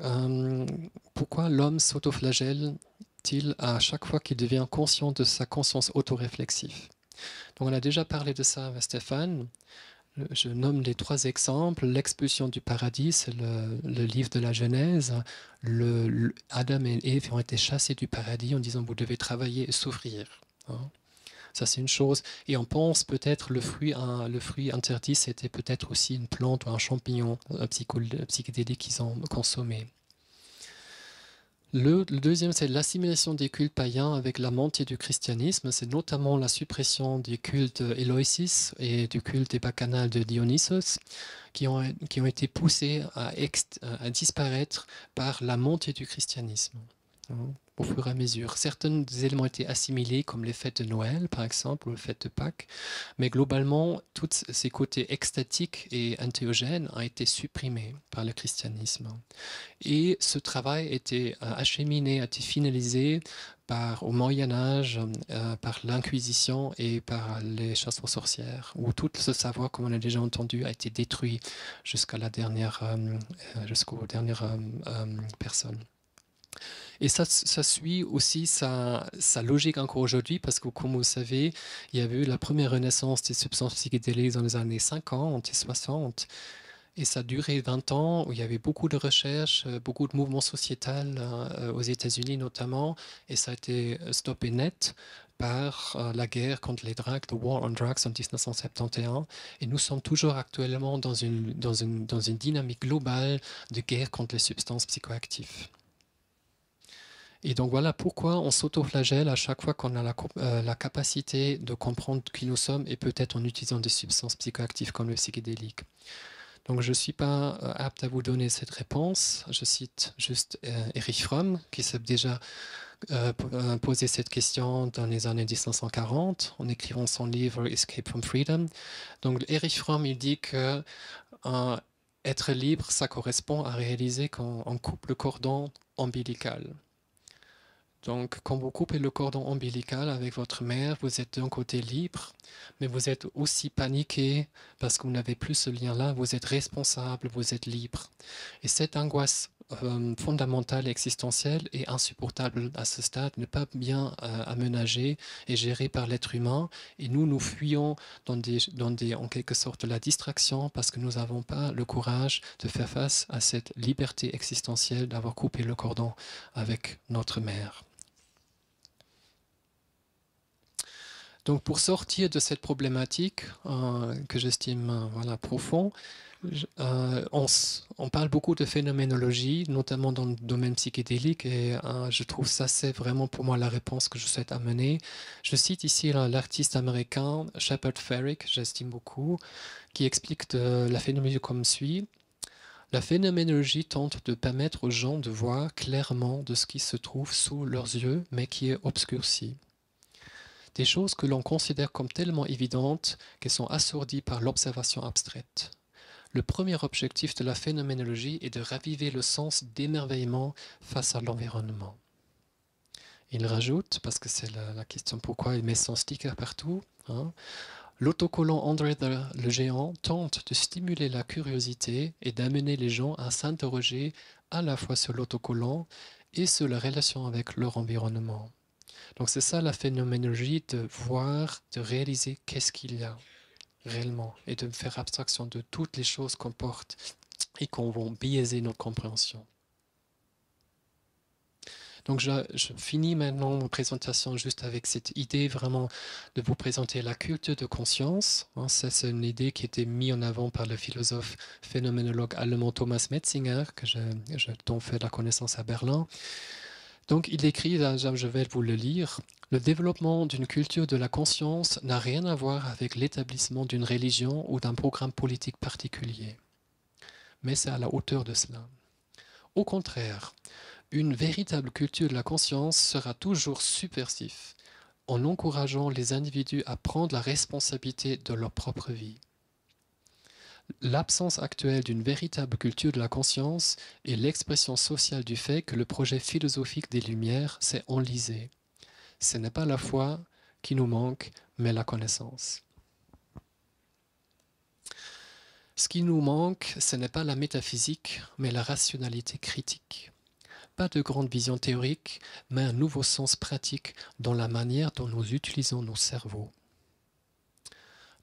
euh, pourquoi l'homme s'autoflagelle-t-il à chaque fois qu'il devient conscient de sa conscience autoréflexive Donc on a déjà parlé de ça avec Stéphane je nomme les trois exemples. L'expulsion du paradis, le, livre de la Genèse. Adam et Ève ont été chassés du paradis en disant vous devez travailler et souffrir. Hein. Ça, c'est une chose. Et on pense peut-être le fruit, le fruit interdit, c'était peut-être aussi une plante ou un champignon euh, euh, psychédélique qu'ils ont consommé. Le, deuxième, c'est l'assimilation des cultes païens avec la montée du christianisme. C'est notamment la suppression des cultes Eloïsis et du culte bacchanal de Dionysos qui ont, été poussés à disparaître par la montée du christianisme. Hein. au fur et à mesure. Certains éléments étaient assimilés, comme les fêtes de Noël, par exemple, ou les fêtes de Pâques, mais globalement, tous ces côtés extatiques et antéogènes ont été supprimés par le christianisme. Et ce travail était euh, acheminé, a été finalisé par, au Moyen Âge, euh, par l'Inquisition et par les chasses sorcières, où tout ce savoir, comme on a déjà entendu, a été détruit jusqu'à la dernière, euh, jusqu'aux dernières personnes. Et ça, suit aussi sa, logique encore aujourd'hui, parce que comme vous savez, il y a eu la première renaissance des substances psychédéliques dans les années 50 et 60. Et ça a duré 20 ans, où il y avait beaucoup de recherches, euh, beaucoup de mouvements sociétals euh, aux États-Unis notamment, et ça a été euh, stoppé net par la guerre contre les drugs, the War on Drugs en 1971. Et nous sommes toujours actuellement dans une, dans une dynamique globale de guerre contre les substances psychoactives. Et donc voilà pourquoi on s'autoflagelle à chaque fois qu'on a euh, la, capacité de comprendre qui nous sommes et peut-être en utilisant des substances psychoactives comme le psychédélique. Donc je ne suis pas euh, apte à vous donner cette réponse. Je cite juste euh, Erich Fromm qui s'est déjà posé cette question dans les années 1940 en écrivant son livre Escape from Freedom. Donc Erich Fromm il dit que être libre ça correspond à réaliser qu'on coupe le cordon ombilical. Donc, quand vous coupez le cordon ombilical avec votre mère, vous êtes d'un côté libre, mais vous êtes aussi paniqué parce que vous n'avez plus ce lien-là. Vous êtes responsable, vous êtes libre. Et cette angoisse euh, fondamentale, existentielle, est insupportable à ce stade, ne pas bien euh, aménagée et gérée par l'être humain. Et nous, nous fuyons dans en quelque sorte la distraction parce que nous n'avons pas le courage de faire face à cette liberté existentielle d'avoir coupé le cordon avec notre mère. Donc pour sortir de cette problématique euh, que j'estime euh, voilà, profond, euh, on, parle beaucoup de phénoménologie, notamment dans le domaine psychédélique, et je trouve ça c'est vraiment pour moi la réponse que je souhaite amener. Je cite ici l'artiste américain Shepard Ferrick, j'estime beaucoup, qui explique la phénoménologie comme suit. La phénoménologie tente de permettre aux gens de voir clairement de ce qui se trouve sous leurs yeux, mais qui est obscurci des choses que l'on considère comme tellement évidentes qu'elles sont assourdies par l'observation abstraite. Le premier objectif de la phénoménologie est de raviver le sens d'émerveillement face à l'environnement. Il rajoute, parce que c'est la, question pourquoi il met son sticker partout, hein, l'autocollant André le Géant tente de stimuler la curiosité et d'amener les gens à s'interroger à la fois sur l'autocollant et sur la relation avec leur environnement. Donc c'est ça la phénoménologie de voir, de réaliser qu'est-ce qu'il y a réellement et de faire abstraction de toutes les choses qu'on porte et qu'on vont biaiser nos compréhensions. Donc je, finis maintenant ma présentation juste avec cette idée vraiment de vous présenter la culture de conscience. Hein, c'est une idée qui était mise en avant par le philosophe phénoménologue allemand Thomas Metzinger, que je, fait la connaissance à Berlin. Donc il écrit, euh, je vais vous le lire, le développement d'une culture de la conscience n'a rien à voir avec l'établissement d'une religion ou d'un programme politique particulier. Mais c'est à la hauteur de cela. Au contraire, une véritable culture de la conscience sera toujours subversive en encourageant les individus à prendre la responsabilité de leur propre vie. L'absence actuelle d'une véritable culture de la conscience est l'expression sociale du fait que le projet philosophique des Lumières s'est enlisé. Ce n'est pas la foi qui nous manque, mais la connaissance. Ce qui nous manque, ce n'est pas la métaphysique, mais la rationalité critique. Pas de grande vision théorique, mais un nouveau sens pratique dans la manière dont nous utilisons nos cerveaux.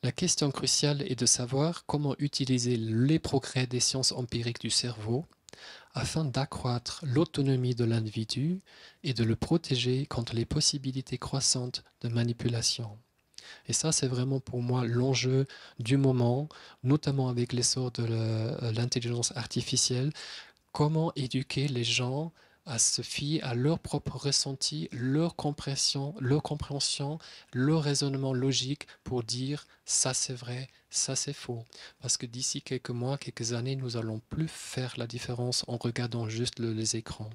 La question cruciale est de savoir comment utiliser les progrès des sciences empiriques du cerveau afin d'accroître l'autonomie de l'individu et de le protéger contre les possibilités croissantes de manipulation. Et ça, c'est vraiment pour moi l'enjeu du moment, notamment avec l'essor de euh, l'intelligence artificielle. Comment éduquer les gens à se fier à leur propre ressenti, leur compréhension, leur raisonnement logique pour dire ça c'est vrai, ça c'est faux. Parce que d'ici quelques mois, quelques années, nous allons plus faire la différence en regardant juste les écrans.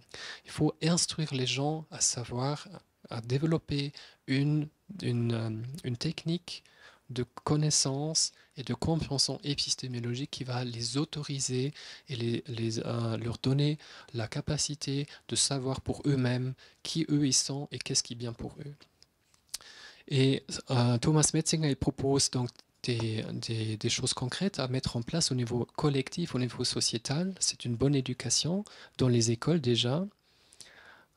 Il faut instruire les gens à savoir, à développer une euh, technique de connaissances et de compréhension épistémologique qui va les autoriser et les, euh, leur donner la capacité de savoir pour eux-mêmes qui eux ils sont et qu'est-ce qui est bien pour eux. Et euh, Thomas Metzinger propose donc des, choses concrètes à mettre en place au niveau collectif, au niveau sociétal. C'est une bonne éducation dans les écoles déjà,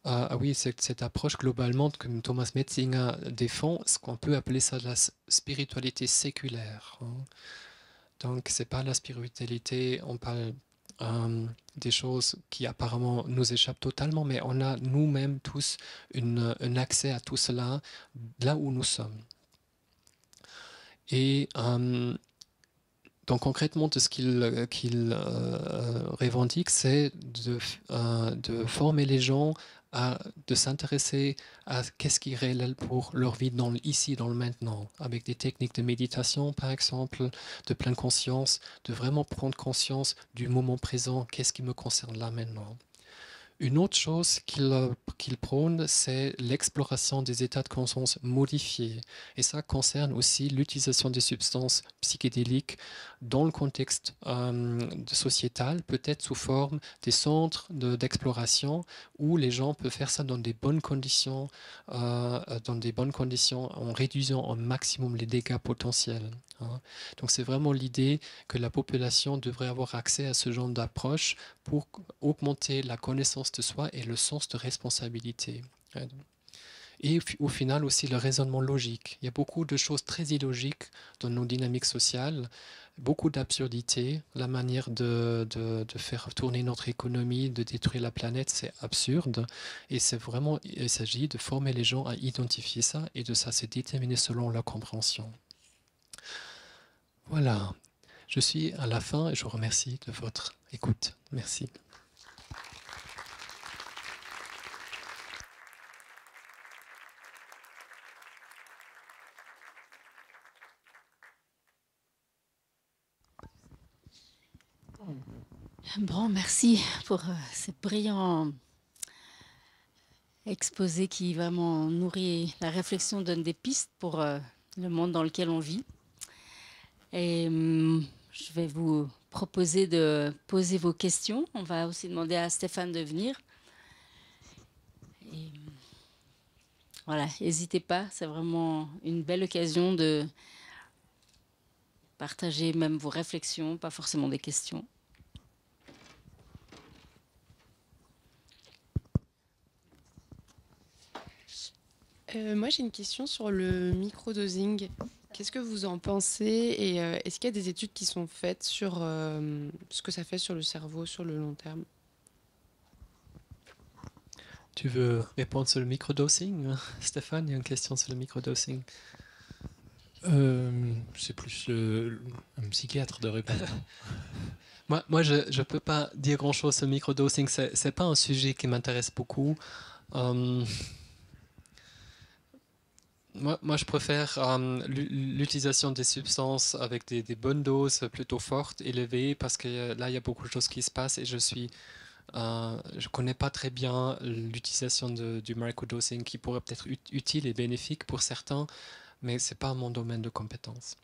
ah oui, cette, cette approche globalement que Thomas Metzinger défend, ce qu'on peut appeler ça la spiritualité séculaire. Hein. Donc, ce n'est pas la spiritualité, on parle euh, des choses qui apparemment nous échappent totalement, mais on a nous-mêmes tous une, un accès à tout cela là où nous sommes. Et euh, donc concrètement, ce qu'il euh, revendique, c'est de, de former les gens de s'intéresser à qu'est-ce qui est réel pour leur vie dans, ici, dans le maintenant, avec des techniques de méditation, par exemple, de pleine conscience, de vraiment prendre conscience du moment présent, qu'est-ce qui me concerne là maintenant. Une autre chose euh, qu'il prône, c'est l'exploration des états de conscience modifiés. Et ça concerne aussi l'utilisation des substances psychédéliques dans le contexte euh, sociétal, peut-être sous forme des centres d'exploration où les gens peuvent faire ça dans des bonnes conditions, euh, dans des bonnes conditions en réduisant au maximum les dégâts potentiels. Hein. Donc c'est vraiment l'idée que la population devrait avoir accès à ce genre d'approche pour augmenter la connaissance de soi et le sens de responsabilité. Hein. Et au final aussi le raisonnement logique. Il y a beaucoup de choses très illogiques dans nos dynamiques sociales, beaucoup d'absurdités. La manière de, faire tourner notre économie, de détruire la planète, c'est absurde. Et c'est vraiment, il s'agit de former les gens à identifier ça et de ça se déterminer selon leur compréhension. Voilà, je suis à la fin et je vous remercie de votre écoute. Merci. Bon, merci pour euh, ce brillant exposé qui vraiment nourrir. la réflexion, donne des pistes pour euh, le monde dans lequel on vit. Et hum, je vais vous proposer de poser vos questions. On va aussi demander à Stéphane de venir. Hum, voilà, n'hésitez pas, c'est vraiment une belle occasion de partager même vos réflexions, pas forcément des questions. Euh, moi, j'ai une question sur le microdosing. Qu'est-ce que vous en pensez et euh, est-ce qu'il y a des études qui sont faites sur euh, ce que ça fait sur le cerveau sur le long terme Tu veux répondre sur le microdosing hein, Stéphane, il y a une question sur le microdosing. Euh, c'est plus un psychiatre de répondre. moi, moi, je ne peux pas dire grand-chose sur le microdosing. Ce n'est pas un sujet qui m'intéresse beaucoup. Euh, moi, moi, je préfère euh, l'utilisation des substances avec des, bonnes doses plutôt fortes, élevées, parce que euh, là, il y a beaucoup de choses qui se passent et je suis... Euh, je ne connais pas très bien l'utilisation du microdosing qui pourrait peut-être utile et bénéfique pour certains, mais ce n'est pas mon domaine de compétence.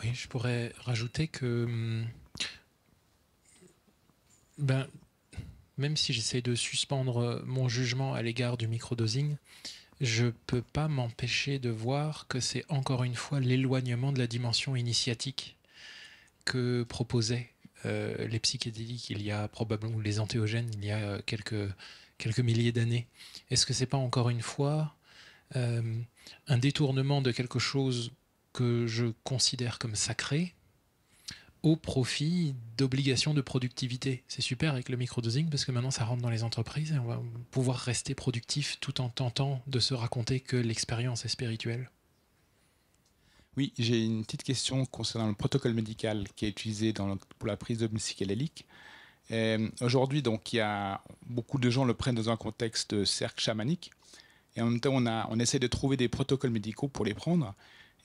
Oui, je pourrais rajouter que hmm, ben, même si j'essaie de suspendre mon jugement à l'égard du microdosing, je peux pas m'empêcher de voir que c'est encore une fois l'éloignement de la dimension initiatique que proposaient euh, les psychédéliques il y a probablement, ou les entéogènes il y a quelques, milliers d'années. Est-ce que c'est pas encore une fois euh, un détournement de quelque chose que je considère comme sacré au profit d'obligations de productivité. C'est super avec le microdosing parce que maintenant ça rentre dans les entreprises et on va pouvoir rester productif tout en tentant de se raconter que l'expérience est spirituelle. Oui, j'ai une petite question concernant le protocole médical qui est utilisé dans pour la prise de psychédélique. Euh, aujourd'hui, donc, il y a beaucoup de gens le prennent dans un contexte de cercle chamanique, et en même temps, on, a, on essaie de trouver des protocoles médicaux pour les prendre.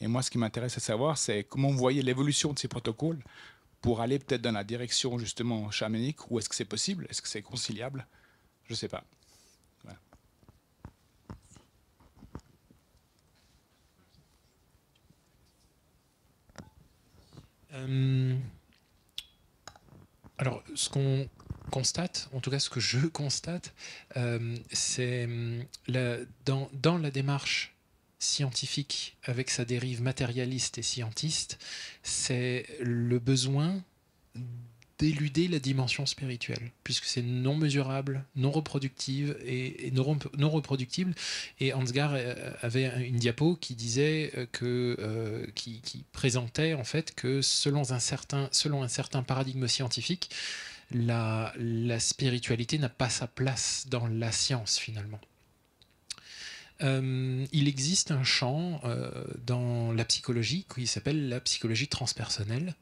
Et moi, ce qui m'intéresse à savoir, c'est comment vous voyez l'évolution de ces protocoles pour aller peut-être dans la direction justement chamanique, ou est-ce que c'est possible Est-ce que c'est conciliable Je ne sais pas. Euh, alors, ce qu'on constate, en tout cas ce que je constate, euh, c'est euh, dans la démarche scientifique avec sa dérive matérialiste et scientiste, c'est le besoin d'éluder la dimension spirituelle, puisque c'est non mesurable, non reproductive et, non, reproductible. Et Ansgar euh, avait une diapo qui disait euh, que, euh, qui, présentait en fait que selon un certain, selon un certain paradigme scientifique, la spiritualité n'a pas sa place dans la science finalement. Euh, il existe un champ euh, dans la psychologie qui s'appelle la psychologie transpersonnelle,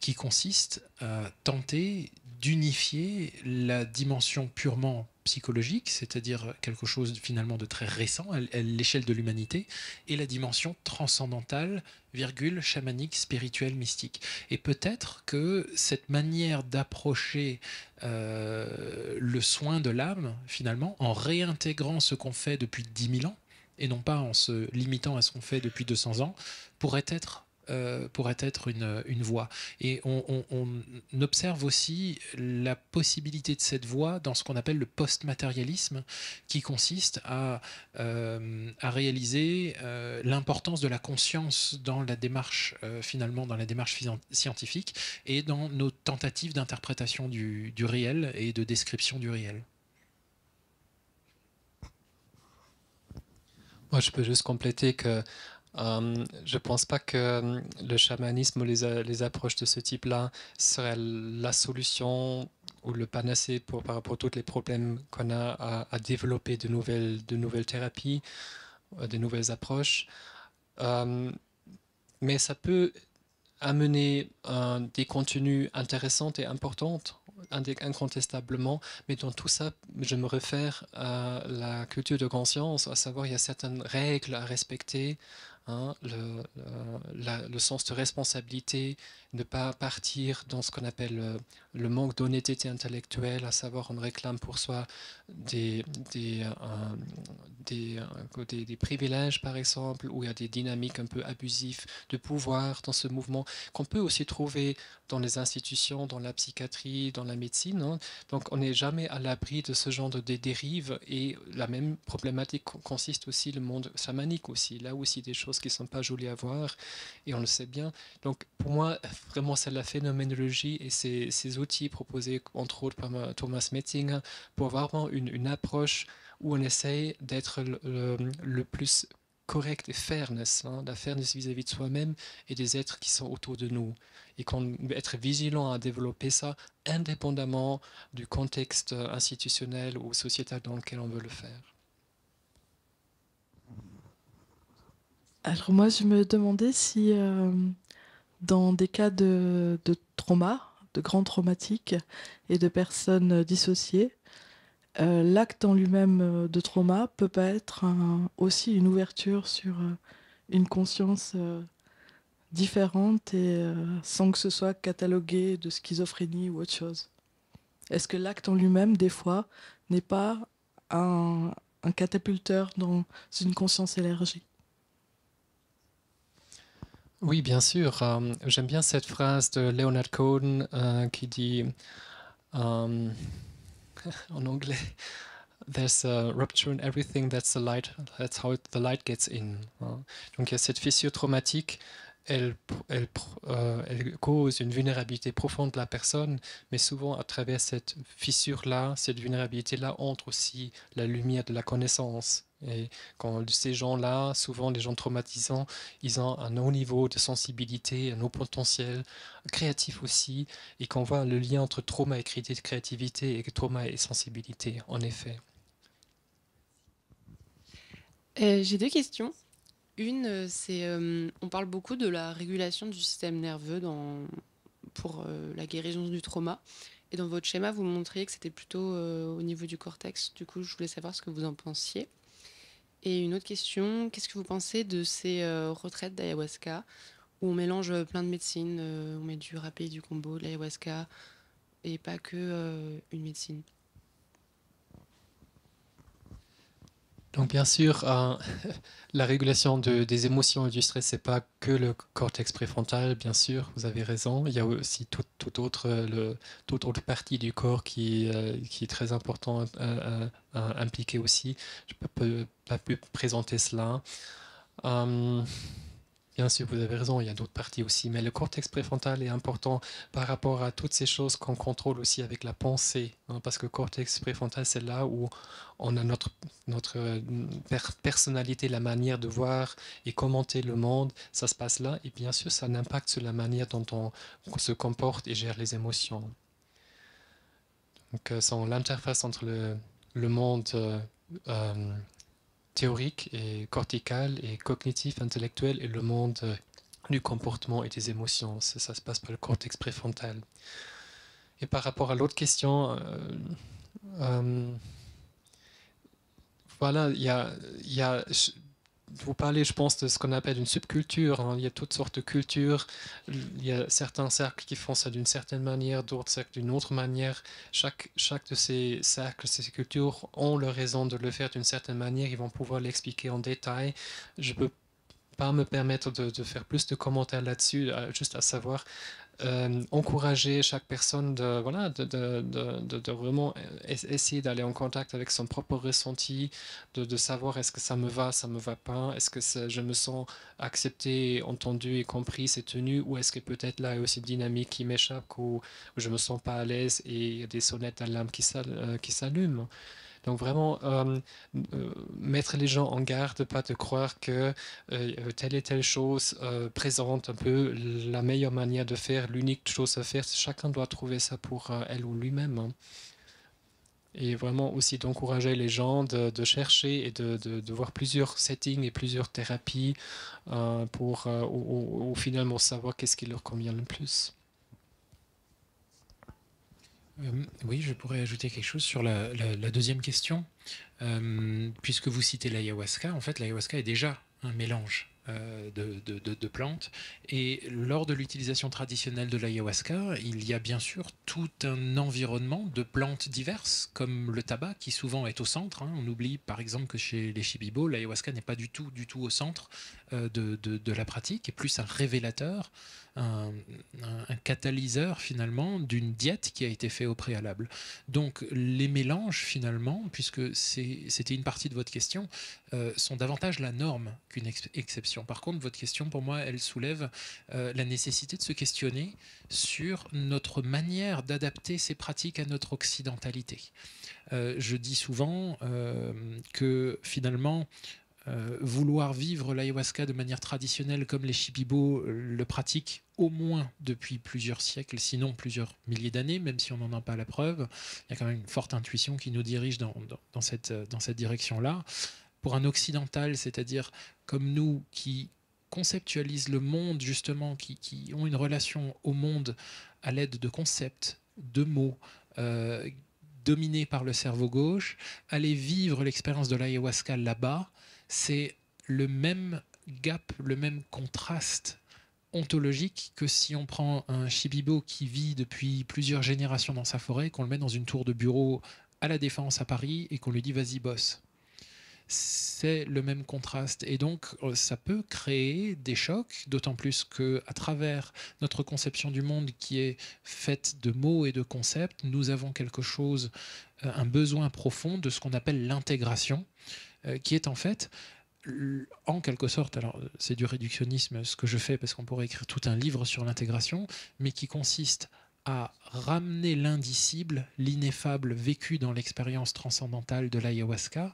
qui consiste à tenter d'unifier la dimension purement psychologique, c'est-à-dire quelque chose finalement de très récent à l'échelle de l'humanité, et la dimension transcendantale, virgule, chamanique, spirituelle, mystique. Et peut-être que cette manière d'approcher euh, le soin de l'âme, finalement, en réintégrant ce qu'on fait depuis 10 000 ans, et non pas en se limitant à ce qu'on fait depuis 200 ans, pourrait être euh, pourrait être une, une voie. Et on, observe aussi la possibilité de cette voie dans ce qu'on appelle le post-matérialisme, qui consiste à, euh, à réaliser euh, l'importance de la conscience dans la démarche, finalement, dans la démarche scientifique et dans nos tentatives d'interprétation du, du réel et de description du réel. Moi, je peux juste compléter que euh, je ne pense pas que euh, le chamanisme ou les, approches de ce type-là seraient la solution ou le panacée pour, par rapport à tous les problèmes qu'on a à, développer de nouvelles, de nouvelles thérapies, euh, de nouvelles approches. mais ça peut amener des contenus intéressants et importants incontestablement, mais dans tout ça, je me réfère à la culture de conscience, à savoir il y a certaines règles à respecter, Hein, le, sens de responsabilité, ne pas partir dans ce qu'on appelle euh, le, manque d'honnêteté intellectuelle, à savoir on réclame pour soi des, des, euh, euh, des, privilèges par exemple, où il y a des dynamiques un peu abusives de pouvoir dans ce mouvement, qu'on peut aussi trouver dans les institutions, dans la psychiatrie, dans la médecine. Hein. Donc on n'est jamais à l'abri de ce genre de dérives et la même problématique consiste aussi le monde chamanique aussi, là aussi des choses qui ne sont pas jolies à voir, et on le sait bien. Donc pour moi, vraiment, c'est la phénoménologie et ces, outils proposés, entre autres par Thomas Metting, pour avoir vraiment une, approche où on essaye d'être le, plus correct et fairness, hein, la fairness vis-à-vis -vis de soi-même et des êtres qui sont autour de nous. Et qu'on être vigilant à développer ça indépendamment du contexte institutionnel ou sociétal dans lequel on veut le faire. Alors moi, je me demandais si euh, dans des cas de, de, trauma, de grands traumatiques et de personnes dissociées, euh, l'acte en lui-même euh, de trauma peut pas être aussi une ouverture sur une conscience différente et sans que ce soit catalogué de schizophrénie ou autre chose. Est-ce que l'acte en lui-même, des fois, n'est pas un, catapulteur dans une conscience élargie oui, bien sûr. Euh, j'aime bien cette phrase de Leonard Cohen euh, qui dit euh, en anglais There's a rupture in everything, that's the light, that's how the light gets in. Hein. Donc il y a cette fissure traumatique, elle cause une vulnérabilité profonde de la personne, mais souvent à travers cette fissure-là, cette vulnérabilité-là, entre aussi la lumière de la connaissance. Et quand ces gens-là, souvent les gens traumatisants, ils ont un haut niveau de sensibilité, un haut potentiel, créatif aussi, et qu'on voit le lien entre trauma et créativité et trauma et sensibilité, en effet. Euh, j'ai deux questions. Une, euh, c'est euh, on parle beaucoup de la régulation du système nerveux pour la guérison du trauma. Et dans votre schéma, vous montriez que c'était plutôt au niveau du cortex. Du coup, je voulais savoir ce que vous en pensiez. Et une autre question, qu'est-ce que vous pensez de ces euh, retraites d'ayahuasca où on mélange euh, plein de médecines, euh, on met du rapé, du combo, de l'ayahuasca et pas que une médecine bien sûr, euh, la régulation des émotions et du stress, c'est pas que le cortex préfrontal, bien sûr, vous avez raison. Il y a aussi euh, toute autre, partie du corps qui, euh, est très importante à, impliquer aussi. Je ne peux pas plus présenter cela bien sûr, vous avez raison, il y a d'autres parties aussi, mais le cortex préfrontal est important par rapport à toutes ces choses qu'on contrôle aussi avec la pensée, hein, parce que le cortex préfrontal, c'est là où on a notre, notre euh, personnalité, la manière de voir et commenter le monde, ça se passe là, et bien sûr, ça n'impacte sur la manière dont on se comporte et gère les émotions. Donc, euh, l'interface entre le, monde euh, théorique et cortical et cognitif, intellectuel et le monde euh, du comportement et des émotions. Ça, se passe par le cortex préfrontal. Et par rapport à l'autre question, euh, euh, voilà, il y a, vous parlez, je pense, de ce qu'on appelle une subculture. Hein. Il y a toutes sortes de cultures. Il y a certains cercles qui font ça d'une certaine manière, d'autres cercles d'une autre manière. Chaque, chaque de ces cercles, ces cultures ont leur raison de le faire d'une certaine manière. Ils vont pouvoir l'expliquer en détail. Je peux pas me permettre de, de faire plus de commentaires là-dessus, euh, juste à savoir euh, encourager chaque personne de, voilà, de, de, de, vraiment essayer d'aller en contact avec son propre ressenti, de, savoir est-ce que ça me va, ça me va pas, est-ce que je me sens accepté, entendu et compris, c'est tenu, ou est-ce que peut-être là il y a aussi une dynamique qui m'échappe, ou je me sens pas à l'aise et il y a des sonnettes à l'âme euh, qui s'allument. Donc vraiment, euh, euh, mettre les gens en garde, pas de croire que euh, telle et telle chose présente un peu la meilleure manière de faire, l'unique chose à faire. Chacun doit trouver ça pour elle ou lui-même. Hein. Et vraiment aussi d'encourager les gens de, chercher et de, voir plusieurs settings et plusieurs thérapies pour finalement savoir qu'est-ce qui leur convient le plus. Euh, oui, je pourrais ajouter quelque chose sur la, deuxième question. Euh, puisque vous citez l'ayahuasca, en fait, l'ayahuasca est déjà un mélange euh, de, plantes. Et lors de l'utilisation traditionnelle de l'ayahuasca, il y a bien sûr tout un environnement de plantes diverses, comme le tabac, qui souvent est au centre. Hein. On oublie par exemple que chez les Shibibo, l'ayahuasca n'est pas du tout, du tout au centre de, la pratique, est plus un révélateur un, catalyseur finalement d'une diète qui a été fait au préalable. Donc les mélanges finalement, puisque c'était une partie de votre question, euh, sont davantage la norme qu'une exception. Par contre, votre question pour moi, elle soulève euh, la nécessité de se questionner sur notre manière d'adapter ces pratiques à notre occidentalité. Euh, je dis souvent que finalement, euh, vouloir vivre l'ayahuasca de manière traditionnelle comme les chibibos euh, le pratiquent au moins depuis plusieurs siècles, sinon plusieurs milliers d'années, même si on n'en a pas la preuve, il y a quand même une forte intuition qui nous dirige dans, cette, euh, dans cette direction-là. Pour un occidental, c'est-à-dire comme nous qui conceptualise le monde justement, qui, ont une relation au monde à l'aide de concepts, de mots, dominés par le cerveau gauche, aller vivre l'expérience de l'ayahuasca là-bas, c'est le même gap, le même contraste ontologique que si on prend un chibibo qui vit depuis plusieurs générations dans sa forêt, qu'on le met dans une tour de bureau à la Défense à Paris et qu'on lui dit vas-y bosse. C'est le même contraste et donc euh, ça peut créer des chocs, d'autant plus que à travers notre conception du monde qui est faite de mots et de concepts, nous avons quelque chose, euh, un besoin profond de ce qu'on appelle l'intégration euh, qui est en fait en quelque sorte, alors euh, c'est du réductionnisme ce que je fais parce qu'on pourrait écrire tout un livre sur l'intégration, mais qui consiste à ramener l'indicible, l'ineffable vécu dans l'expérience transcendantale de l'ayahuasca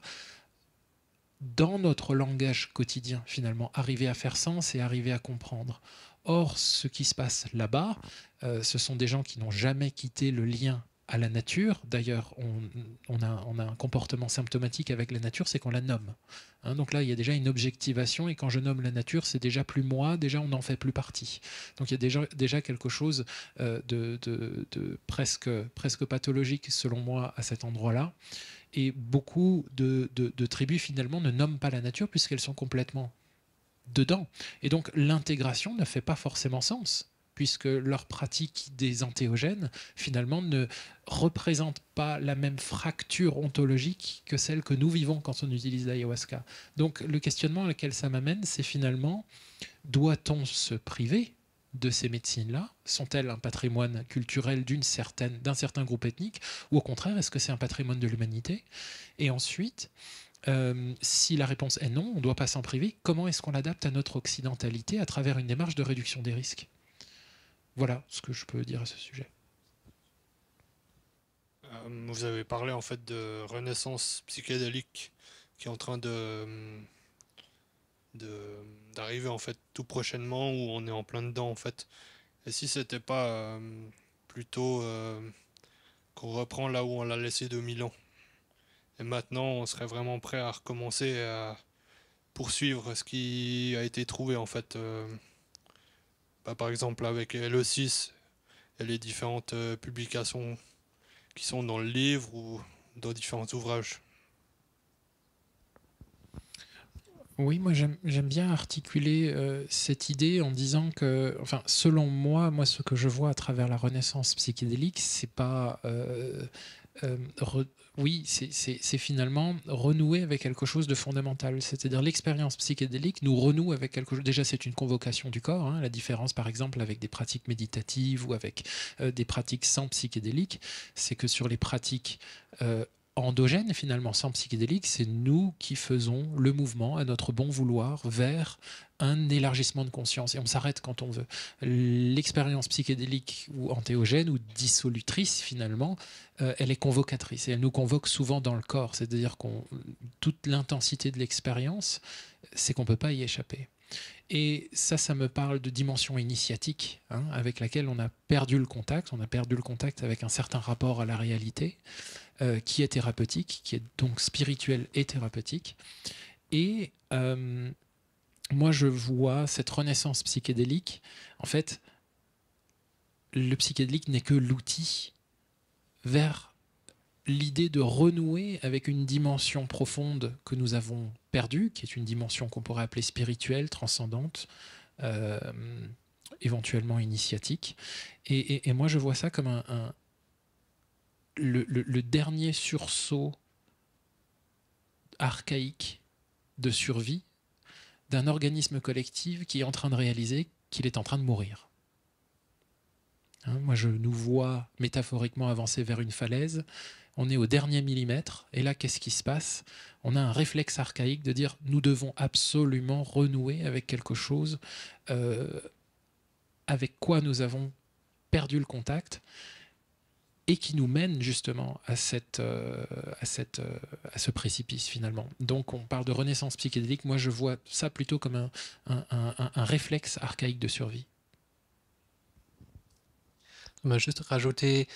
dans notre langage quotidien, finalement, arriver à faire sens et arriver à comprendre. Or, ce qui se passe là-bas, euh, ce sont des gens qui n'ont jamais quitté le lien à la nature. D'ailleurs, on, a, un comportement symptomatique avec la nature, c'est qu'on la nomme. Hein, donc là, il y a déjà une objectivation, et quand je nomme la nature, c'est déjà plus moi, déjà on n'en fait plus partie. Donc il y a déjà, quelque chose euh, de, presque, pathologique, selon moi, à cet endroit-là. Et beaucoup de tribus, finalement, ne nomment pas la nature puisqu'elles sont complètement dedans. Et donc l'intégration ne fait pas forcément sens puisque leur pratique des antéogènes, finalement, ne représente pas la même fracture ontologique que celle que nous vivons quand on utilise l'ayahuasca. Donc le questionnement à lequel ça m'amène, c'est finalement, doit-on se priver de ces médecines-là Sont-elles un patrimoine culturel d'un certain groupe ethnique Ou au contraire, est-ce que c'est un patrimoine de l'humanité Et ensuite, euh, si la réponse est non, on ne doit pas s'en priver, comment est-ce qu'on l'adapte à notre occidentalité à travers une démarche de réduction des risques voilà ce que je peux dire à ce sujet. Euh, vous avez parlé en fait de renaissance psychédélique qui est en train de d'arriver en fait tout prochainement où on est en plein dedans en fait. Et si c'était pas euh, plutôt euh, qu'on reprend là où on l'a laissé 2000 ans. Et maintenant, on serait vraiment prêt à recommencer à poursuivre ce qui a été trouvé en fait. Bah, par exemple avec euh, LE6 et les différentes euh, publications qui sont dans le livre ou dans différents ouvrages. Oui, moi j'aime bien articuler euh, cette idée en disant que, enfin, selon moi, moi ce que je vois à travers la Renaissance psychédélique, c'est pas oui, c'est finalement renouer avec quelque chose de fondamental. C'est-à-dire l'expérience psychédélique nous renoue avec quelque chose. Déjà, c'est une convocation du corps. Hein, la différence, par exemple, avec des pratiques méditatives ou avec euh, des pratiques sans psychédélique, c'est que sur les pratiques euh, endogène finalement, sans psychédélique, c'est nous qui faisons le mouvement à notre bon vouloir vers un élargissement de conscience et on s'arrête quand on veut. L'expérience psychédélique ou entéogène ou dissolutrice finalement, euh, elle est convocatrice et elle nous convoque souvent dans le corps, c'est-à-dire qu'on toute l'intensité de l'expérience, c'est qu'on ne peut pas y échapper. Et ça, ça me parle de dimension initiatique, hein, avec laquelle on a perdu le contact, on a perdu le contact avec un certain rapport à la réalité. Euh, qui est thérapeutique, qui est donc spirituel et thérapeutique. Et euh, moi, je vois cette renaissance psychédélique. En fait, le psychédélique n'est que l'outil vers l'idée de renouer avec une dimension profonde que nous avons perdue, qui est une dimension qu'on pourrait appeler spirituelle, transcendante, euh, éventuellement initiatique. Et, moi, je vois ça comme un, le, dernier sursaut archaïque de survie d'un organisme collectif qui est en train de réaliser qu'il est en train de mourir. Hein, moi, je nous vois métaphoriquement avancer vers une falaise. On est au dernier millimètre. Et là, qu'est-ce qui se passe On a un réflexe archaïque de dire nous devons absolument renouer avec quelque chose euh, avec quoi nous avons perdu le contact et qui nous mène justement à, cette, euh, à, cette, euh, à ce précipice finalement. Donc on parle de renaissance psychédélique, moi je vois ça plutôt comme un, un, réflexe archaïque de survie. On va juste rajouter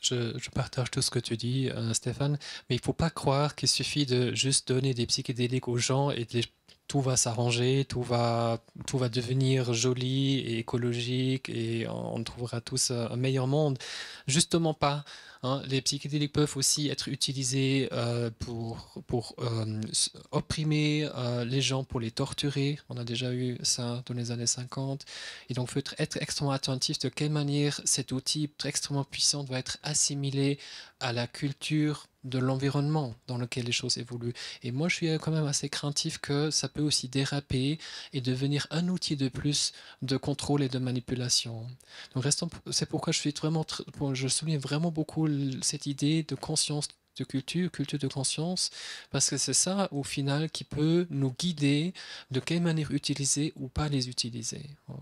je, partage tout ce que tu dis, euh, Stéphane, mais il ne faut pas croire qu'il suffit de juste donner des psychédéliques aux gens et de les tout va s'arranger, tout va, tout va devenir joli et écologique et on trouvera tous un meilleur monde. Justement pas. Hein. les psychédéliques peuvent aussi être utilisés euh, pour, pour euh, opprimer euh, les gens, pour les torturer. On a déjà eu ça dans les années 50. Et donc, il faut être, extrêmement attentif de quelle manière cet outil extrêmement puissant doit être assimilé à la culture de l'environnement dans lequel les choses évoluent. Et moi, je suis quand même assez craintif que ça peut aussi déraper et devenir un outil de plus de contrôle et de manipulation. Donc, restons, c'est pourquoi je suis vraiment, je souligne vraiment beaucoup cette idée de conscience de culture, culture de conscience, parce que c'est ça au final qui peut nous guider de quelle manière utiliser ou pas les utiliser. Hein.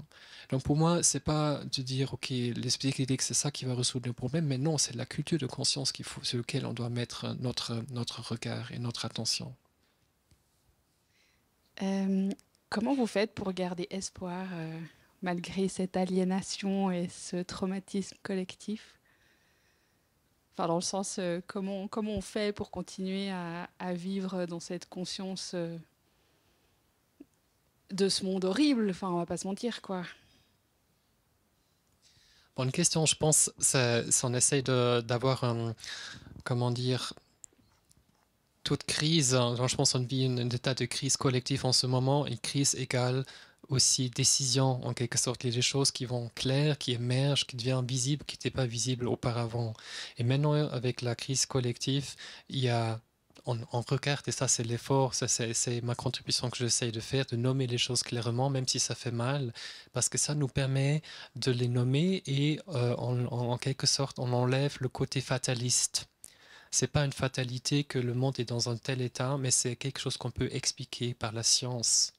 Donc pour moi, c'est pas de dire ok, l'esprit critique c'est ça qui va résoudre le problème, mais non, c'est la culture de conscience sur laquelle on doit mettre notre notre regard et notre attention. Euh, comment vous faites pour garder espoir euh, malgré cette aliénation et ce traumatisme collectif dans le sens, euh, comment, comment on fait pour continuer à, vivre dans cette conscience euh, de ce monde horrible Enfin, on va pas se mentir, quoi. Bonne question. Je pense c'est, on essaye d'avoir Comment dire toute crise, hein. je pense qu'on vit un état de crise collective en ce moment, et crise égale aussi décision, en quelque sorte, les choses qui vont claires, qui émergent, qui deviennent visibles, qui n'étaient pas visibles auparavant. Et maintenant, avec la crise collective, il y a on, regarde, et ça c'est l'effort, ça c'est ma contribution que j'essaye de faire, de nommer les choses clairement, même si ça fait mal, parce que ça nous permet de les nommer et euh, en quelque sorte on enlève le côté fataliste. C'est pas une fatalité que le monde est dans un tel état, mais c'est quelque chose qu'on peut expliquer par la science.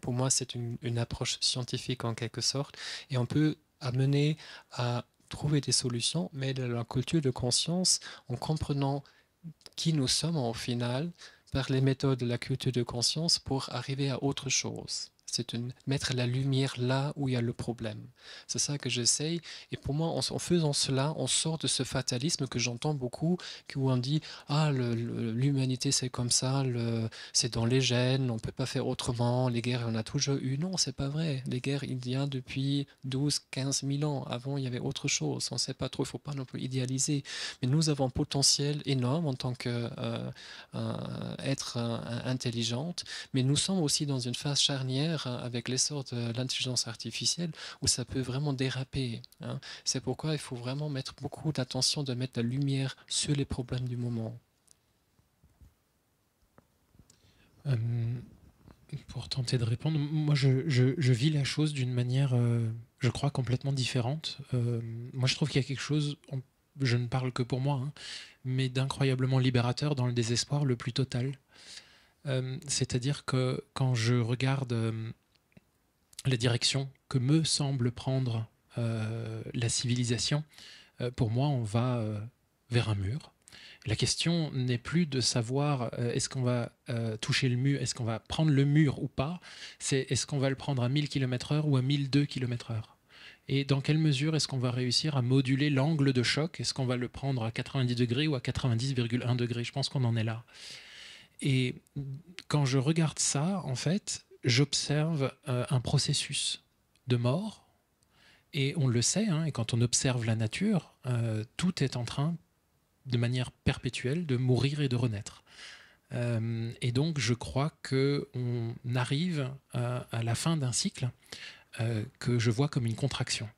Pour moi, c'est une, approche scientifique en quelque sorte, et on peut amener à trouver des solutions, mais de la culture de conscience, en comprenant qui nous sommes au final, par les méthodes de la culture de conscience pour arriver à autre chose. C'est mettre la lumière là où il y a le problème. C'est ça que j'essaye. Et pour moi, en, en, faisant cela, on sort de ce fatalisme que j'entends beaucoup, où on dit ah l'humanité c'est comme ça, c'est dans les gènes, on peut pas faire autrement. Les guerres, on a toujours eu. Non, c'est pas vrai. Les guerres, il y a depuis 12, 15 000 ans. Avant, il y avait autre chose. On ne sait pas trop. Il faut pas non plus idéaliser. Mais nous avons un potentiel énorme en tant que euh, euh, être euh, intelligente. Mais nous sommes aussi dans une phase charnière Hein, avec l'essor de euh, l'intelligence artificielle où ça peut vraiment déraper. Hein. C'est pourquoi il faut vraiment mettre beaucoup d'attention, de mettre la lumière sur les problèmes du moment. Euh, pour tenter de répondre, moi je, vis la chose d'une manière, euh, je crois, complètement différente. moi je trouve qu'il y a quelque chose, je ne parle que pour moi, hein, mais d'incroyablement libérateur dans le désespoir le plus total. Euh, c'est-à-dire que quand je regarde euh, la direction que me semble prendre euh, la civilisation, pour moi, on va vers un mur. La question n'est plus de savoir est-ce qu'on va toucher le mur, est-ce qu'on va prendre le mur ou pas, c'est est-ce qu'on va le prendre à 1000 km/h ou à 1002 km/h Et dans quelle mesure est-ce qu'on va réussir à moduler l'angle de choc Est-ce qu'on va le prendre à 90 degrés ou à 90,1 degrés Je pense qu'on en est là. Et quand je regarde ça, en fait, j'observe euh, un processus de mort. Et on le sait, hein, et quand on observe la nature, euh, tout est en train, de manière perpétuelle, de mourir et de renaître. Euh, et donc, je crois qu'on arrive à la fin d'un cycle que je vois comme une contraction.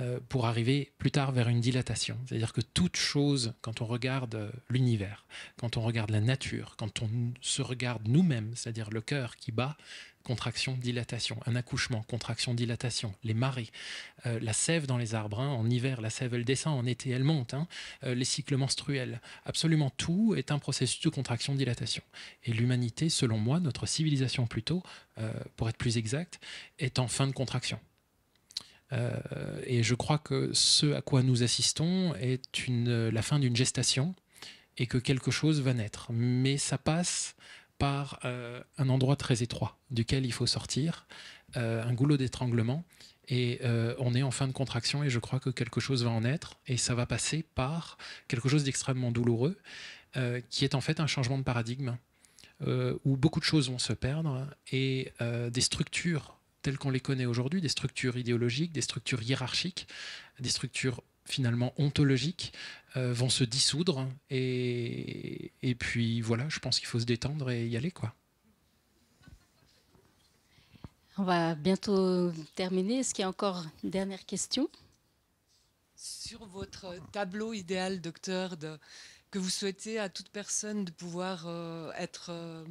Euh, pour arriver plus tard vers une dilatation. C'est-à-dire que toute chose, quand on regarde euh, l'univers, quand on regarde la nature, quand on se regarde nous-mêmes, c'est-à-dire le cœur qui bat, contraction, dilatation, un accouchement, contraction, dilatation, les marées, euh, la sève dans les arbres, hein, en hiver la sève elle descend, en été elle monte, hein, les cycles menstruels, absolument tout est un processus de contraction, dilatation. Et l'humanité, selon moi, notre civilisation plutôt, pour être plus exact, est en fin de contraction. Euh, et je crois que ce à quoi nous assistons est une, la fin d'une gestation et que quelque chose va naître. Mais ça passe par euh, un endroit très étroit duquel il faut sortir, euh, un goulot d'étranglement. Et on est en fin de contraction et je crois que quelque chose va en être et ça va passer par quelque chose d'extrêmement douloureux qui est en fait un changement de paradigme où beaucoup de choses vont se perdre et des structures telles qu'on les connaît aujourd'hui, des structures idéologiques, des structures hiérarchiques, des structures finalement ontologiques euh, vont se dissoudre et, puis voilà, je pense qu'il faut se détendre et y aller quoi. On va bientôt terminer. Est-ce qu'il y a encore une dernière question Sur votre tableau idéal, docteur, que vous souhaitez à toute personne de pouvoir euh, être euh,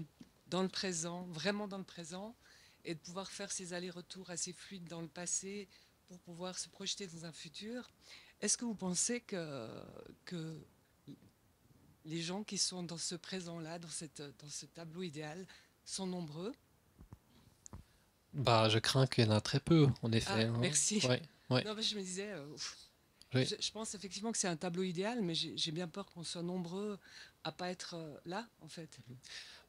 dans le présent, vraiment dans le présent, et de pouvoir faire ces allers-retours assez fluides dans le passé pour pouvoir se projeter dans un futur. Est-ce que vous pensez que, que les gens qui sont dans ce présent-là, dans, dans ce tableau idéal, sont nombreux bah, Je crains qu'il y en a très peu, en effet. Ah, hein. merci. je me disais, euh, je, pense effectivement que c'est un tableau idéal, mais j'ai bien peur qu'on soit nombreux à pas être euh, là, en fait. Mhm.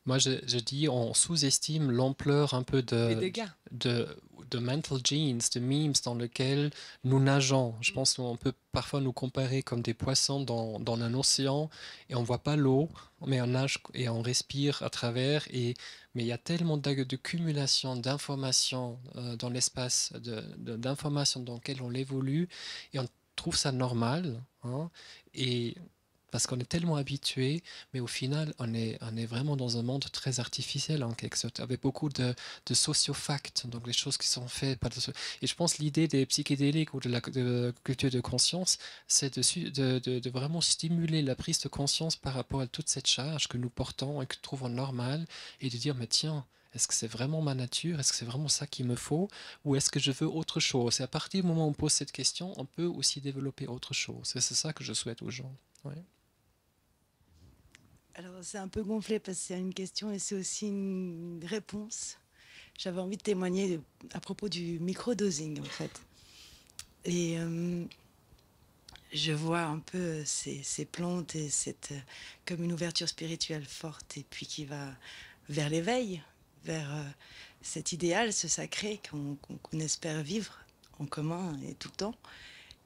Moi, je, dis, on sous-estime l'ampleur un peu de, de, de mental genes, de memes dans lequel nous nageons. Je mm. pense qu'on peut parfois nous comparer comme des poissons dans, dans un océan et on voit pas l'eau, mais on nage et on respire à travers. Et, mais il y a tellement de, d'informations euh, dans l'espace, d'informations dans lesquelles on évolue et on trouve ça normal. Hein. et parce qu'on est tellement habitué, mais au final, on est, on est vraiment dans un monde très artificiel en quelque sorte, avec beaucoup de, de sociofacts, donc les choses qui sont faites. Par et je pense l'idée des psychédéliques ou de la culture de conscience, c'est de, de, vraiment stimuler la prise de conscience par rapport à toute cette charge que nous portons et que nous trouvons normale, et de dire, mais tiens, est-ce que c'est vraiment ma nature Est-ce que c'est vraiment ça qu'il me faut Ou est-ce que je veux autre chose Et à partir du moment où on pose cette question, on peut aussi développer autre chose. Et c'est ça que je souhaite aux gens. Alors c'est un peu gonflé parce que c'est une question et c'est aussi une réponse. J'avais envie de témoigner à propos du micro-dosing en fait. Et euh, je vois un peu ces, plantes et cette, comme une ouverture spirituelle forte et puis qui va vers l'éveil, vers euh, cet idéal, ce sacré qu'on espère vivre en commun et tout le temps.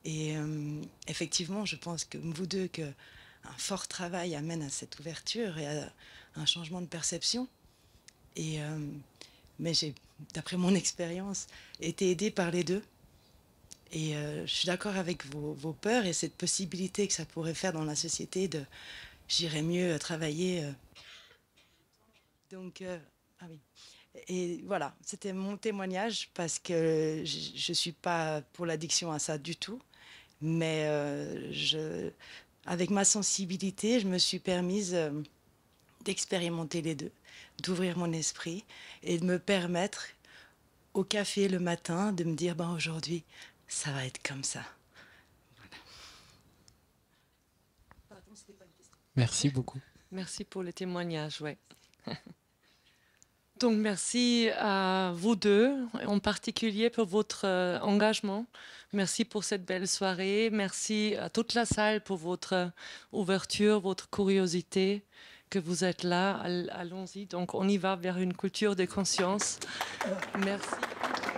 Et euh, effectivement, je pense que vous deux, que un fort travail amène à cette ouverture et à un changement de perception. Et, euh, mais j'ai, d'après mon expérience, été aidée par les deux. Et euh, je suis d'accord avec vos, peurs et cette possibilité que ça pourrait faire dans la société de j'irais mieux travailler. Euh. Donc, ah oui. Et voilà, c'était mon témoignage parce que je ne suis pas pour l'addiction à ça du tout. Mais je, avec ma sensibilité, je me suis permise euh, d'expérimenter les deux, d'ouvrir mon esprit et de me permettre au café le matin de me dire ben aujourd'hui ça va être comme ça. Merci beaucoup. Merci pour le témoignage, ouais. Donc merci à vous deux, en particulier pour votre euh, engagement. Merci pour cette belle soirée. Merci à toute la salle pour votre ouverture, votre curiosité, que vous êtes là. Allons-y. Donc on y va vers une culture de conscience. Merci.